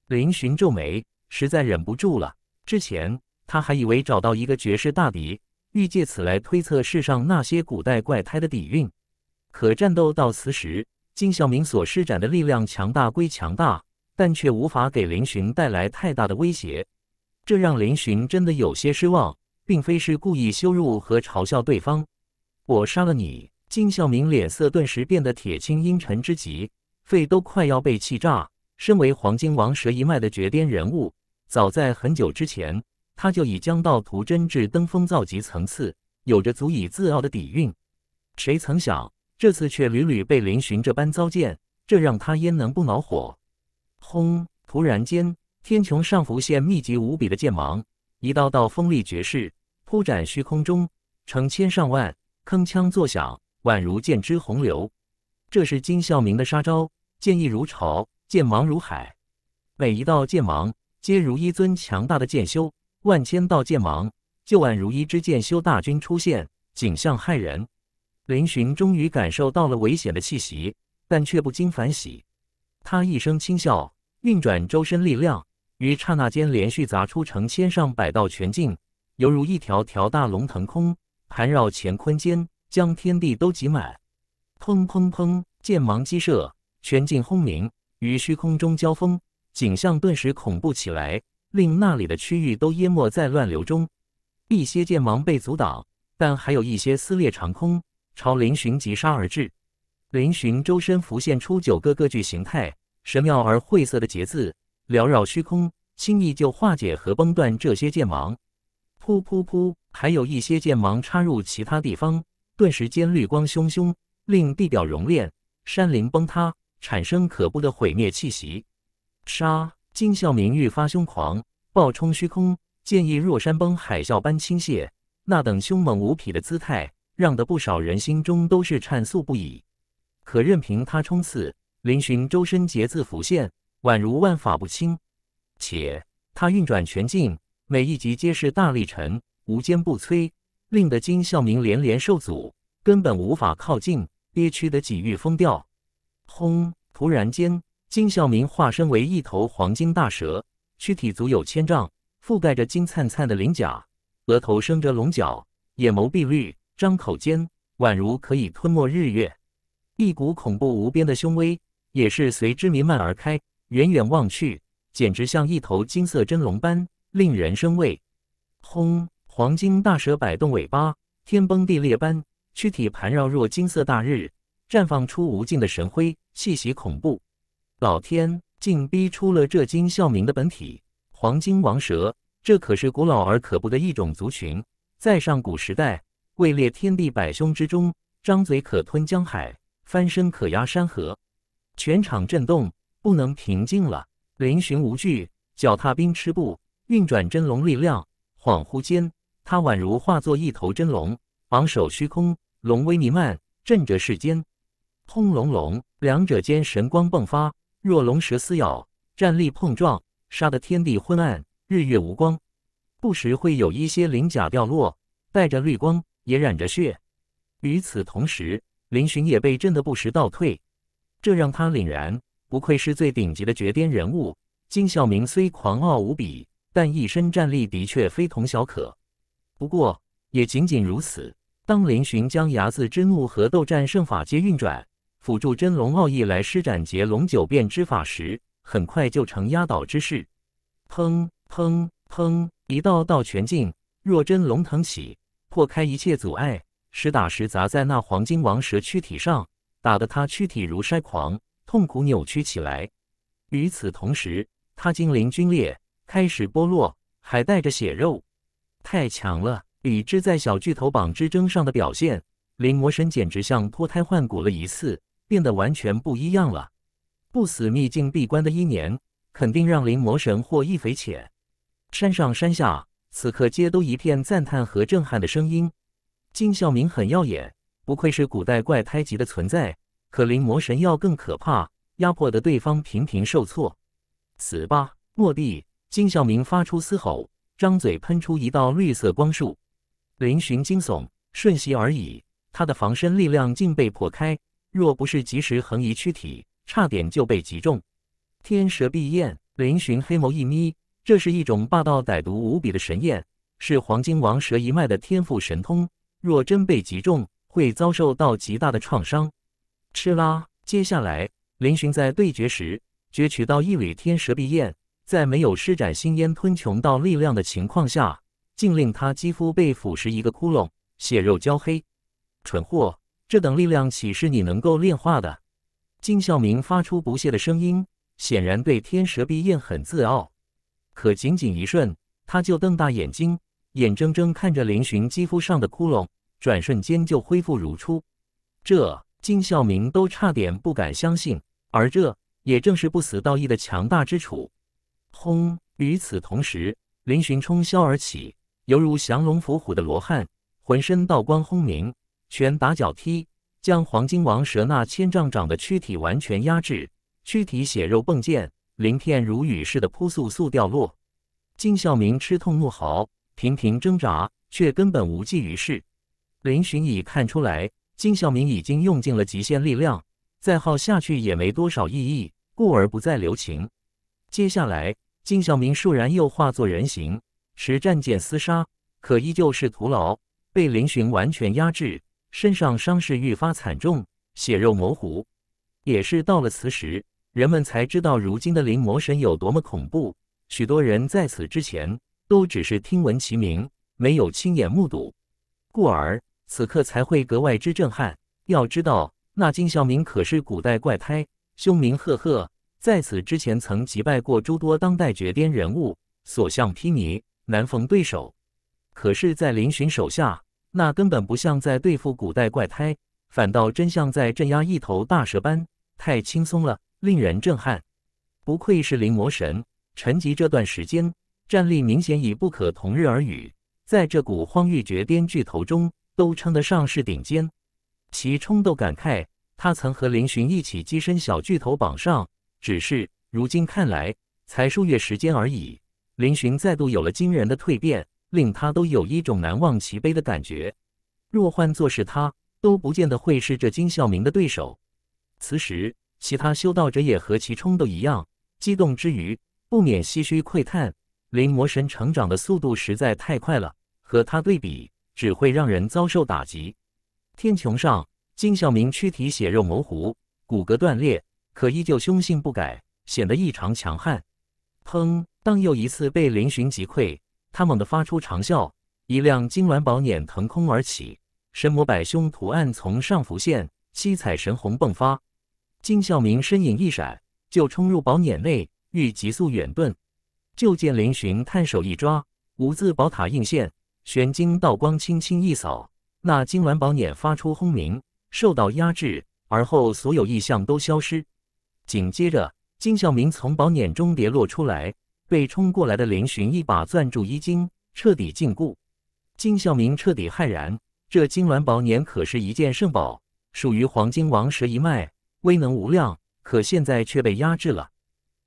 林寻皱眉，实在忍不住了。之前他还以为找到一个绝世大敌，欲借此来推测世上那些古代怪胎的底蕴。可战斗到此时，金孝明所施展的力量强大归强大，但却无法给林寻带来太大的威胁。这让林寻真的有些失望，并非是故意羞辱和嘲笑对方。我杀了你！金孝明脸色顿时变得铁青，阴沉之极，肺都快要被气炸。身为黄金王蛇一脉的绝巅人物，早在很久之前，他就已将道途真至登峰造极层次，有着足以自傲的底蕴。谁曾想，这次却屡屡被林寻这般糟践，这让他焉能不恼火？轰！突然间，天穹上浮现密集无比的剑芒，一道道锋利绝世铺展虚空中，成千上万，铿锵作响，宛如剑之洪流。这是金孝明的杀招，剑意如潮。剑芒如海，每一道剑芒皆如一尊强大的剑修，万千道剑芒就宛如一支剑修大军出现，景象骇人。林寻终于感受到了危险的气息，但却不禁反喜。他一声轻笑，运转周身力量，于刹那间连续砸出成千上百道拳劲，犹如一条条大龙腾空，盘绕乾坤间，将天地都挤满。砰砰砰，剑芒激射，拳劲轰鸣。与虚空中交锋，景象顿时恐怖起来，令那里的区域都淹没在乱流中。一些剑芒被阻挡，但还有一些撕裂长空，朝林峋急杀而至。林峋周身浮现出九个各具形态、神妙而晦涩的结字，缭绕虚空，轻易就化解和崩断这些剑芒。噗噗噗！还有一些剑芒插入其他地方，顿时间绿光汹汹，令地表熔炼，山林崩塌。产生可怖的毁灭气息，杀金孝明愈发凶狂，暴冲虚空，剑意若山崩海啸般倾泻，那等凶猛无匹的姿态，让得不少人心中都是颤粟不已。可任凭他冲刺，林峋周身结字浮现，宛如万法不侵，且他运转全境，每一级皆是大力沉，无坚不摧，令得金孝明连连受阻，根本无法靠近，憋屈的几欲疯掉。轰！突然间，金孝明化身为一头黄金大蛇，躯体足有千丈，覆盖着金灿灿的鳞甲，额头生着龙角，眼眸碧绿，张口间宛如可以吞没日月，一股恐怖无边的凶威也是随之弥漫而开。远远望去，简直像一头金色真龙般令人生畏。轰！黄金大蛇摆动尾巴，天崩地裂般，躯体盘绕若金色大日。绽放出无尽的神辉，气息恐怖。老天竟逼出了这金啸鸣的本体——黄金王蛇。这可是古老而可怖的一种族群，在上古时代位列天地百凶之中，张嘴可吞江海，翻身可压山河。全场震动，不能平静了。嶙峋无惧，脚踏冰痴步，运转真龙力量。恍惚间，他宛如化作一头真龙，昂首虚空，龙威弥漫，震着世间。轰隆隆，两者间神光迸发，若龙蛇撕咬，战力碰撞，杀得天地昏暗，日月无光。不时会有一些鳞甲掉落，带着绿光，也染着血。与此同时，林寻也被震得不时倒退，这让他凛然，不愧是最顶级的绝巅人物。金孝明虽狂傲无比，但一身战力的确非同小可。不过，也仅仅如此。当林寻将牙眦之怒和斗战胜法皆运转。辅助真龙奥义来施展截龙九变之法时，很快就成压倒之势。砰砰砰！一道道拳劲若真龙腾起，破开一切阻碍，实打实砸在那黄金王蛇躯体上，打得他躯体如筛狂，痛苦扭曲起来。与此同时，他精灵龟裂，开始剥落，还带着血肉。太强了！比之在小巨头榜之争上的表现，灵魔神简直像脱胎换骨了一次。变得完全不一样了。不死秘境闭关的一年，肯定让灵魔神获益匪浅。山上山下，此刻皆都一片赞叹和震撼的声音。金笑明很耀眼，不愧是古代怪胎级的存在。可灵魔神要更可怕，压迫的对方频频受挫。死吧，末地！金笑明发出嘶吼，张嘴喷出一道绿色光束，嶙峋惊悚，瞬息而已，他的防身力量竟被破开。若不是及时横移躯体，差点就被击中。天蛇碧焰，嶙峋黑眸一眯，这是一种霸道歹毒无比的神焰，是黄金王蛇一脉的天赋神通。若真被击中，会遭受到极大的创伤。吃啦！接下来，林峋在对决时攫取到一缕天蛇碧焰，在没有施展星烟吞穹到力量的情况下，竟令他肌肤被腐蚀一个窟窿，血肉焦黑。蠢货！这等力量岂是你能够炼化的？金孝明发出不屑的声音，显然对天蛇碧焰很自傲。可仅仅一瞬，他就瞪大眼睛，眼睁睁看着林峋肌肤上的窟窿，转瞬间就恢复如初。这金孝明都差点不敢相信，而这也正是不死道义的强大之处。轰！与此同时，林寻冲霄而起，犹如降龙伏虎的罗汉，浑身道光轰鸣。拳打脚踢，将黄金王蛇那千丈长的躯体完全压制，躯体血肉迸溅，鳞片如雨似的扑簌簌掉落。金孝明吃痛怒嚎，频频挣扎，却根本无济于事。林寻已看出来，金孝明已经用尽了极限力量，再耗下去也没多少意义，故而不再留情。接下来，金孝明倏然又化作人形，持战剑厮杀，可依旧是徒劳，被林寻完全压制。身上伤势愈发惨重，血肉模糊，也是到了此时，人们才知道如今的灵魔神有多么恐怖。许多人在此之前都只是听闻其名，没有亲眼目睹，故而此刻才会格外之震撼。要知道，那金孝明可是古代怪胎，凶名赫赫，在此之前曾击败过诸多当代绝巅人物，所向披靡，难逢对手。可是，在林寻手下。那根本不像在对付古代怪胎，反倒真像在镇压一头大蛇般，太轻松了，令人震撼。不愧是灵魔神沉寂这段时间战力明显已不可同日而语，在这股荒域绝巅巨头中，都称得上是顶尖。其冲动感慨，他曾和林寻一起跻身小巨头榜上，只是如今看来，才数月时间而已。林寻再度有了惊人的蜕变。令他都有一种难忘其悲的感觉。若换作是他，都不见得会是这金笑明的对手。此时，其他修道者也和其冲动一样，激动之余不免唏嘘喟叹：灵魔神成长的速度实在太快了，和他对比，只会让人遭受打击。天穹上，金笑明躯体血肉模糊，骨骼断裂，可依旧凶性不改，显得异常强悍。砰！当又一次被林寻击溃。他猛地发出长啸，一辆金銮宝辇腾空而起，神魔百凶图案从上浮现，七彩神虹迸发。金笑明身影一闪，就冲入宝辇内，欲急速远遁。就见林寻探手一抓，五字宝塔印现，玄晶道光轻轻一扫，那金銮宝辇发出轰鸣，受到压制，而后所有异象都消失。紧接着，金笑明从宝辇中跌落出来。被冲过来的林寻一把攥住衣襟，彻底禁锢。金孝明彻底骇然，这金銮宝年可是一件圣宝，属于黄金王蛇一脉，威能无量，可现在却被压制了。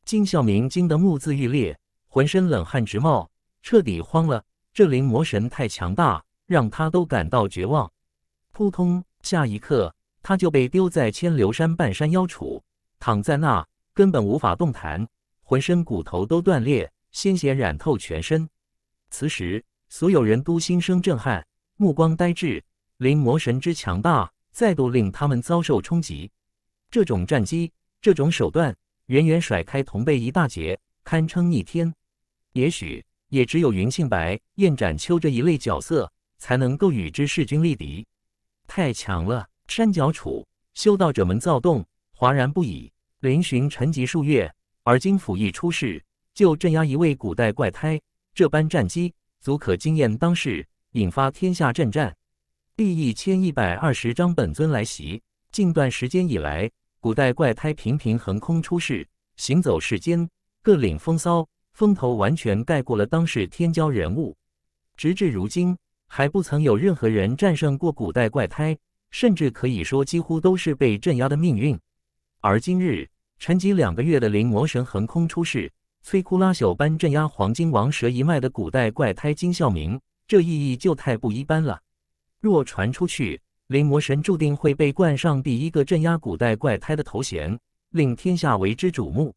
金孝明惊得目眦欲裂，浑身冷汗直冒，彻底慌了。这灵魔神太强大，让他都感到绝望。扑通，下一刻他就被丢在千流山半山腰处，躺在那，根本无法动弹。浑身骨头都断裂，鲜血染透全身。此时，所有人都心生震撼，目光呆滞。临魔神之强大，再度令他们遭受冲击。这种战机，这种手段，远远甩开同辈一大截，堪称逆天。也许，也只有云庆白、燕斩秋这一类角色，才能够与之势均力敌。太强了！山脚处，修道者们躁动，哗然不已。嶙峋沉寂数月。而今府一出世，就镇压一位古代怪胎，这般战机足可惊艳当世，引发天下震战。第一千一百二十章本尊来袭。近段时间以来，古代怪胎频频横空出世，行走世间，各领风骚，风头完全盖过了当世天骄人物。直至如今，还不曾有任何人战胜过古代怪胎，甚至可以说几乎都是被镇压的命运。而今日。沉寂两个月的灵魔神横空出世，摧枯拉朽般镇压黄金王蛇一脉的古代怪胎金孝明，这意义就太不一般了。若传出去，灵魔神注定会被冠上第一个镇压古代怪胎的头衔，令天下为之瞩目。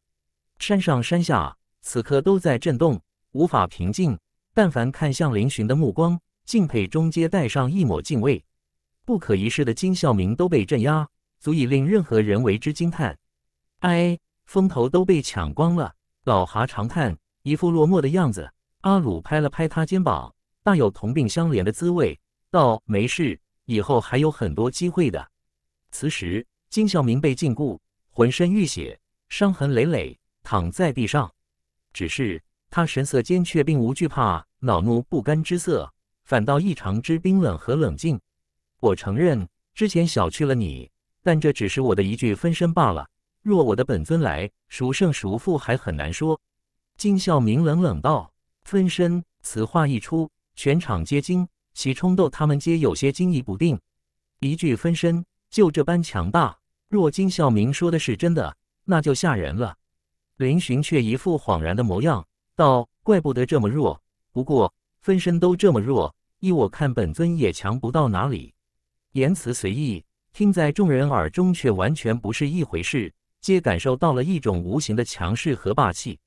山上山下，此刻都在震动，无法平静。但凡看向林峋的目光，敬佩中皆带上一抹敬畏。不可一世的金孝明都被镇压，足以令任何人为之惊叹。哎，风头都被抢光了，老哈长叹，一副落寞的样子。阿鲁拍了拍他肩膀，大有同病相怜的滋味，道：“没事，以后还有很多机会的。”此时，金孝明被禁锢，浑身浴血，伤痕累累，躺在地上。只是他神色间却并无惧怕、恼怒、不甘之色，反倒异常之冰冷和冷静。我承认之前小觑了你，但这只是我的一句分身罢了。若我的本尊来，孰胜孰负还很难说。金笑明冷冷道：“分身。”此话一出，全场皆惊。其冲斗他们皆有些惊疑不定。一句分身就这般强大，若金笑明说的是真的，那就吓人了。林寻却一副恍然的模样，道：“怪不得这么弱。不过分身都这么弱，依我看，本尊也强不到哪里。”言辞随意，听在众人耳中却完全不是一回事。皆感受到了一种无形的强势和霸气，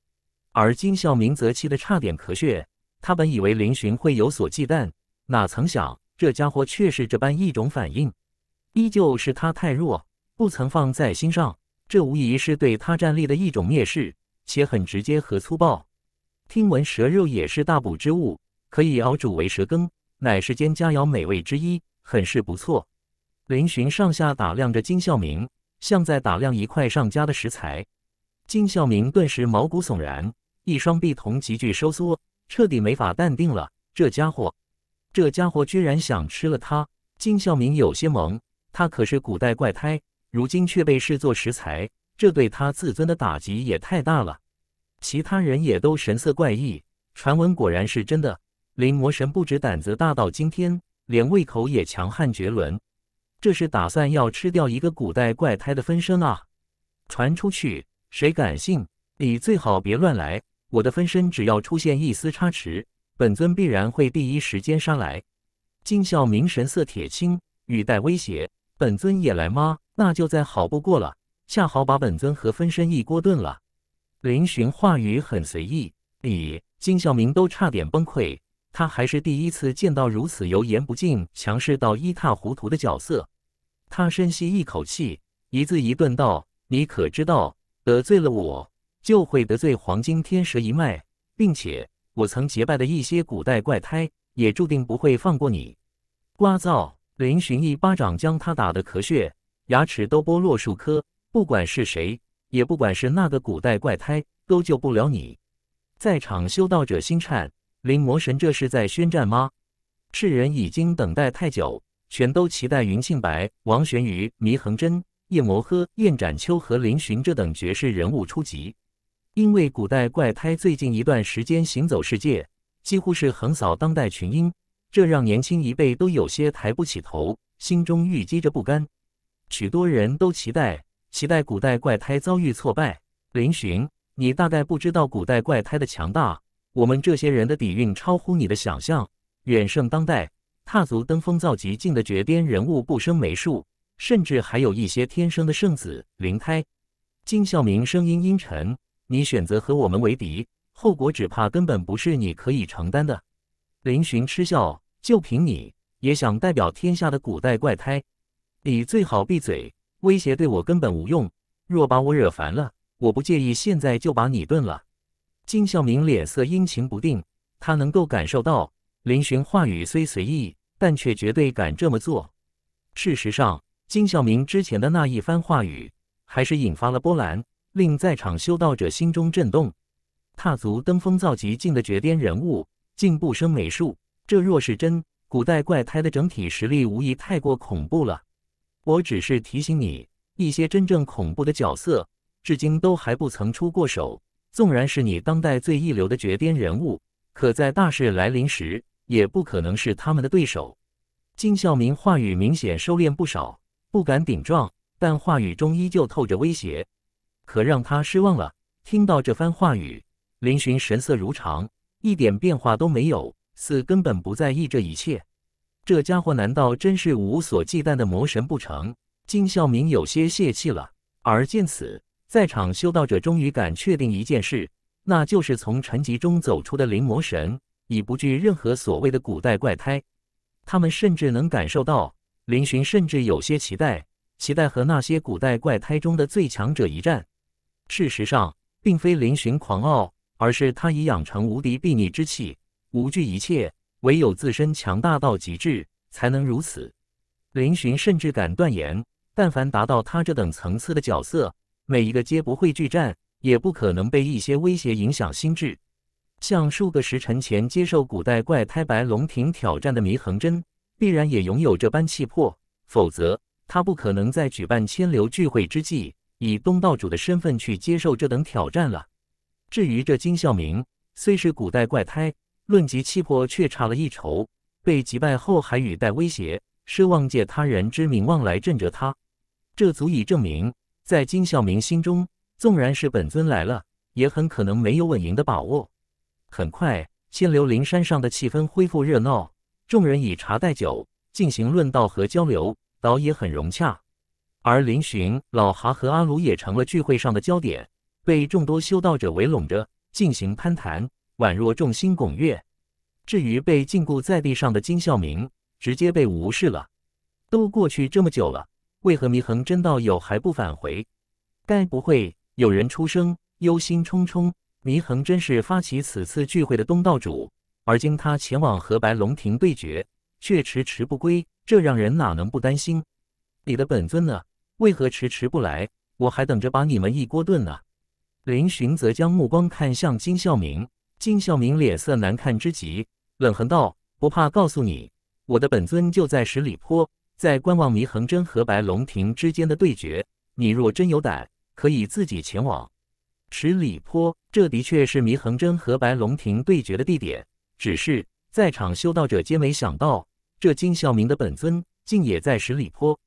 而金孝明则气得差点咳血。他本以为林巡会有所忌惮，哪曾想这家伙却是这般一种反应，依旧是他太弱，不曾放在心上。这无疑是对他战力的一种蔑视，且很直接和粗暴。听闻蛇肉也是大补之物，可以熬煮为蛇羹，乃是间佳肴美味之一，很是不错。林巡上下打量着金孝明。像在打量一块上佳的食材，金孝明顿时毛骨悚然，一双臂瞳急剧收缩，彻底没法淡定了。这家伙，这家伙居然想吃了他！金孝明有些懵，他可是古代怪胎，如今却被视作食材，这对他自尊的打击也太大了。其他人也都神色怪异，传闻果然是真的，林魔神不止胆子大到惊天，连胃口也强悍绝伦。这是打算要吃掉一个古代怪胎的分身啊！传出去谁敢信？你最好别乱来。我的分身只要出现一丝差池，本尊必然会第一时间杀来。金孝明神色铁青，语带威胁：“本尊也来吗？那就再好不过了，恰好把本尊和分身一锅炖了。”林峋话语很随意，李金孝明都差点崩溃。他还是第一次见到如此油盐不进、强势到一塌糊涂的角色。他深吸一口气，一字一顿道：“你可知道，得罪了我，就会得罪黄金天蛇一脉，并且我曾结拜的一些古代怪胎也注定不会放过你。”瓜噪！林寻一巴掌将他打得咳血，牙齿都剥落数颗。不管是谁，也不管是那个古代怪胎，都救不了你。在场修道者心颤。灵魔神，这是在宣战吗？世人已经等待太久，全都期待云庆白、王玄瑜、迷衡真、叶摩诃、燕展秋和林寻这等绝世人物出级。因为古代怪胎最近一段时间行走世界，几乎是横扫当代群英，这让年轻一辈都有些抬不起头，心中郁积着不甘。许多人都期待，期待古代怪胎遭遇挫败。林寻，你大概不知道古代怪胎的强大。我们这些人的底蕴超乎你的想象，远胜当代，踏足登峰造极境的绝巅人物不胜枚数，甚至还有一些天生的圣子灵胎。金孝明声音阴沉：“你选择和我们为敌，后果只怕根本不是你可以承担的。”林寻嗤笑：“就凭你也想代表天下的古代怪胎？你最好闭嘴！威胁对我根本无用。若把我惹烦了，我不介意现在就把你炖了。”金孝明脸色阴晴不定，他能够感受到林寻话语虽随意，但却绝对敢这么做。事实上，金孝明之前的那一番话语还是引发了波澜，令在场修道者心中震动。踏足登峰造极境的绝巅人物，竟不生美术，这若是真，古代怪胎的整体实力无疑太过恐怖了。我只是提醒你，一些真正恐怖的角色，至今都还不曾出过手。纵然是你当代最一流的绝巅人物，可在大事来临时，也不可能是他们的对手。金孝明话语明显收敛不少，不敢顶撞，但话语中依旧透着威胁。可让他失望了，听到这番话语，林寻神色如常，一点变化都没有，似根本不在意这一切。这家伙难道真是无所忌惮的魔神不成？金孝明有些泄气了，而见此。在场修道者终于敢确定一件事，那就是从沉寂中走出的灵魔神已不惧任何所谓的古代怪胎。他们甚至能感受到，林寻甚至有些期待，期待和那些古代怪胎中的最强者一战。事实上，并非林寻狂傲，而是他已养成无敌睥睨之气，无惧一切，唯有自身强大到极致才能如此。林寻甚至敢断言，但凡达到他这等层次的角色。每一个皆不会拒战，也不可能被一些威胁影响心智。像数个时辰前接受古代怪胎白龙亭挑战的弥恒真，必然也拥有这般气魄，否则他不可能在举办千流聚会之际，以东道主的身份去接受这等挑战了。至于这金孝明，虽是古代怪胎，论及气魄却差了一筹，被击败后还语带威胁，奢望借他人之名望来镇着他，这足以证明。在金孝明心中，纵然是本尊来了，也很可能没有稳赢的把握。很快，仙流灵山上的气氛恢复热闹，众人以茶代酒，进行论道和交流，倒也很融洽。而林寻、老哈和阿鲁也成了聚会上的焦点，被众多修道者围拢着进行攀谈，宛若众星拱月。至于被禁锢在地上的金孝明，直接被无视了。都过去这么久了。为何弥衡真道友还不返回？该不会有人出声，忧心忡忡。弥衡真是发起此次聚会的东道主，而今他前往和白龙亭对决，却迟迟不归，这让人哪能不担心？你的本尊呢？为何迟迟不来？我还等着把你们一锅炖呢。林寻则将目光看向金孝明，金孝明脸色难看之极，冷哼道：“不怕告诉你，我的本尊就在十里坡。”在观望祢恒真和白龙亭之间的对决，你若真有胆，可以自己前往十里坡。这的确是祢恒真和白龙亭对决的地点。只是在场修道者皆没想到，这金孝明的本尊竟也在十里坡。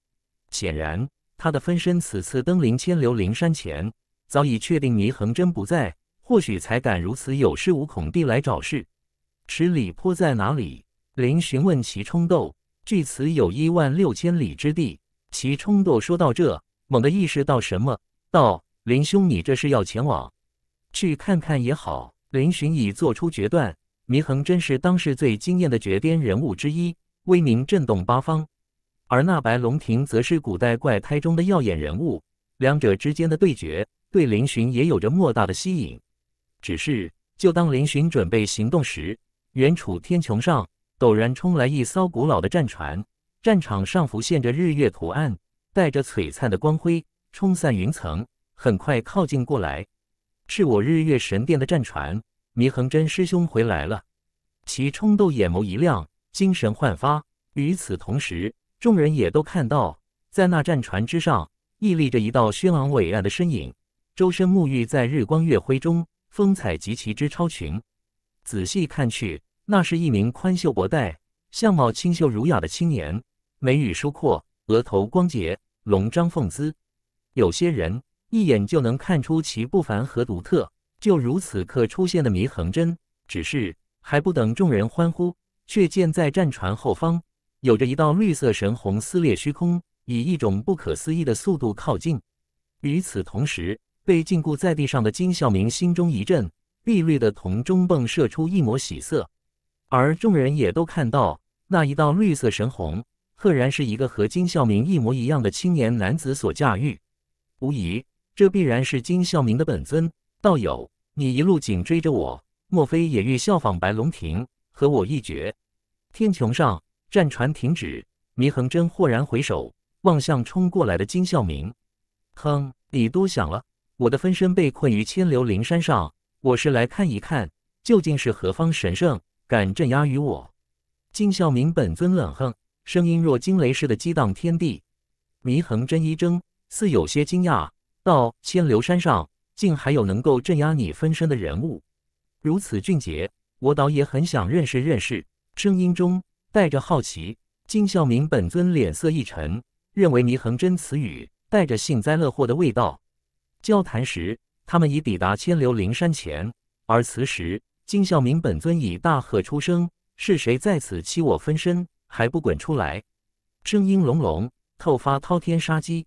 显然，他的分身此次登临千流灵山前，早已确定祢恒真不在，或许才敢如此有恃无恐地来找事。十里坡在哪里？林询问其冲动。至此有一万六千里之地，其冲动说到这，猛地意识到什么，道：“林兄，你这是要前往？去看看也好。”林寻已做出决断。祢衡真是当世最惊艳的绝巅人物之一，威名震动八方。而那白龙亭则是古代怪胎中的耀眼人物，两者之间的对决，对林寻也有着莫大的吸引。只是，就当林寻准备行动时，远处天穹上。陡然冲来一艘古老的战船，战场上浮现着日月图案，带着璀璨的光辉，冲散云层，很快靠近过来。是我日月神殿的战船，祢恒真师兄回来了。其冲动眼眸一亮，精神焕发。与此同时，众人也都看到，在那战船之上，屹立着一道轩昂伟岸的身影，周身沐浴在日光月辉中，风采极其之超群。仔细看去。那是一名宽袖薄带、相貌清秀儒雅的青年，眉宇疏阔，额头光洁，龙章凤姿。有些人一眼就能看出其不凡和独特。就如此刻出现的祢恒真，只是还不等众人欢呼，却见在战船后方，有着一道绿色神虹撕裂虚空，以一种不可思议的速度靠近。与此同时，被禁锢在地上的金孝明心中一震，碧绿的瞳中泵射出一抹喜色。而众人也都看到，那一道绿色神虹，赫然是一个和金孝明一模一样的青年男子所驾驭。无疑，这必然是金孝明的本尊。道友，你一路紧追着我，莫非也欲效仿白龙亭，和我一决？天穹上，战船停止。祢恒真豁然回首，望向冲过来的金孝明。哼，你多想了。我的分身被困于千流灵山上，我是来看一看，究竟是何方神圣。敢镇压于我？金孝明本尊冷哼，声音若惊雷似的激荡天地。祢恒真一怔，似有些惊讶，道：“千流山上竟还有能够镇压你分身的人物，如此俊杰，我倒也很想认识认识。”声音中带着好奇。金孝明本尊脸色一沉，认为祢恒真此语带着幸灾乐祸的味道。交谈时，他们已抵达千流灵山前，而此时。金孝明本尊已大喝出声：“是谁在此欺我分身？还不滚出来！”声音隆隆，透发滔天杀机。